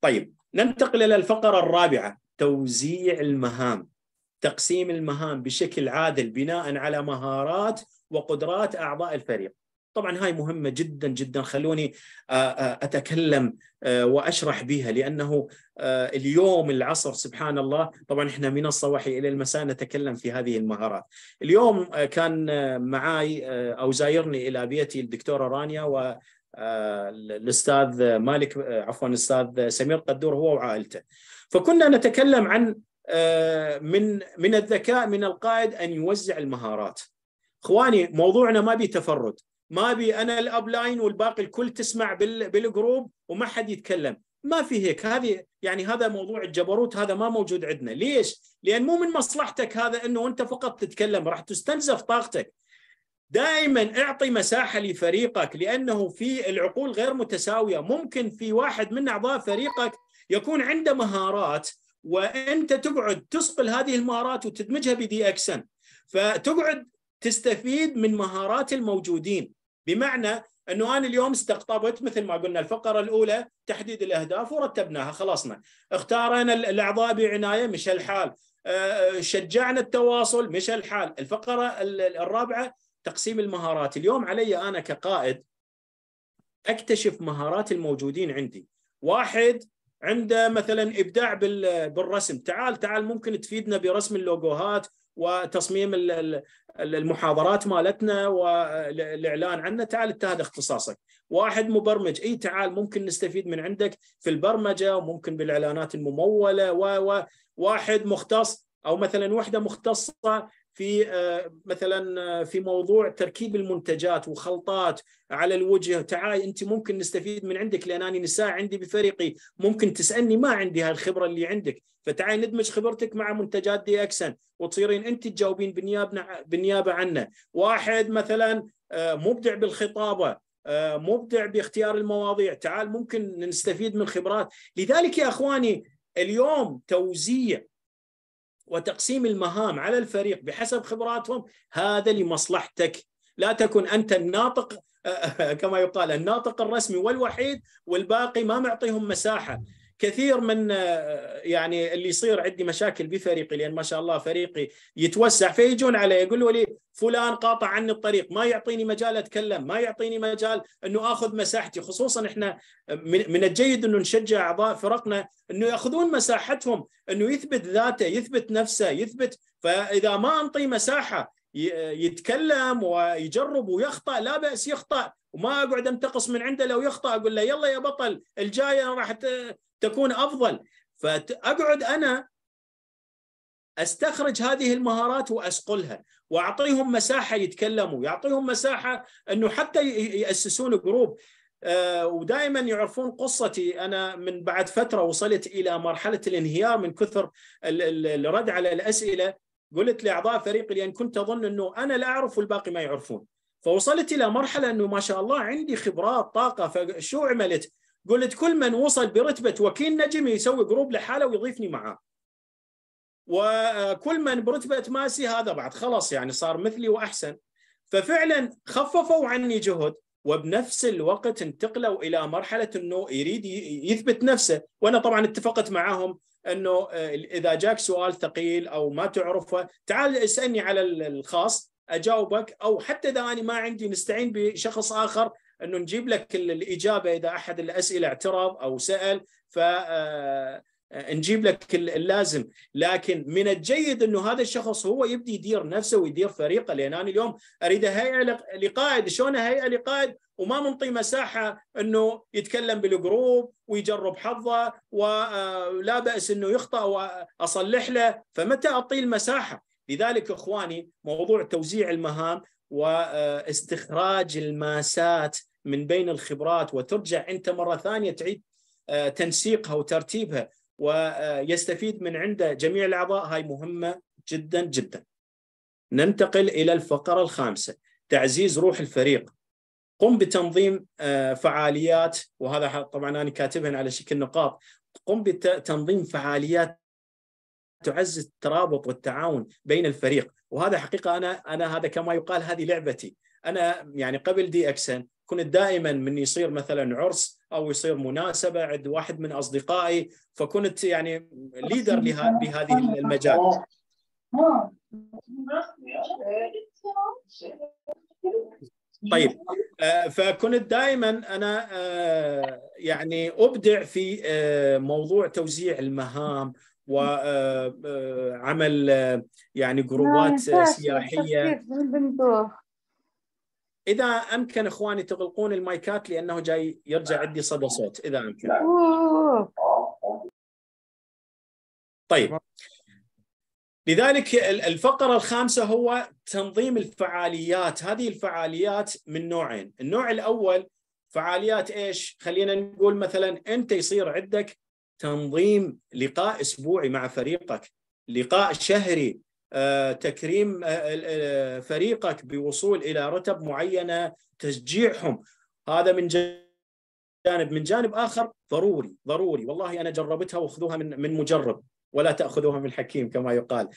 طيب ننتقل الى الفقره الرابعه توزيع المهام تقسيم المهام بشكل عادل بناء على مهارات وقدرات اعضاء الفريق طبعا هاي مهمه جدا جدا خلوني آه، آه، اتكلم آه، واشرح بها لانه اليوم العصر سبحان الله طبعا احنا من الصباح الى المساء نتكلم في هذه المهارات. اليوم كان معي او زايرني الى بيتي الدكتوره رانيا و الاستاذ مالك عفوا الاستاذ سمير قدور هو وعائلته. فكنا نتكلم عن من من الذكاء من القائد ان يوزع المهارات. اخواني موضوعنا ما بيتفرد ما ابي انا الاب لاين والباقي الكل تسمع بالجروب وما حد يتكلم ما في هيك هذه يعني هذا موضوع الجبروت هذا ما موجود عندنا ليش لان مو من مصلحتك هذا انه انت فقط تتكلم راح تستنزف طاقتك دائما اعطي مساحه لفريقك لانه في العقول غير متساويه ممكن في واحد من اعضاء فريقك يكون عنده مهارات وانت تقعد تصقل هذه المهارات وتدمجها بدي اكسن فتقعد تستفيد من مهارات الموجودين بمعنى انه انا اليوم استقطبت مثل ما قلنا الفقره الاولى تحديد الاهداف ورتبناها خلصنا اختارنا الاعضاء بعنايه مش الحال آه، آه، شجعنا التواصل مش الحال الفقره الرابعه تقسيم المهارات اليوم علي انا كقائد اكتشف مهارات الموجودين عندي واحد عنده مثلا ابداع بالرسم تعال تعال ممكن تفيدنا برسم اللوجوهات وتصميم المحاضرات مالتنا والاعلان عنه تعال انت هذا اختصاصك واحد مبرمج اي تعال ممكن نستفيد من عندك في البرمجه وممكن بالاعلانات المموله و واحد مختص او مثلا وحده مختصه في آه، مثلا آه، في موضوع تركيب المنتجات وخلطات على الوجه تعال انت ممكن نستفيد من عندك لانني نساء عندي بفريقي ممكن تسالني ما عندي هالخبره اللي عندك فتعالي ندمج خبرتك مع منتجات دي اكسن وتصيرين انت تجاوبين بالنيابه بالنيابه عنه واحد مثلا آه، مبدع بالخطابه مبدع باختيار المواضيع تعال ممكن نستفيد من خبرات لذلك يا اخواني اليوم توزيع وتقسيم المهام على الفريق بحسب خبراتهم هذا لمصلحتك لا تكن انت الناطق آه، آه، كما يقال الناطق الرسمي والوحيد والباقي ما معطيهم مساحه كثير من آه، يعني اللي يصير عندي مشاكل بفريقي لان ما شاء الله فريقي يتوسع فيجون علي يقولوا لي فلان قاطع عني الطريق ما يعطيني مجال اتكلم ما يعطيني مجال انه اخذ مساحتي خصوصا احنا من الجيد انه نشجع اعضاء فرقنا انه ياخذون مساحتهم انه يثبت ذاته يثبت نفسه يثبت فاذا ما انطي مساحه يتكلم ويجرب ويخطا لا باس يخطا وما اقعد انتقص من عنده لو يخطا اقول له يلا يا بطل الجايه راح تكون افضل فاقعد انا استخرج هذه المهارات واسقلها واعطيهم مساحه يتكلموا يعطيهم مساحه انه حتى ياسسون جروب آه، ودائما يعرفون قصتي انا من بعد فتره وصلت الى مرحله الانهيار من كثر الرد على الاسئله قلت لاعضاء فريقي لان كنت اظن انه انا لا اعرف والباقي ما يعرفون فوصلت الى مرحله انه ما شاء الله عندي خبرات طاقه فشو عملت؟ قلت كل من وصل برتبه وكيل نجم يسوي جروب لحاله ويضيفني معاه وكل من برتبه ماسي هذا بعد خلاص يعني صار مثلي واحسن ففعلا خففوا عني جهد وبنفس الوقت انتقلوا الى مرحله انه يريد يثبت نفسه وانا طبعا اتفقت معاهم انه آه، اذا جاك سؤال ثقيل او ما تعرفه تعال اسالني على الخاص اجاوبك او حتى اذا انا ما عندي نستعين بشخص اخر انه نجيب لك الاجابه اذا احد الاسئله اعترض او سال ف آه، آه، نجيب لك اللازم لكن من الجيد انه هذا الشخص هو يبدي يدير نفسه ويدير فريقه لان انا اليوم اريد هيئه لقائد شلون هيئه لقائد وما منطي مساحه انه يتكلم بالجروب ويجرب حظه ولا آه، باس انه يخطا واصلح له فمتى اعطيه المساحه لذلك اخواني موضوع توزيع المهام واستخراج الماسات من بين الخبرات وترجع انت مره ثانيه تعيد آه، تنسيقها وترتيبها ويستفيد من عنده جميع الاعضاء هاي مهمه جدا جدا. ننتقل الى الفقره الخامسه تعزيز روح الفريق. قم بتنظيم آه، فعاليات وهذا طبعا انا كاتبهن على شكل نقاط قم بتنظيم فعاليات تعزز الترابط والتعاون بين الفريق وهذا حقيقه انا انا هذا كما يقال هذه لعبتي انا يعني قبل دي اكسن كنت دائما من يصير مثلا عرس او يصير مناسبه عند واحد من اصدقائي فكنت يعني ليدر لهذه المجال طيب آه، فكنت دائما انا آه، يعني ابدع في آه، موضوع توزيع المهام وعمل يعني نعم، جروبات سياحيه اذا امكن اخواني تغلقون المايكات لانه جاي يرجع عندي صدى صوت اذا امكن طيب لذلك الفقرة الخامسة هو تنظيم الفعاليات هذه الفعاليات من نوعين النوع الأول فعاليات إيش خلينا نقول مثلا أنت يصير عندك تنظيم لقاء أسبوعي مع فريقك لقاء شهري تكريم آه، آه، فريقك بوصول الى رتب معينه تشجيعهم هذا من جانب من جانب اخر ضروري ضروري والله انا جربتها وخذوها من من مجرب ولا تاخذوها من حكيم كما يقال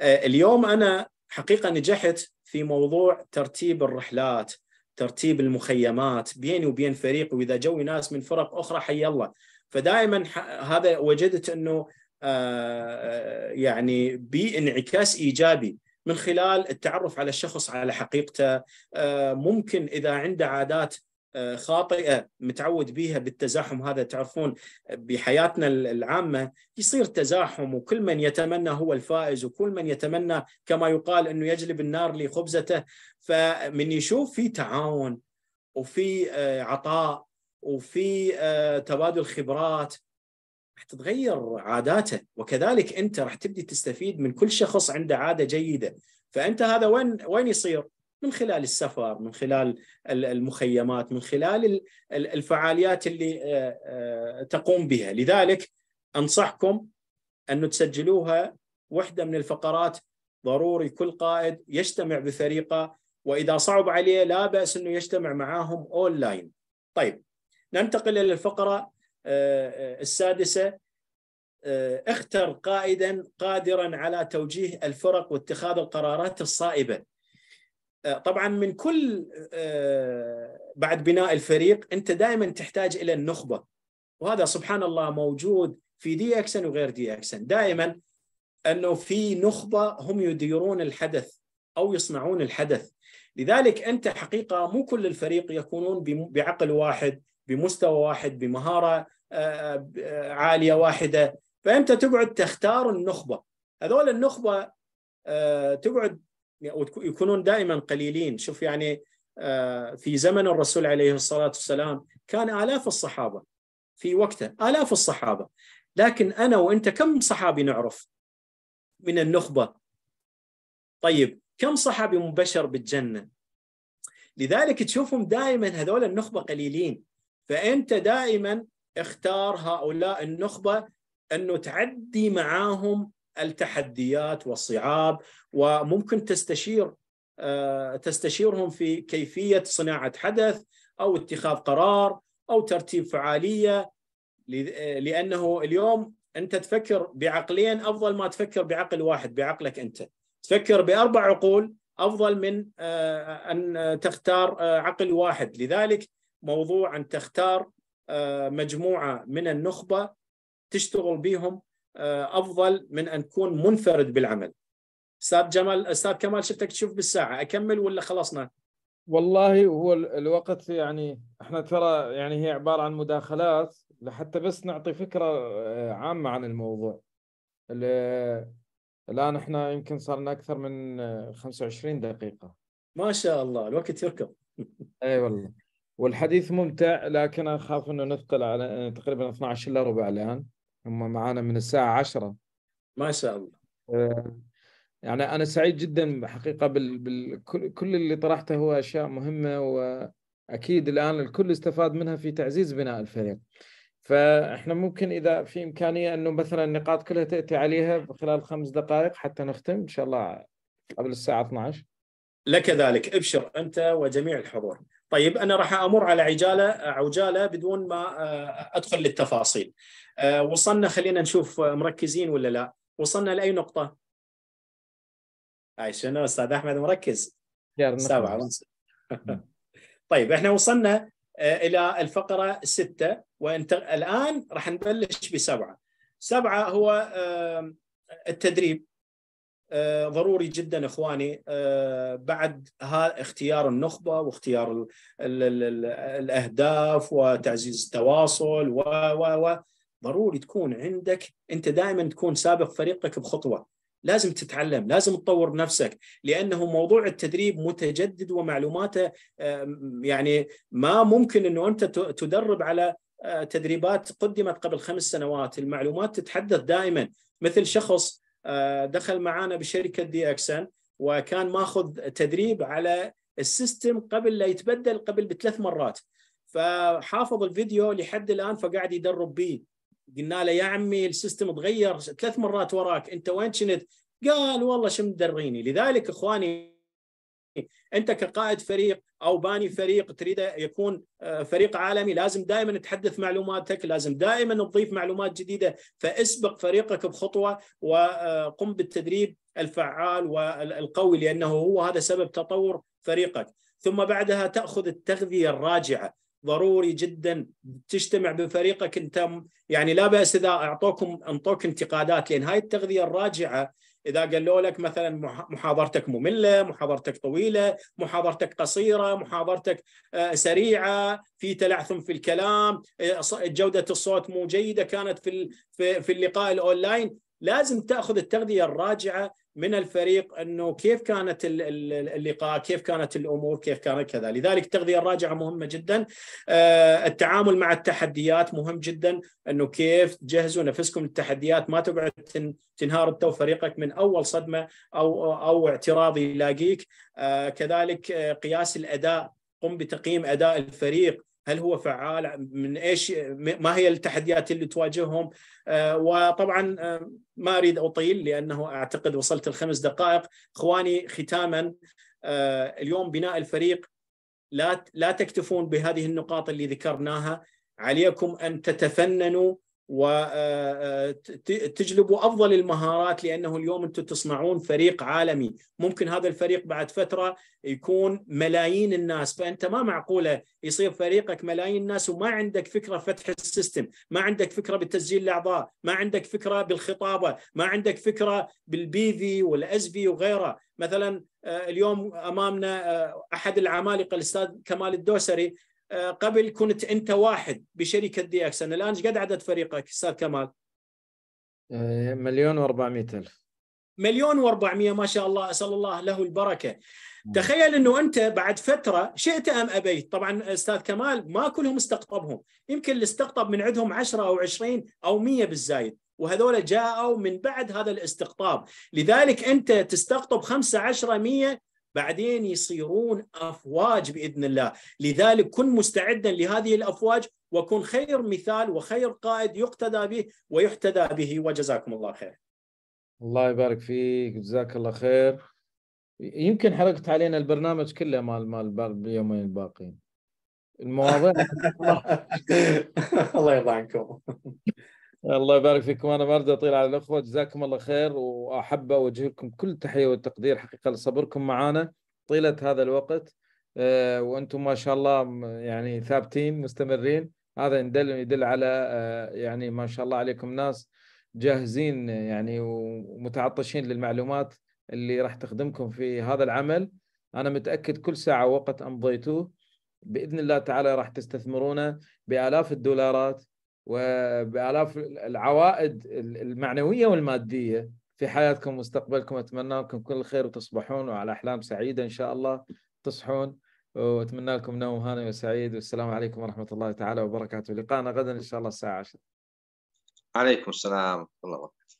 آه، اليوم انا حقيقه نجحت في موضوع ترتيب الرحلات ترتيب المخيمات بيني وبين فريقي واذا جوي ناس من فرق اخرى حي الله فدائما هذا وجدت انه آه، يعني بانعكاس ايجابي من خلال التعرف على الشخص على حقيقته آه، ممكن اذا عنده عادات آه، خاطئه متعود بيها بالتزاحم هذا تعرفون بحياتنا العامه يصير تزاحم وكل من يتمنى هو الفائز وكل من يتمنى كما يقال انه يجلب النار لخبزته فمن يشوف في تعاون وفي عطاء وفي تبادل خبرات راح تتغير عاداته وكذلك انت راح تبدي تستفيد من كل شخص عنده عاده جيده فانت هذا وين وين يصير؟ من خلال السفر، من خلال المخيمات، من خلال الفعاليات اللي آه، آه، تقوم بها، لذلك انصحكم انه تسجلوها وحده من الفقرات ضروري كل قائد يجتمع بفريقه واذا صعب عليه لا باس انه يجتمع معاهم اونلاين. طيب ننتقل الى الفقره آه، آه، السادسة آه، اختر قائدا قادرا على توجيه الفرق واتخاذ القرارات الصائبة طبعا من كل بعد بناء الفريق أنت دائما تحتاج إلى النخبة وهذا سبحان الله موجود في دي اكسن وغير دي اكسن دائما انه في نخبه هم يديرون الحدث او يصنعون الحدث لذلك انت حقيقه مو كل الفريق يكونون بعقل واحد بمستوى واحد بمهاره آه، آه، عاليه واحده فانت تقعد تختار النخبه هذول النخبه آه، تقعد يكونون دائما قليلين شوف يعني في زمن الرسول عليه الصلاه والسلام كان الاف الصحابه في وقته الاف الصحابه لكن انا وانت كم صحابي نعرف من النخبه طيب كم صحابي مبشر بالجنه لذلك تشوفهم دائما هذول النخبه قليلين فانت دائما اختار هؤلاء النخبه انه تعدي معاهم التحديات والصعاب وممكن تستشير آه، تستشيرهم في كيفيه صناعه حدث او اتخاذ قرار او ترتيب فعاليه آه، لانه اليوم انت تفكر بعقلين افضل ما تفكر بعقل واحد بعقلك انت تفكر باربع عقول افضل من آه، ان تختار عقل واحد لذلك موضوع ان تختار آه، مجموعه من النخبه تشتغل بهم آه، افضل من ان تكون منفرد بالعمل. استاذ جمال استاذ كمال شفتك تشوف بالساعه اكمل ولا خلصنا؟ والله هو الوقت يعني احنا ترى يعني هي عباره عن مداخلات لحتى بس نعطي فكره آه، عامه عن الموضوع. الان احنا يمكن صار لنا اكثر من 25 دقيقه. ما شاء الله الوقت يركض. اي والله. والحديث ممتع لكن اخاف انه نثقل على تقريبا 12 الا ربع الان هم معانا من الساعه 10 ما شاء الله آه، يعني انا سعيد جدا حقيقه بال... بال... كل اللي طرحته هو اشياء مهمه واكيد الان الكل استفاد منها في تعزيز بناء الفريق فاحنا ممكن اذا في امكانيه انه مثلا النقاط كلها تاتي عليها خلال خمس دقائق حتى نختم ان شاء الله قبل الساعه 12 لك ذلك ابشر انت وجميع الحضور طيب انا راح امر على عجاله عجاله بدون ما آه، ادخل للتفاصيل. آه، وصلنا خلينا نشوف آه، مركزين ولا لا؟ وصلنا لاي نقطه؟ هاي شنو استاذ احمد مركز؟ سبعه طيب احنا وصلنا الى الفقره سته وانت الان راح نبلش بسبعه. سبعه هو التدريب آه، ضروري جدا اخواني آه، بعد اختيار النخبه واختيار الاهداف وتعزيز التواصل و و و ضروري تكون عندك انت دائما تكون سابق فريقك بخطوه لازم تتعلم لازم تطور نفسك لانه موضوع التدريب متجدد ومعلوماته آه، يعني ما ممكن انه انت تدرب على تدريبات قدمت قبل خمس سنوات المعلومات تتحدث دائما مثل شخص آه، دخل معانا بشركه دي اكسن وكان ماخذ تدريب على السيستم قبل لا يتبدل قبل بثلاث مرات فحافظ الفيديو لحد الان فقاعد يدرب به قلنا له يا عمي السيستم تغير ثلاث مرات وراك انت وين شنت؟ قال والله شو دريني لذلك اخواني انت كقائد فريق او باني فريق تريد يكون آه، فريق عالمي لازم دائما تحدث معلوماتك لازم دائما تضيف معلومات جديده فاسبق فريقك بخطوه وقم بالتدريب الفعال والقوي لانه هو هذا سبب تطور فريقك ثم بعدها تاخذ التغذيه الراجعه ضروري جدا تجتمع بفريقك انت يعني لا باس اذا اعطوكم انطوك انتقادات لان هاي التغذيه الراجعه اذا قالوا لك مثلا محاضرتك ممله، محاضرتك طويله، محاضرتك قصيره، محاضرتك آه، سريعه، في تلعثم في الكلام، آه، جوده الصوت مو جيده كانت في في اللقاء الاونلاين، لازم تاخذ التغذيه الراجعه من الفريق انه كيف كانت اللقاء كيف كانت الامور كيف كانت كذا لذلك التغذيه الراجعه مهمه جدا آه، التعامل مع التحديات مهم جدا انه كيف تجهزوا نفسكم للتحديات ما تقعد تنهار انت فريقك من اول صدمه او او اعتراض يلاقيك آه، كذلك آه، قياس الاداء قم بتقييم اداء الفريق هل هو فعال من ايش ما هي التحديات اللي تواجههم آه، وطبعا آه، ما اريد اطيل لانه اعتقد وصلت الخمس دقائق اخواني ختاما آه، اليوم بناء الفريق لا لا تكتفون بهذه النقاط اللي ذكرناها عليكم ان تتفننوا وتجلبوا آه، آه، افضل المهارات لانه اليوم انتم تصنعون فريق عالمي، ممكن هذا الفريق بعد فتره يكون ملايين الناس، فانت ما معقوله يصير فريقك ملايين الناس وما عندك فكره فتح السيستم، ما عندك فكره بتسجيل الاعضاء، ما عندك فكره بالخطابه، ما عندك فكره بالبي في والاس في وغيره، مثلا آه، اليوم امامنا احد العمالقه الاستاذ كمال الدوسري آه، قبل كنت انت واحد بشركه دي اكسن الان ايش قد عدد فريقك استاذ كمال؟ آه، مليون و400 الف مليون و400 ما شاء الله اسال الله له البركه تخيل انه انت بعد فتره شئت ام ابيت طبعا استاذ كمال ما كلهم استقطبهم يمكن اللي استقطب من عندهم 10 او 20 او 100 بالزايد وهذول جاءوا من بعد هذا الاستقطاب لذلك انت تستقطب 5 10 100 بعدين يصيرون افواج باذن الله، لذلك كن مستعدا لهذه الافواج وكن خير مثال وخير قائد يقتدى به ويحتذى به وجزاكم الله خير. الله يبارك فيك، جزاك الله خير. يمكن حرقت علينا البرنامج كله مال مال اليومين الباقين. المواضيع الله يرضى عنكم الله يبارك فيكم انا ما اريد اطيل على الاخوه جزاكم الله خير واحب اوجه لكم كل تحيه والتقدير حقيقه لصبركم معنا طيله هذا الوقت آه، وانتم ما شاء الله يعني ثابتين مستمرين هذا يدل يدل على آه، يعني ما شاء الله عليكم ناس جاهزين يعني ومتعطشين للمعلومات اللي راح تخدمكم في هذا العمل انا متاكد كل ساعه وقت امضيتوه باذن الله تعالى راح تستثمرونه بالاف الدولارات وبآلاف العوائد المعنوية والمادية في حياتكم ومستقبلكم أتمنى لكم كل خير وتصبحون وعلى أحلام سعيدة إن شاء الله تصحون وأتمنى لكم نوم هاني وسعيد والسلام عليكم ورحمة الله تعالى وبركاته لقاءنا غدا إن شاء الله الساعة 10 عليكم السلام ورحمة الله وبركاته